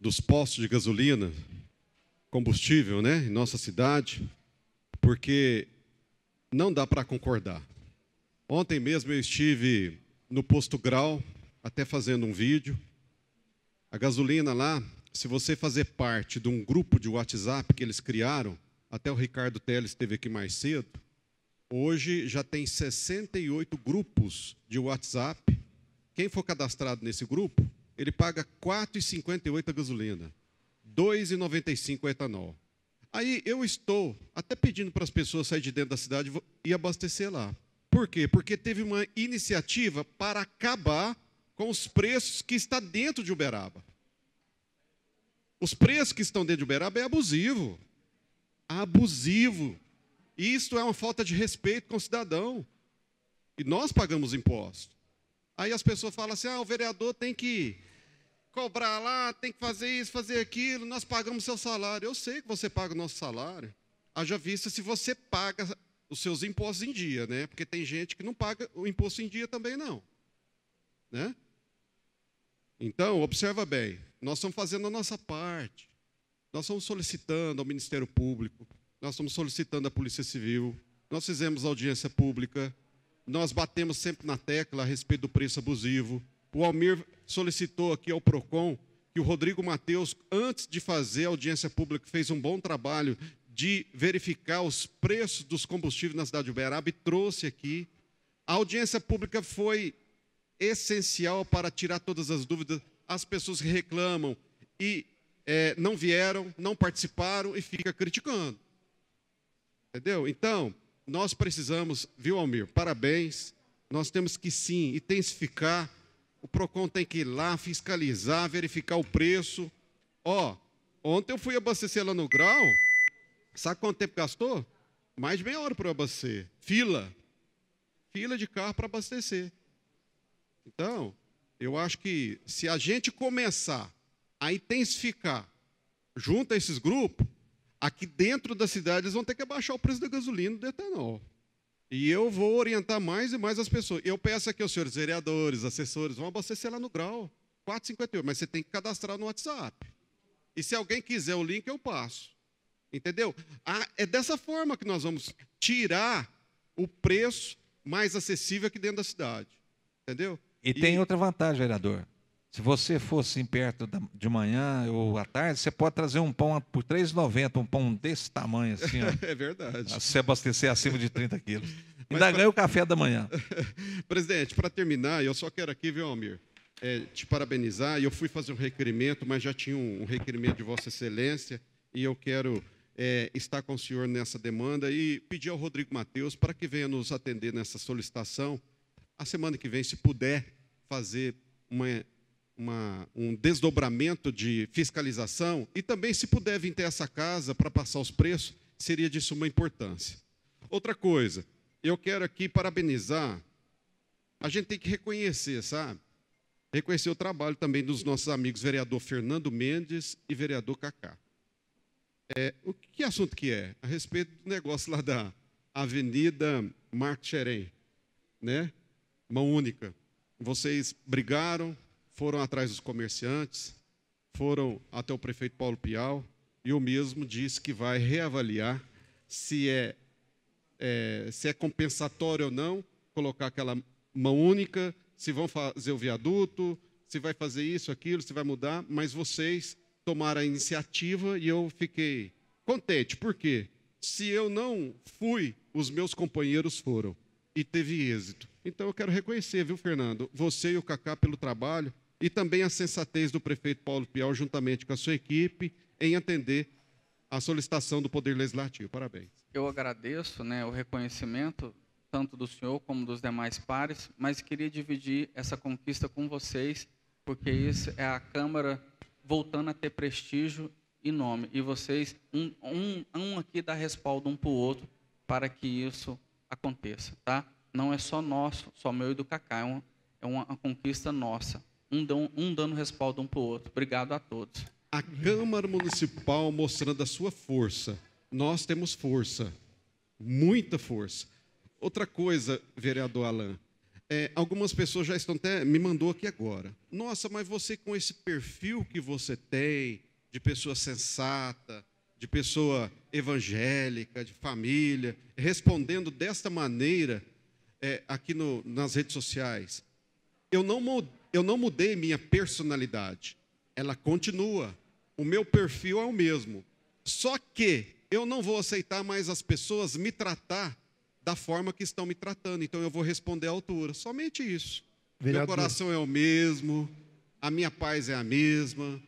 dos postos de gasolina, combustível, né, em nossa cidade, porque não dá para concordar. Ontem mesmo eu estive no posto Grau, até fazendo um vídeo, a gasolina lá, se você fazer parte de um grupo de WhatsApp que eles criaram, até o Ricardo Teles esteve aqui mais cedo, hoje já tem 68 grupos de WhatsApp. Quem for cadastrado nesse grupo, ele paga 4,58 a gasolina, 2,95 o etanol. Aí eu estou até pedindo para as pessoas sair de dentro da cidade e abastecer lá. Por quê? Porque teve uma iniciativa para acabar com os preços que está dentro de Uberaba. Os preços que estão dentro de Uberaba é abusivo. Abusivo. E isto é uma falta de respeito com o cidadão. E nós pagamos imposto. Aí as pessoas falam assim: ah, o vereador tem que cobrar lá, tem que fazer isso, fazer aquilo, nós pagamos seu salário. Eu sei que você paga o nosso salário. Haja vista se você paga os seus impostos em dia, né? Porque tem gente que não paga o imposto em dia também, não. Né? Então, observa bem, nós estamos fazendo a nossa parte. Nós estamos solicitando ao Ministério Público, nós estamos solicitando à Polícia Civil, nós fizemos audiência pública, nós batemos sempre na tecla a respeito do preço abusivo. O Almir solicitou aqui ao PROCON que o Rodrigo Mateus, antes de fazer a audiência pública, fez um bom trabalho de verificar os preços dos combustíveis na cidade de Uberaba e trouxe aqui. A audiência pública foi essencial para tirar todas as dúvidas. As pessoas reclamam e é, não vieram, não participaram e fica criticando. Entendeu? Então, nós precisamos, viu, Almir? Parabéns. Nós temos que sim intensificar. O PROCON tem que ir lá fiscalizar, verificar o preço. Ó, ontem eu fui abastecer lá no grau. Sabe quanto tempo gastou? Mais de meia hora para abastecer. Fila. Fila de carro para abastecer. Então, eu acho que se a gente começar a intensificar junto a esses grupos, aqui dentro da cidade eles vão ter que abaixar o preço da gasolina e do etanol. E eu vou orientar mais e mais as pessoas. Eu peço aqui aos senhores vereadores, assessores, vão abastecer lá no grau, 4,58, mas você tem que cadastrar no WhatsApp. E se alguém quiser o link, eu passo. Entendeu? Ah, é dessa forma que nós vamos tirar o preço mais acessível aqui dentro da cidade. Entendeu? E, e tem outra vantagem, vereador. Se você fosse assim, perto da, de manhã ou à tarde, você pode trazer um pão por R$ 3,90, um pão desse tamanho assim. Ó, é verdade. Se você abastecer acima de 30 quilos. Ainda pra... ganha o café da manhã. Presidente, para terminar, eu só quero aqui, viu, Almir, é, te parabenizar. Eu fui fazer um requerimento, mas já tinha um, requerimento de Vossa Excelência e eu quero é, estar com o senhor nessa demanda e pedir ao Rodrigo Matheus para que venha nos atender nessa solicitação. A semana que vem, se puder, fazer uma, uma, um desdobramento de fiscalização e também, se puder vir ter essa casa para passar os preços, seria de suma importância. Outra coisa, eu quero aqui parabenizar, a gente tem que reconhecer, sabe? Reconhecer o trabalho também dos nossos amigos vereador Fernando Mendes e vereador Cacá. É, o que assunto que é? A respeito do negócio lá da Avenida Marco Xerém, né? Mão única. Vocês brigaram, foram atrás dos comerciantes, foram até o prefeito Paulo Pial e o mesmo disse que vai reavaliar se é, é, se é compensatório ou não colocar aquela mão única, se vão fazer o viaduto, se vai fazer isso, aquilo, se vai mudar, mas vocês tomaram a iniciativa e eu fiquei contente, porque se eu não fui, os meus companheiros foram e teve êxito. Então eu quero reconhecer, viu, Fernando, você e o Cacá pelo trabalho e também a sensatez do prefeito Paulo Pial, juntamente com a sua equipe, em atender a solicitação do Poder Legislativo. Parabéns. Eu agradeço né, o reconhecimento, tanto do senhor como dos demais pares, mas queria dividir essa conquista com vocês, porque isso é a Câmara voltando a ter prestígio e nome. E vocês, um, um, um aqui dá respaldo um para o outro para que isso aconteça, tá? não é só nosso, só meu e do Cacá, é, é uma conquista nossa. Um, dão, um dando respaldo um para o outro. Obrigado a todos. A Câmara Municipal mostrando a sua força. Nós temos força, muita força. Outra coisa, vereador Alain, é, algumas pessoas já estão até me mandou aqui agora. Nossa, mas você com esse perfil que você tem de pessoa sensata, de pessoa evangélica, de família, respondendo desta maneira, é, aqui no, nas redes sociais. Eu não, eu não mudei minha personalidade. Ela continua. O meu perfil é o mesmo. Só que eu não vou aceitar mais as pessoas me tratar da forma que estão me tratando. Então eu vou responder à altura. Somente isso. Vereador. Meu coração é o mesmo, a minha paz é a mesma,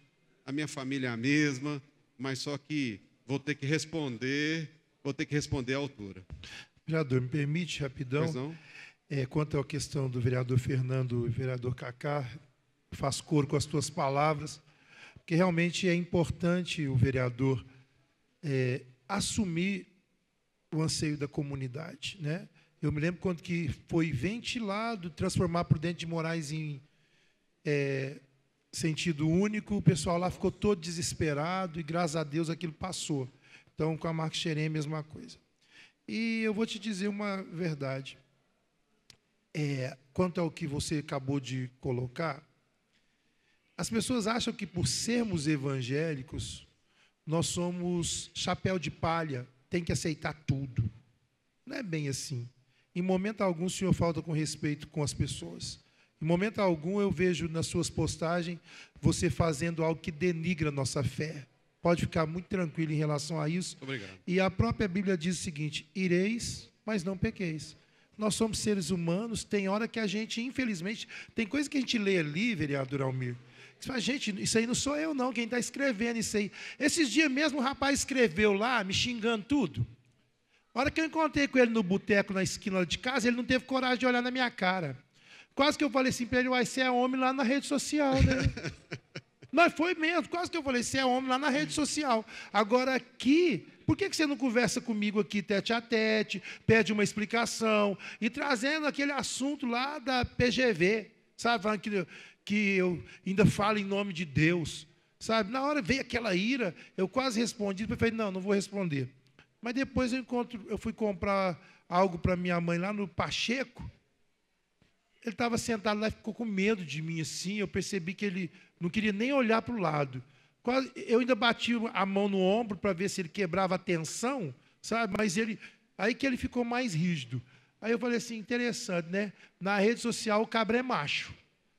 a minha família é a mesma, mas só que vou ter que responder, vou ter que responder à altura. Vereador, me permite, rapidão, Perdão? é, quanto à questão do vereador Fernando e vereador Cacá, faz cor com as tuas palavras, porque realmente é importante o vereador é, assumir o anseio da comunidade. Né? Eu me lembro quando que foi ventilado transformar Prudente de Moraes em é, sentido único, o pessoal lá ficou todo desesperado e, graças a Deus, aquilo passou. Então, com a Marcos Xerém, a mesma coisa. E eu vou te dizer uma verdade. É, quanto ao que você acabou de colocar, as pessoas acham que por sermos evangélicos, nós somos chapéu de palha, tem que aceitar tudo. Não é bem assim. Em momento algum, o senhor falta com respeito com as pessoas. Em momento algum, eu vejo nas suas postagens você fazendo algo que denigra a nossa fé. Pode ficar muito tranquilo em relação a isso. Obrigado. E a própria Bíblia diz o seguinte: ireis, mas não pequeis. Nós somos seres humanos, tem hora que a gente, infelizmente, tem coisa que a gente lê ali, vereador Almir, que fala, gente, isso aí não sou eu não, quem está escrevendo isso aí. Esses dias mesmo o rapaz escreveu lá, me xingando tudo. A hora que eu encontrei com ele no boteco, na esquina de casa, ele não teve coragem de olhar na minha cara. Quase que eu falei assim para ele, uai, você é homem lá na rede social, né? Nós foi mesmo, quase que eu falei, você é homem lá na rede social. Agora aqui, por que, que você não conversa comigo aqui tete a tete, pede uma explicação? E trazendo aquele assunto lá da PGV, sabe? Falando que, que eu ainda falo em nome de Deus. Sabe? Na hora veio aquela ira, eu quase respondi, eu falei, não, não vou responder. Mas depois eu encontro, eu fui comprar algo para minha mãe lá no Pacheco, ele estava sentado lá e ficou com medo de mim assim. Eu percebi que ele não queria nem olhar para o lado. Quase, eu ainda bati a mão no ombro para ver se ele quebrava a tensão, sabe? Mas ele. Aí que ele ficou mais rígido. Aí eu falei assim: interessante, né? Na rede social o cabra é macho.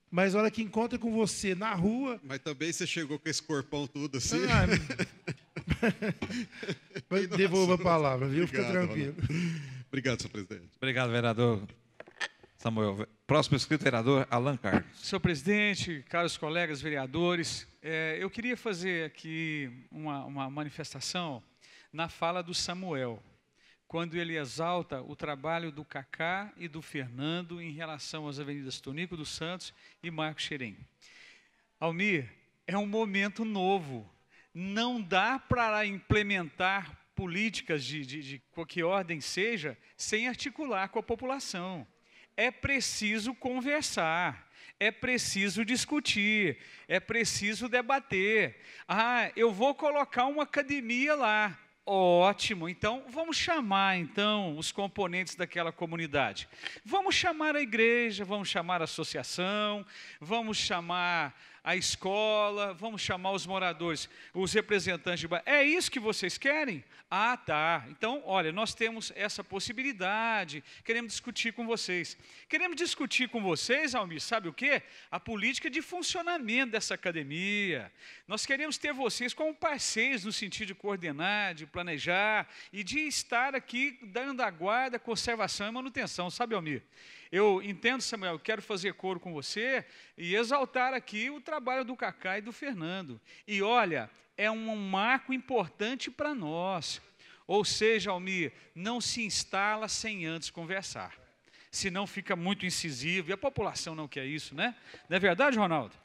Mas a hora que encontra com você na rua. Mas também você chegou com esse corpão tudo assim. Ah, Devolva a palavra, viu? Obrigado, Fica tranquilo. Mano. Obrigado, senhor presidente. Obrigado, vereador. Samuel. Próximo escrito, vereador Allan Carlos. Senhor presidente, caros colegas vereadores, é, eu queria fazer aqui uma, uma manifestação na fala do Samuel, quando ele exalta o trabalho do Cacá e do Fernando em relação às avenidas Tonico dos Santos e Marco Xerém. Almir, é um momento novo. Não dá para implementar políticas de, de, de qualquer ordem seja sem articular com a população é preciso conversar, é preciso discutir, é preciso debater. Ah, eu vou colocar uma academia lá. Ótimo. Então, vamos chamar então os componentes daquela comunidade. Vamos chamar a igreja, vamos chamar a associação, vamos chamar a escola, vamos chamar os moradores, os representantes de bairro. É isso que vocês querem? Ah, tá. Então, olha, nós temos essa possibilidade, queremos discutir com vocês. Queremos discutir com vocês, Almir, sabe o quê? A política de funcionamento dessa academia. Nós queremos ter vocês como parceiros no sentido de coordenar, de planejar e de estar aqui dando a guarda, conservação e manutenção, sabe, Almir? Eu entendo, Samuel, eu quero fazer coro com você e exaltar aqui o trabalho do Cacá e do Fernando. E olha, é um marco importante para nós. Ou seja, Almir, não se instala sem antes conversar. Senão fica muito incisivo e a população não quer isso, né? Não é verdade, Ronaldo?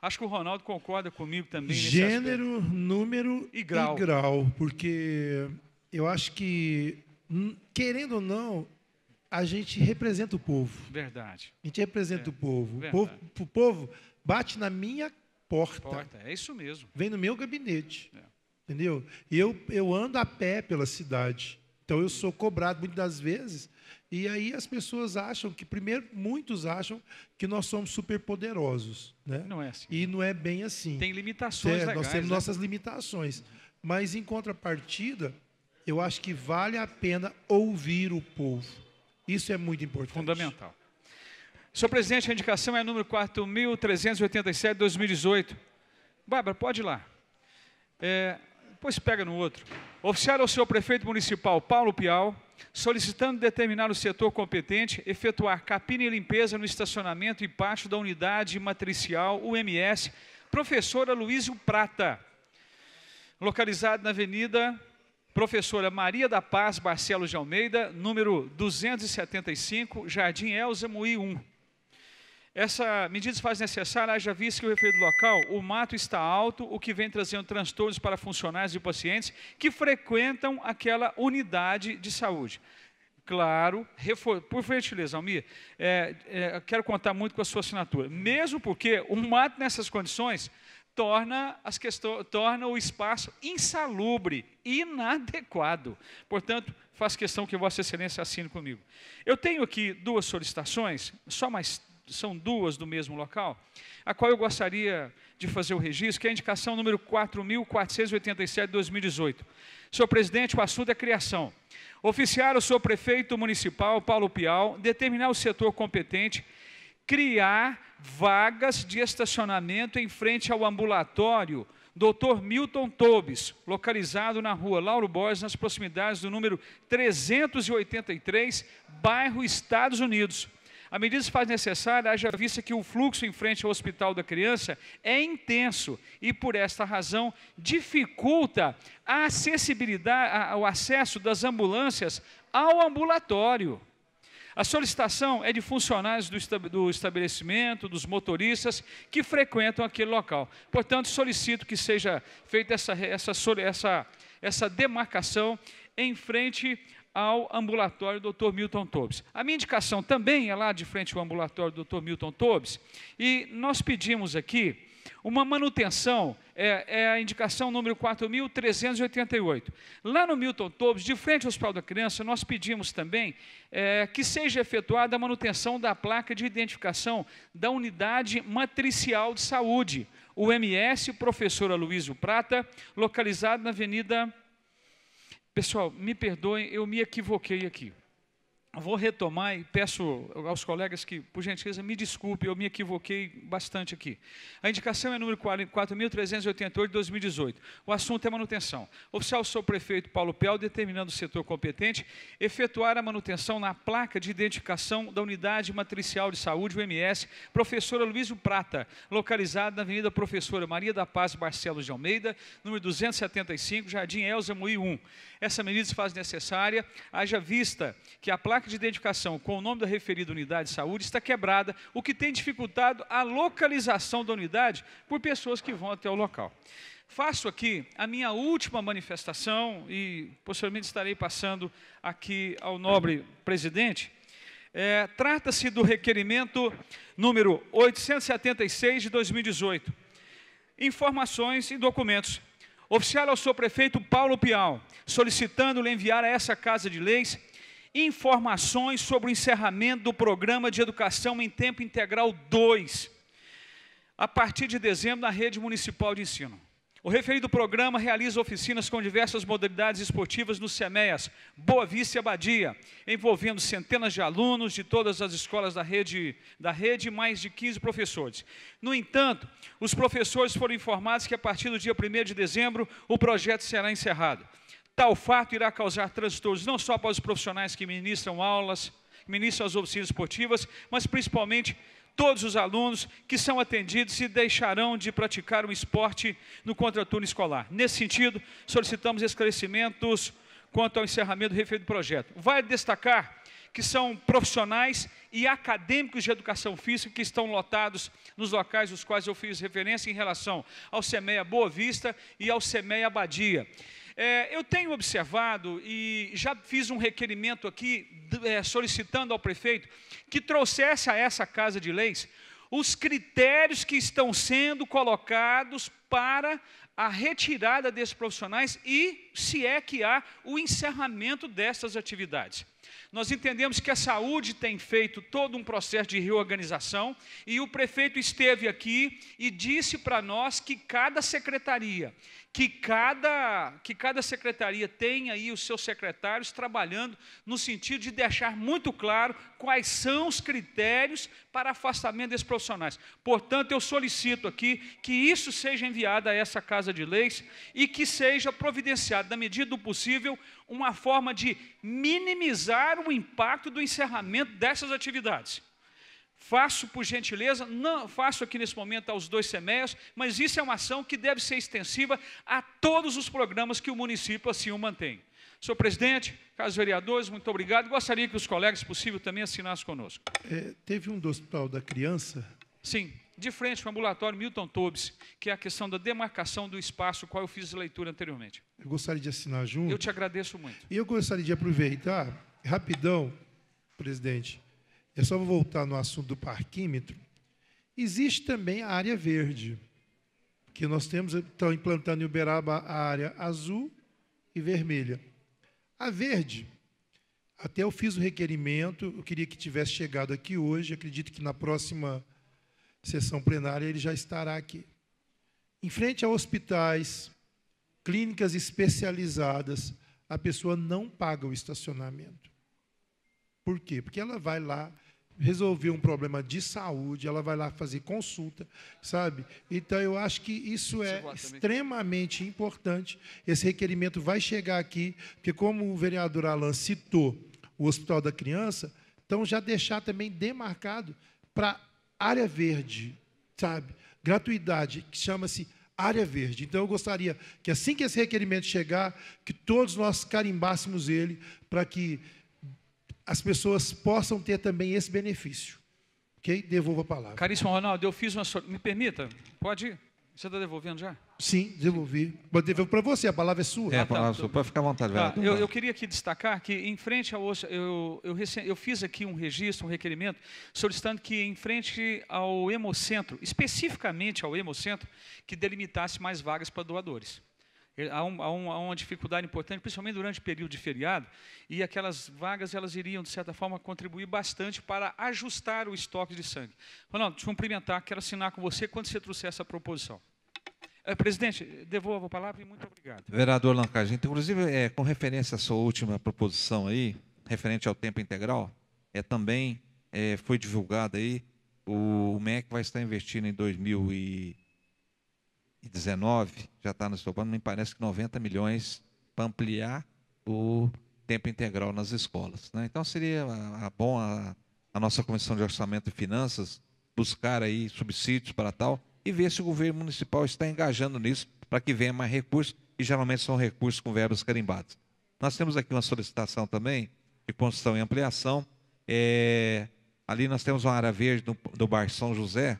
Acho que o Ronaldo concorda comigo também. Gênero, número e grau. e grau. Porque eu acho que, hum, querendo ou não, a gente representa o povo. Verdade. A gente representa é. o, povo. o povo. O povo, bate na minha porta. porta. É isso mesmo. Vem no meu gabinete. É. Entendeu? E eu, eu ando a pé pela cidade. Então eu sou cobrado muitas das vezes. E aí as pessoas acham que, primeiro, muitos acham que nós somos superpoderosos. Né? Não é assim. E não é bem assim. Tem limitações é, legais, Nós temos né? nossas limitações. Mas, em contrapartida, eu acho que vale a pena ouvir o povo isso é muito importante. Fundamental. Senhor presidente, a indicação é número 4.387, 2018. Bárbara, pode ir lá. É, depois pega no outro. Oficiar ao é senhor prefeito municipal Paulo Pial, solicitando determinar o setor competente efetuar capina e limpeza no estacionamento e pátio da unidade matricial UMS, professora Luísio Prata, localizado na Avenida Professora Maria da Paz Barcelos de Almeida, número 275, Jardim Elza Mui 1. Essa medida se faz necessária, haja visto que o referido local, o mato está alto, o que vem trazendo transtornos para funcionários e pacientes que frequentam aquela unidade de saúde. Claro, refor... por gentileza, Almir, é, é, quero contar muito com a sua assinatura. Mesmo porque o mato nessas condições torna, as questões, torna o espaço insalubre, inadequado. Portanto, faz questão que Vossa Excelência assine comigo. Eu tenho aqui duas solicitações, só mais são duas do mesmo local, a qual eu gostaria de fazer o registro, que é a indicação número 4.487 de 2018. Senhor presidente, o assunto é criação. Oficiar o senhor prefeito municipal, Paulo Pial, determinar o setor competente criar vagas de estacionamento em frente ao ambulatório Dr. Milton Tobes, localizado na rua Lauro Borges, nas proximidades do número 383, bairro Estados Unidos. A medida se faz necessária, haja vista que o fluxo em frente ao Hospital da Criança é intenso e, por esta razão, dificulta a acessibilidade, o acesso das ambulâncias ao ambulatório. A solicitação é de funcionários do estabelecimento, dos motoristas que frequentam aquele local. Portanto, solicito que seja feita essa, essa, essa, essa demarcação em frente ao ambulatório Dr. Milton Tobes. A minha indicação também é lá de frente ao ambulatório Dr. Milton Tobes, e nós pedimos aqui uma manutenção é, é a indicação número 4.388. Lá no Milton Tobes, de frente ao Hospital da Criança, nós pedimos também é, que seja efetuada a manutenção da placa de identificação da Unidade Matricial de Saúde, UMS Professora Luísio Prata, localizado na Avenida... Pessoal, me perdoem, eu me equivoquei aqui vou retomar e peço aos colegas que, por gentileza, me desculpe, eu me equivoquei bastante aqui. A indicação é número 4.388 de 2018. O assunto é manutenção. Oficial sou prefeito Paulo Pel, determinando o setor competente, efetuar a manutenção na placa de identificação da Unidade Matricial de Saúde, UMS, professora Luísio Prata, localizada na Avenida Professora Maria da Paz Barcelos de Almeida, número 275, Jardim Elza Mui 1. Essa medida se faz necessária, haja vista que a placa placa de identificação com o nome da referida unidade de saúde está quebrada, o que tem dificultado a localização da unidade por pessoas que vão até o local. Faço aqui a minha última manifestação e posteriormente estarei passando aqui ao nobre presidente. É, Trata-se do requerimento número 876 de 2018. Informações e documentos. Oficial ao é seu prefeito Paulo Pial, solicitando-lhe enviar a essa Casa de Leis informações sobre o encerramento do programa de educação em tempo integral 2, a partir de dezembro, na rede municipal de ensino. O referido programa realiza oficinas com diversas modalidades esportivas no SEMEAS, Boa Vista e Abadia, envolvendo centenas de alunos de todas as escolas da rede, da rede e mais de 15 professores. No entanto, os professores foram informados que a partir do dia 1 de dezembro o projeto será encerrado. Tal fato irá causar transtornos não só para os profissionais que ministram aulas, ministram as oficinas esportivas, mas principalmente todos os alunos que são atendidos e deixarão de praticar um esporte no contraturno escolar. Nesse sentido, solicitamos esclarecimentos quanto ao encerramento do referido projeto. Vai destacar que são profissionais e acadêmicos de educação física que estão lotados nos locais os quais eu fiz referência em relação ao SEMEA Boa Vista e ao SEMEA Abadia. É, eu tenho observado e já fiz um requerimento aqui, é, solicitando ao prefeito que trouxesse a essa casa de leis os critérios que estão sendo colocados para a retirada desses profissionais e se é que há o encerramento dessas atividades. Nós entendemos que a saúde tem feito todo um processo de reorganização e o prefeito esteve aqui e disse para nós que cada secretaria, que cada, que cada secretaria tem aí os seus secretários trabalhando no sentido de deixar muito claro quais são os critérios para afastamento desses profissionais. Portanto, eu solicito aqui que isso seja enviado a essa Casa de Leis e que seja providenciado, na medida do possível, uma forma de minimizar o impacto do encerramento dessas atividades. Faço por gentileza, não faço aqui nesse momento aos dois semestres, mas isso é uma ação que deve ser extensiva a todos os programas que o município assim o mantém. Senhor presidente, caros vereadores, muito obrigado. Gostaria que os colegas, se possível, também assinassem conosco. É, teve um do Hospital da Criança. Sim de frente com o ambulatório Milton Tobes, que é a questão da demarcação do espaço, qual eu fiz leitura anteriormente. Eu gostaria de assinar junto. Eu te agradeço muito. E eu gostaria de aproveitar, rapidão, presidente, eu só vou voltar no assunto do parquímetro. Existe também a área verde, que nós temos, estão implantando em Uberaba a área azul e vermelha. A verde, até eu fiz o requerimento, eu queria que tivesse chegado aqui hoje, acredito que na próxima sessão plenária, ele já estará aqui. Em frente a hospitais, clínicas especializadas, a pessoa não paga o estacionamento. Por quê? Porque ela vai lá resolver um problema de saúde, ela vai lá fazer consulta, sabe? Então eu acho que isso é extremamente também. importante. Esse requerimento vai chegar aqui, porque como o vereador Alan citou o Hospital da Criança, então já deixar também demarcado para área verde, sabe? Gratuidade, que chama-se área verde. Então eu gostaria que assim que esse requerimento chegar, que todos nós carimbássemos ele para que as pessoas possam ter também esse benefício. Ok? Devolvo a palavra. Caríssimo Ronaldo, eu fiz uma. Me permita? Pode ir? Você está devolvendo já? Sim, devolvi. Mas devolvo para você, a palavra é sua. É, a ah, tá. palavra é sua. Pode ficar à vontade. eu, eu, queria aqui destacar que, em frente ao. Eu, eu, rece, eu fiz aqui um registro, um requerimento, solicitando que, em frente ao Hemocentro, especificamente ao Hemocentro, que delimitasse mais vagas para doadores. Há, um, há, um, há, uma dificuldade importante, principalmente durante o período de feriado, e aquelas vagas elas iriam, de certa forma, contribuir bastante para ajustar o estoque de sangue. Ronaldo, te cumprimentar, quero assinar com você quando você trouxer essa proposição. Eh, presidente, devolvo a palavra e muito obrigado. Vereador Lancagente, inclusive, é, com referência à sua última proposição aí, referente ao tempo integral, é também é, foi divulgado aí, o, o MEC vai estar investindo em 2019, já está no seu plano, me parece que 90 milhões para ampliar o tempo integral nas escolas. Né? Então, seria a, a bom a, a nossa Comissão de Orçamento e Finanças buscar aí subsídios para tal, e ver se o governo municipal está engajando nisso para que venha mais recursos, e geralmente são recursos com verbas carimbadas. Nós temos aqui uma solicitação também de construção e ampliação. É, ali nós temos uma área verde do, do Bar São José,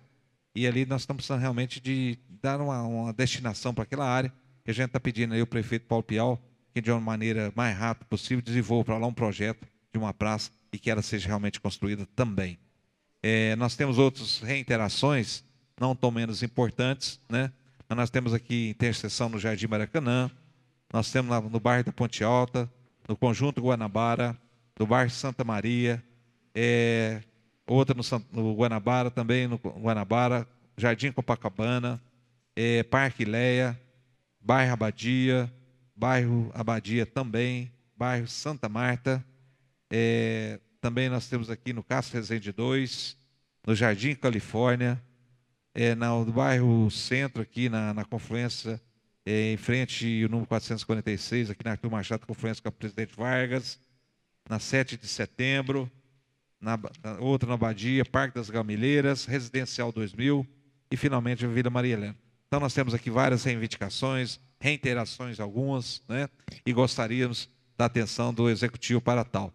e ali nós estamos precisando realmente de dar uma, uma destinação para aquela área, E a gente está pedindo aí o prefeito Paulo Pial, que de uma maneira mais rápida possível desenvolva para lá um projeto de uma praça e que ela seja realmente construída também. É, nós temos outras reinterações não tão menos importantes, né? Mas nós temos aqui intercessão no Jardim Maracanã, nós temos no bairro da Ponte Alta, no Conjunto Guanabara, no bairro Santa Maria, é, outra no, no, Guanabara, também no Guanabara, Jardim Copacabana, é, Parque Leia, bairro Abadia, bairro Abadia também, bairro Santa Marta, é, também nós temos aqui no Castro Resende 2, no Jardim Califórnia, é, no bairro Centro, aqui na, na Confluência, é, em frente ao número 446, aqui na Arthur Machado, Confluência com a Presidente Vargas, na 7 de setembro, na, na, outra na Badia, Parque das Gamileiras, Residencial 2000 e, finalmente, a Vila Maria Helena. Então, nós temos aqui várias reivindicações, reiterações algumas, né? e gostaríamos da atenção do Executivo para tal.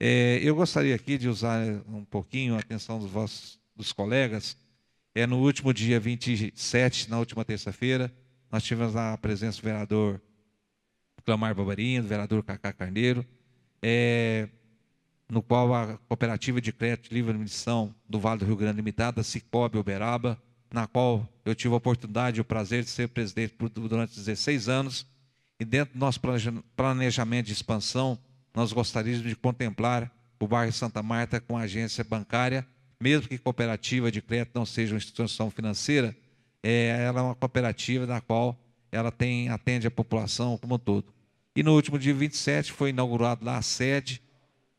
É, eu gostaria aqui de usar um pouquinho a atenção dos, vossos, dos colegas, é no último dia 27, na última terça-feira, nós tivemos a presença do vereador Clamar Barbarinha, do vereador Cacá Carneiro, é, no qual a Cooperativa de Crédito Livre de do Vale do Rio Grande Limitada, Cicobi Uberaba, na qual eu tive a oportunidade e o prazer de ser presidente durante 16 anos, e dentro do nosso planejamento de expansão, nós gostaríamos de contemplar o bairro Santa Marta com agência bancária mesmo que cooperativa de crédito não seja uma instituição financeira, é, ela é uma cooperativa na qual ela tem, atende a população como um todo. E no último dia 27 foi inaugurado lá a sede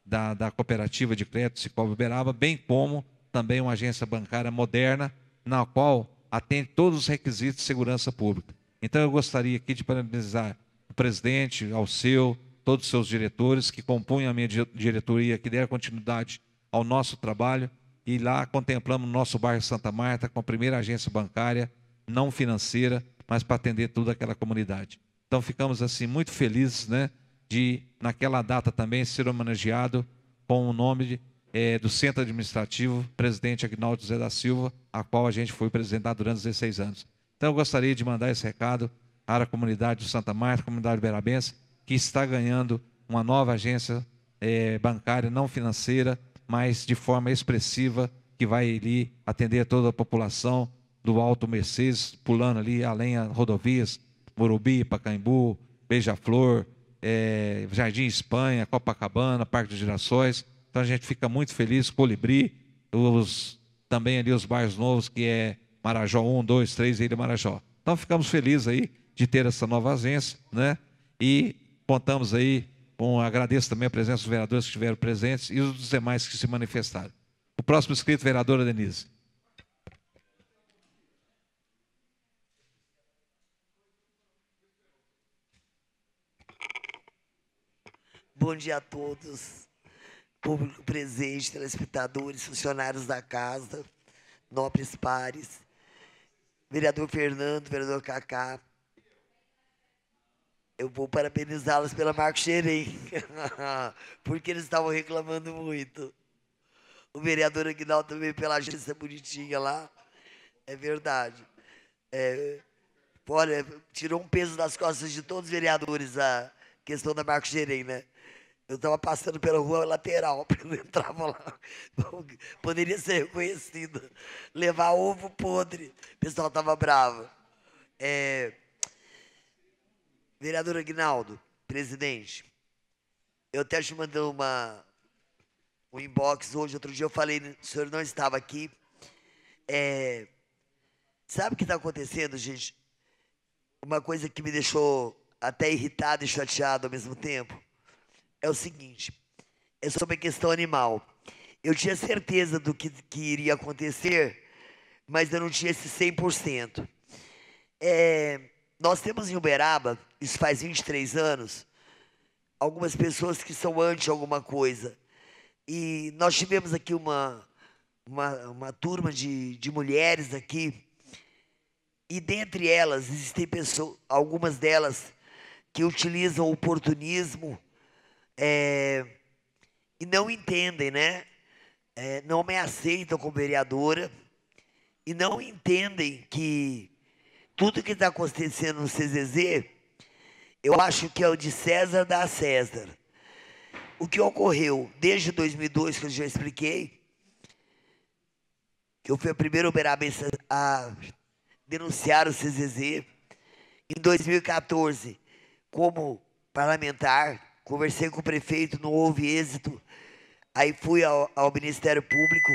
da, da cooperativa de crédito Cicobi Uberaba, bem como também uma agência bancária moderna, na qual atende todos os requisitos de segurança pública. Então eu gostaria aqui de parabenizar o presidente, ao seu, todos os seus diretores que compõem a minha diretoria, que deram continuidade ao nosso trabalho e lá contemplamos nosso bairro Santa Marta com a primeira agência bancária, não financeira, mas para atender toda aquela comunidade. Então ficamos assim muito felizes, né, de naquela data também ser homenageado com o nome de, é, do centro administrativo Presidente Agnaldo Zé da Silva, a qual a gente foi presidentado durante 16 anos. Então eu gostaria de mandar esse recado para a comunidade de Santa Marta, comunidade berabense, que está ganhando uma nova agência é, bancária não financeira mas de forma expressiva, que vai ali atender toda a população do Alto Mercedes, pulando ali além as rodovias, Morumbi, Pacaembu, Beija-Flor, é, Jardim Espanha, Copacabana, Parque dos Girassóis. Então a gente fica muito feliz, Colibri, os, também ali os bairros novos, que é Marajó 1, 2, 3 e Ilha Marajó. Então ficamos felizes aí de ter essa nova agência, né? E contamos aí Bom, agradeço também a presença dos vereadores que estiveram presentes e os demais que se manifestaram. O próximo escrito, vereadora Denise. Bom dia a todos, público presente, telespectadores, funcionários da casa, nobres pares, vereador Fernando, vereador Cacá, eu vou parabenizá-los pela Marco Xerém, porque eles estavam reclamando muito. O vereador Aguinaldo também pela agência bonitinha lá. É verdade. É, olha, tirou um peso das costas de todos os vereadores a questão da Marco Xerém, né? Eu estava passando pela rua lateral, eu entrava lá. Poderia ser reconhecido. Levar ovo podre. O pessoal estava bravo. É, Vereador Aguinaldo, presidente, eu até te mandei uma, um inbox hoje, outro dia eu falei, o senhor não estava aqui. É, sabe o que está acontecendo, gente? Uma coisa que me deixou até irritado e chateado ao mesmo tempo é o seguinte: é sobre a questão animal. Eu tinha certeza do que, que iria acontecer, mas eu não tinha esse 100%. É, nós temos em Uberaba, isso faz 23 anos, algumas pessoas que são anti alguma coisa. E nós tivemos aqui uma, uma, uma turma de, de mulheres aqui, e dentre elas existem pessoas, algumas delas que utilizam o oportunismo é, e não entendem, né? É, não me aceitam como vereadora e não entendem que tudo que está acontecendo no CZZ, eu acho que é o de César da César. O que ocorreu desde 2002, que eu já expliquei, que eu fui a primeira uberabense a denunciar o CZZ, em 2014, como parlamentar, conversei com o prefeito, não houve êxito, aí fui ao, ao Ministério Público,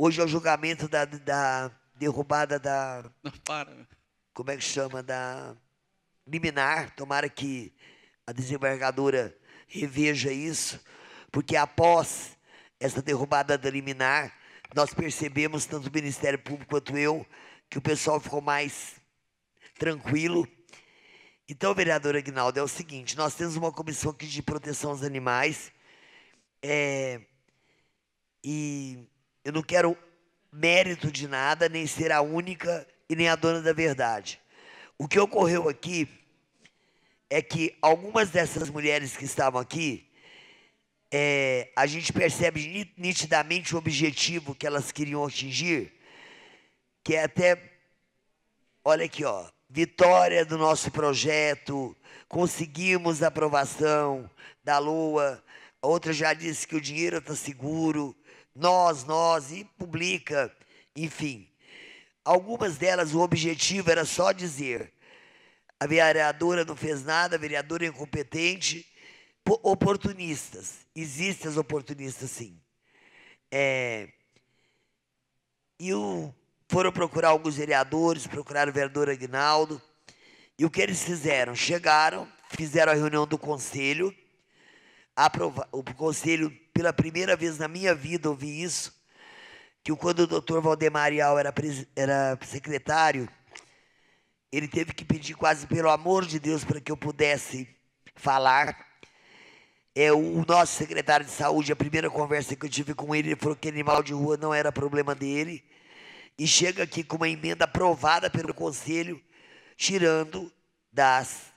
hoje é o julgamento da, da derrubada da. Não, para. Como é que chama? Da liminar. Tomara que a desembargadora reveja isso, porque após essa derrubada da liminar, nós percebemos, tanto o Ministério Público quanto eu, que o pessoal ficou mais tranquilo. Então, vereador Agnaldo, é o seguinte: nós temos uma comissão aqui de proteção aos animais, é, e eu não quero mérito de nada, nem ser a única e nem a dona da verdade. O que ocorreu aqui é que algumas dessas mulheres que estavam aqui, é, a gente percebe nitidamente o objetivo que elas queriam atingir, que é até, olha aqui, ó, vitória do nosso projeto, conseguimos a aprovação da Lua, a outra já disse que o dinheiro está seguro, nós, nós, e publica, enfim. Algumas delas o objetivo era só dizer: a vereadora não fez nada, a vereadora é incompetente. Oportunistas, existem as oportunistas sim. É, e o, foram procurar alguns vereadores, procuraram o vereador Agnaldo. E o que eles fizeram? Chegaram, fizeram a reunião do conselho aprovar. O conselho, pela primeira vez na minha vida, ouvi isso, que quando o doutor Valdemar Ial era, era secretário, ele teve que pedir quase pelo amor de Deus para que eu pudesse falar. É o nosso secretário de saúde, a primeira conversa que eu tive com ele, ele falou que animal de rua não era problema dele. E chega aqui com uma emenda aprovada pelo conselho, tirando das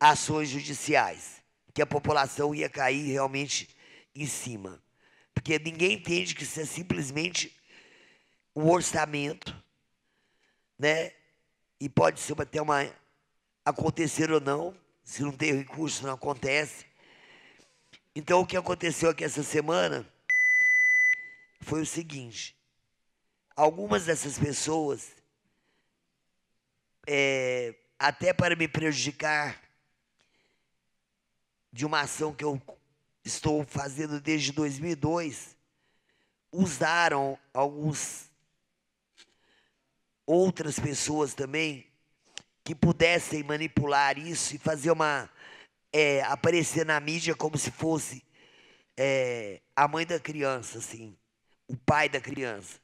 ações judiciais que a população ia cair realmente em cima. Porque ninguém entende que isso é simplesmente um orçamento, né? E pode ser até uma acontecer ou não, se não tem recurso não acontece. Então o que aconteceu aqui essa semana foi o seguinte: algumas dessas pessoas, é, até para me prejudicar, de uma ação que eu estou fazendo desde 2002, usaram alguns outras pessoas também que pudessem manipular isso e fazer uma é, aparecer na mídia como se fosse é, a mãe da criança, assim, o pai da criança.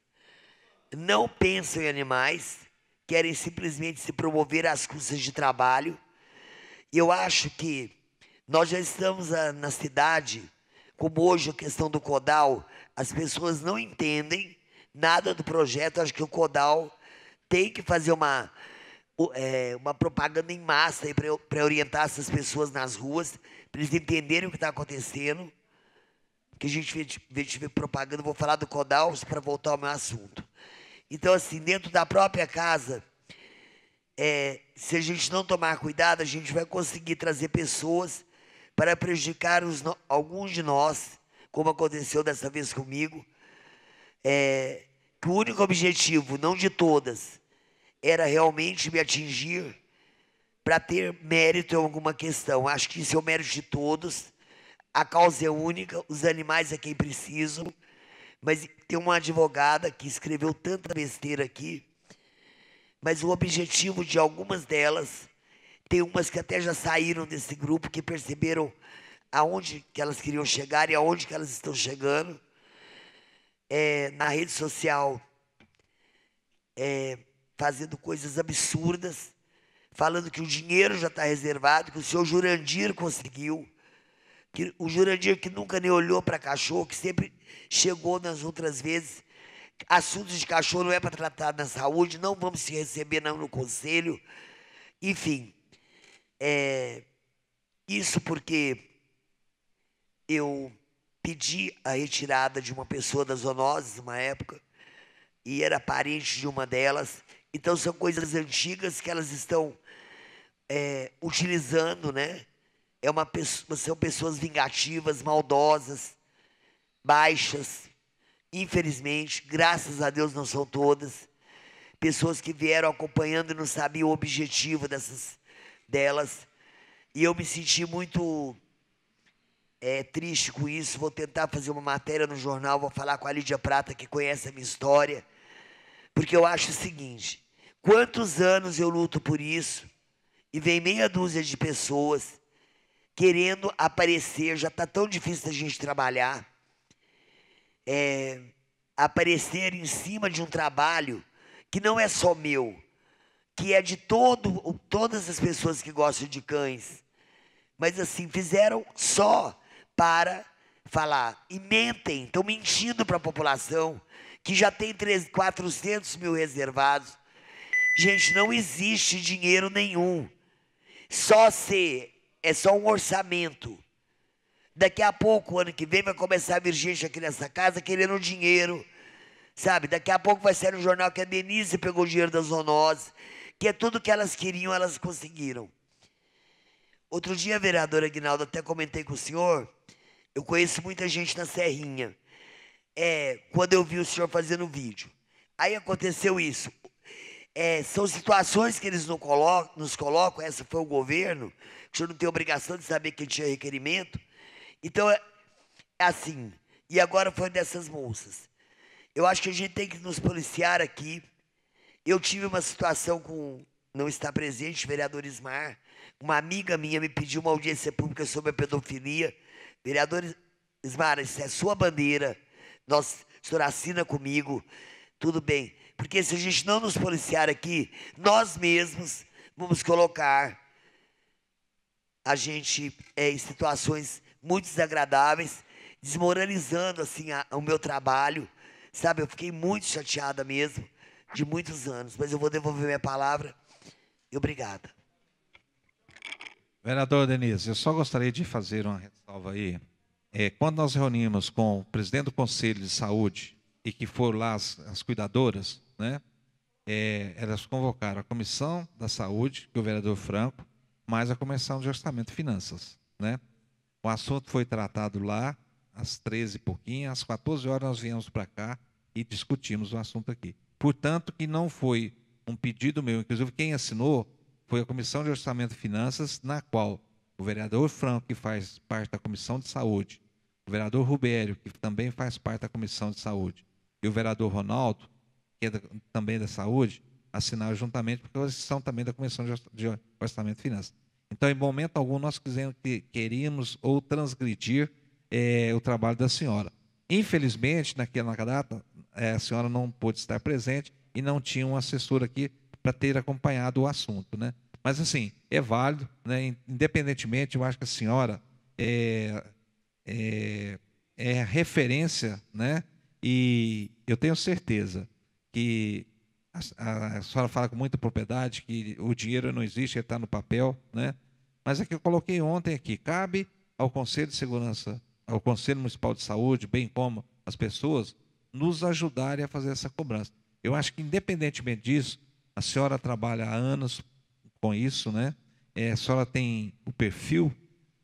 Não pensam em animais, querem simplesmente se promover às custas de trabalho. Eu acho que nós já estamos a, ah, na cidade, como hoje a questão do Codal, as pessoas não entendem nada do projeto, acho que o Codal tem que fazer uma, é, uma propaganda em massa para orientar essas pessoas nas ruas, para eles entenderem o que está acontecendo. Que a gente vê, vê propaganda, vou falar do Codal para voltar ao meu assunto. Então, assim, dentro da própria casa, é, se a gente não tomar cuidado, a gente vai conseguir trazer pessoas para prejudicar os, alguns de nós, como aconteceu dessa vez comigo, é, que o único objetivo, não de todas, era realmente me atingir para ter mérito em alguma questão. Acho que isso é o mérito de todos. A causa é única, os animais é quem precisam. Mas tem uma advogada que escreveu tanta besteira aqui, mas o objetivo de algumas delas tem umas que até já saíram desse grupo, que perceberam aonde que elas queriam chegar e aonde que elas estão chegando. É, na rede social, é, fazendo coisas absurdas, falando que o dinheiro já está reservado, que o senhor Jurandir conseguiu, que o Jurandir que nunca nem olhou para cachorro, que sempre chegou nas outras vezes. Assuntos de cachorro não é para tratar na saúde, não vamos se receber não no conselho. Enfim, é, isso porque eu pedi a retirada de uma pessoa das zoonoses, uma época, e era parente de uma delas. Então, são coisas antigas que elas estão é, utilizando, né? É uma pessoa, são pessoas vingativas, maldosas, baixas. Infelizmente, graças a Deus não são todas. Pessoas que vieram acompanhando e não sabiam o objetivo dessas delas. E eu me senti muito é, triste com isso. Vou tentar fazer uma matéria no jornal, vou falar com a Lídia Prata, que conhece a minha história. Porque eu acho o seguinte: quantos anos eu luto por isso, e vem meia dúzia de pessoas querendo aparecer, já está tão difícil da gente trabalhar. É, aparecer em cima de um trabalho que não é só meu, que é de todo, todas as pessoas que gostam de cães. Mas assim, fizeram só para falar. E mentem, estão mentindo para a população, que já tem 300, 400 mil reservados. Gente, não existe dinheiro nenhum. Só se é só um orçamento. Daqui a pouco, ano que vem, vai começar a vir gente aqui nessa casa querendo dinheiro. Sabe, daqui a pouco vai sair no um jornal que a Denise pegou dinheiro da zoonose que é tudo que elas queriam, elas conseguiram. Outro dia, vereador Aguinaldo, até comentei com o senhor, eu conheço muita gente na Serrinha. É, quando eu vi o senhor fazendo vídeo. Aí aconteceu isso. É, são situações que eles não colocam, nos colocam, essa foi o governo, que o senhor não tem obrigação de saber que tinha requerimento. Então, é, é assim. E agora foi dessas moças. Eu acho que a gente tem que nos policiar aqui. Eu tive uma situação com, não está presente, o vereador Ismar. Uma amiga minha me pediu uma audiência pública sobre a pedofilia. Vereador Ismar, isso é sua bandeira. Nós, o senhor assina comigo. Tudo bem. Porque se a gente não nos policiar aqui, nós mesmos vamos colocar a gente é, em situações muito desagradáveis, desmoralizando assim a, o meu trabalho. Sabe, eu fiquei muito chateada mesmo de muitos anos, mas eu vou devolver minha palavra e obrigada. Vereador Denise, eu só gostaria de fazer uma ressalva aí. É, quando nós reunimos com o presidente do Conselho de Saúde e que foram lá as, as cuidadoras, né, é, elas convocaram a Comissão da Saúde, que é o vereador Franco, mais a Comissão de Orçamento e Finanças. Né? O assunto foi tratado lá, às 13 e pouquinho, às 14 horas nós viemos para cá e discutimos o assunto aqui. Portanto, que não foi um pedido meu, inclusive quem assinou foi a Comissão de Orçamento e Finanças, na qual o vereador Franco, que faz parte da Comissão de Saúde, o vereador Rubério, que também faz parte da Comissão de Saúde, e o vereador Ronaldo, que é da, também da Saúde, assinaram juntamente, porque eles são também da Comissão de Orçamento e Finanças. Então, em momento algum, nós quisemos, queríamos ou transgredir é, o trabalho da senhora. Infelizmente, naquela data, é, a senhora não pôde estar presente e não tinha um assessor aqui para ter acompanhado o assunto, né? Mas, assim, é válido, né? independentemente, eu acho que a senhora é, é, é referência, né? E eu tenho certeza que a, a, senhora fala com muita propriedade que o dinheiro não existe, ele está no papel, né? Mas é que eu coloquei ontem aqui, cabe ao Conselho de Segurança ao Conselho Municipal de Saúde, bem como as pessoas, nos ajudarem a fazer essa cobrança. Eu acho que, independentemente disso, a senhora trabalha há anos com isso, né? É, a senhora tem o perfil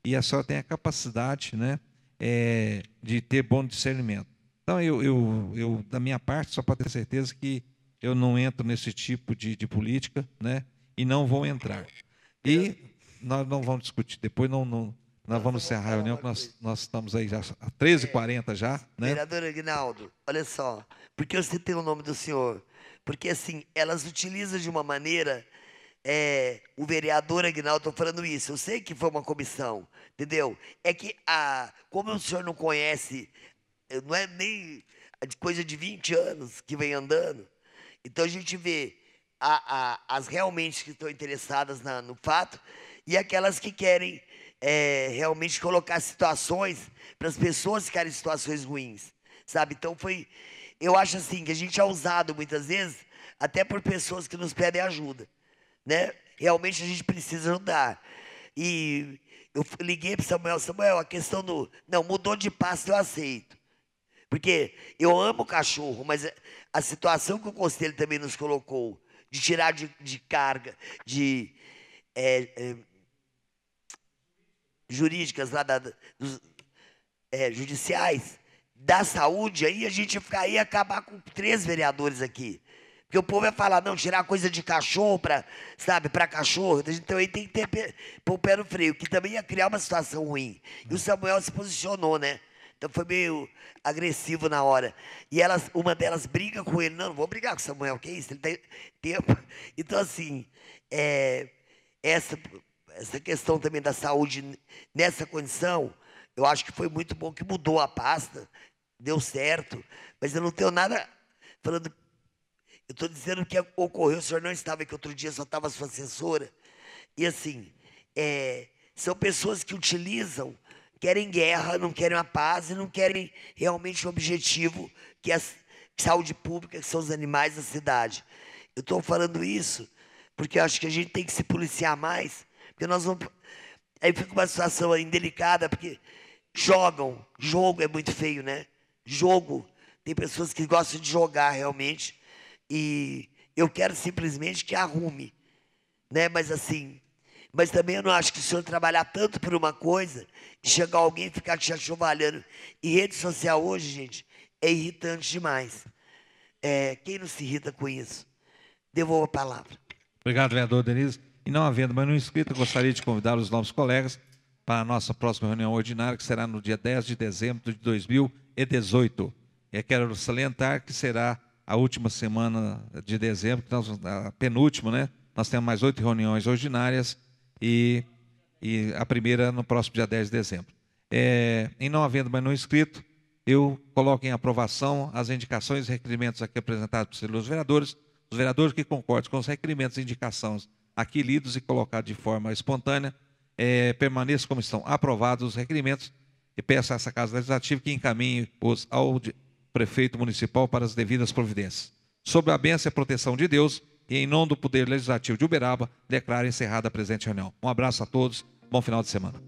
e a senhora tem a capacidade, né? É, de ter bom discernimento. Então, eu, eu, eu da minha parte, só para ter certeza que eu não entro nesse tipo de, de política, né? E não vou entrar. E nós não vamos discutir. Depois não, não nós vamos encerrar a reunião, que nós, nós estamos aí já a 13h40 já. Né? Vereador Aguinaldo, olha só, porque eu citei o nome do senhor? Porque, assim, elas utilizam de uma maneira é, o vereador Agnaldo falando isso. Eu sei que foi uma comissão, entendeu? É que a, como o senhor não conhece, eh, não é nem coisa de 20 anos que vem andando, então a gente vê a, a, as realmente que estão interessadas na, no fato e aquelas que querem é, realmente colocar situações para as pessoas ficarem em situações ruins, sabe? Então foi, eu acho assim que a gente é usado muitas vezes até por pessoas que nos pedem ajuda, né? Realmente a gente precisa ajudar. E eu liguei para Samuel, Samuel, a questão do não mudou de passo eu aceito, porque eu amo cachorro, mas a situação que o conselho também nos colocou de tirar de, de carga, de é, é jurídicas lá da, dos, é, judiciais da saúde, aí a gente ficar ia acabar com três vereadores aqui. Porque o povo ia falar, não, tirar coisa de cachorro para, sabe, para cachorro. Então aí tem que ter pé, pôr o pé no freio, que também ia criar uma situação ruim. E o Samuel se posicionou, né? Então foi meio agressivo na hora. E elas, uma delas briga com ele. Não, não vou brigar com o Samuel, que é isso? Ele tem tempo. Então, assim, é, essa essa questão também da saúde nessa condição, eu acho que foi muito bom que mudou a pasta, deu certo, mas eu não tenho nada falando. Eu estou dizendo que ocorreu, o senhor não estava aqui outro dia, só estava a sua assessora. E assim, é, são pessoas que utilizam, querem guerra, não querem a paz e não querem realmente o objetivo que é a é saúde pública, que são os animais da cidade. Eu estou falando isso porque eu acho que a gente tem que se policiar mais porque nós vamos. Aí fica uma situação indelicada, porque jogam. Jogo é muito feio, né? Jogo. Tem pessoas que gostam de jogar realmente. E eu quero simplesmente que arrume. Né? Mas assim. Mas também eu não acho que o senhor trabalhar tanto por uma coisa e chegar alguém e ficar te achovalhando. E rede social hoje, gente, é irritante demais. É, quem não se irrita com isso? Devolvo a palavra. Obrigado, vereador Denise. E não havendo mais nenhum inscrito, gostaria de convidar os novos colegas para a nossa próxima reunião ordinária, que será no dia 10 de dezembro de 2018. E quero salientar que será a última semana de dezembro, nós, a penúltima, né? Nós temos mais oito reuniões ordinárias e, e a primeira no próximo dia 10 de dezembro. É, não havendo mais nenhum inscrito, eu coloco em aprovação as indicações e requerimentos aqui apresentados pelos vereadores. Os vereadores que concordam com os requerimentos e indicações aqui lidos e colocados de forma espontânea, é, permaneçam como estão aprovados os requerimentos e peço a essa Casa Legislativa que encaminhe-os ao prefeito municipal para as devidas providências. Sob a bênção e proteção de Deus e em nome do Poder Legislativo de Uberaba, declaro encerrada a presente reunião. Um abraço a todos, bom final de semana.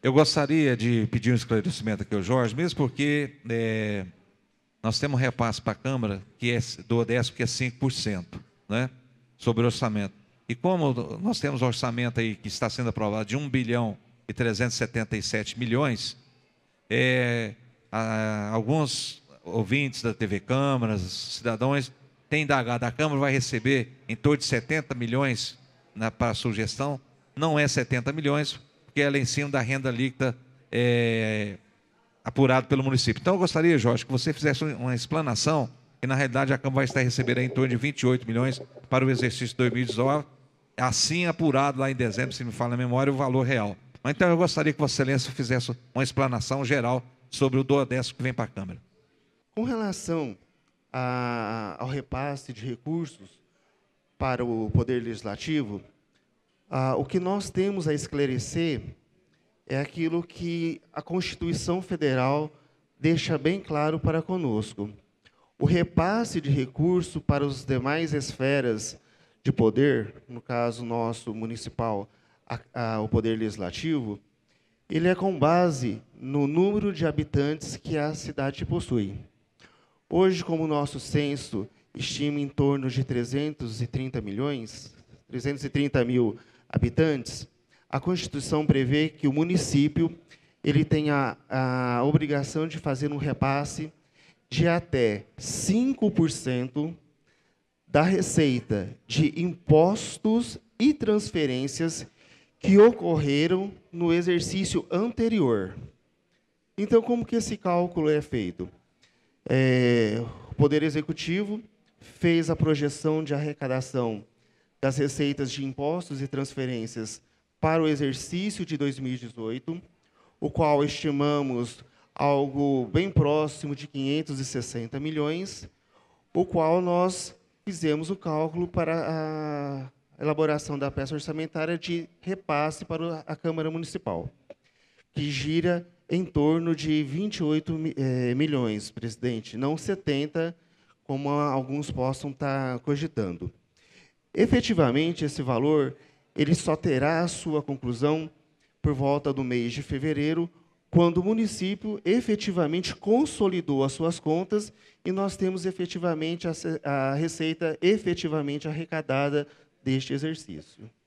Eu gostaria de pedir um esclarecimento aqui ao Jorge, mesmo porque é, nós temos um repasse para a Câmara que é do ODS que é 5%, né? Sobre orçamento. E como nós temos um orçamento aí que está sendo aprovado de 1 bilhão e 377 milhões, é, a, alguns ouvintes da TV Câmara, cidadãos, têm indagado, a Câmara vai receber em torno de 70 milhões na, né, para a sugestão, não é 70 milhões, que é o em cima da renda líquida é, apurada pelo município. Então eu gostaria, Jorge, que você fizesse uma explanação, que na realidade a Câmara vai estar recebendo em torno de 28 milhões para o exercício 2019, assim apurado lá em dezembro, se me fala a memória, o valor real. Mas então eu gostaria que Vossa Excelência fizesse uma explanação geral sobre o Doadesco que vem para a Câmara. Com relação a, ao repasse de recursos para o Poder Legislativo, ah, o que nós temos a esclarecer é aquilo que a Constituição Federal deixa bem claro para conosco. O repasse de recurso para as demais esferas de poder, no caso nosso municipal, a, a, o poder legislativo, ele é com base no número de habitantes que a cidade possui. Hoje, como o nosso censo estima em torno de 330 milhões, 330 mil habitantes, a Constituição prevê que o município ele tem a, a obrigação de fazer um repasse de até 5% da receita de impostos e transferências que ocorreram no exercício anterior. Então, como que esse cálculo é feito? É, o Poder Executivo fez a projeção de arrecadação das receitas de impostos e transferências para o exercício de 2018, o qual estimamos algo bem próximo de 560 milhões, o qual nós fizemos o cálculo para a elaboração da peça orçamentária de repasse para a Câmara Municipal, que gira em torno de 28 é, eh, milhões, presidente, não 70, como alguns possam estar tá cogitando. Efetivamente, esse valor ele só terá a sua conclusão por volta do mês de fevereiro, quando o município efetivamente consolidou as suas contas e nós temos efetivamente a, a receita efetivamente arrecadada deste exercício.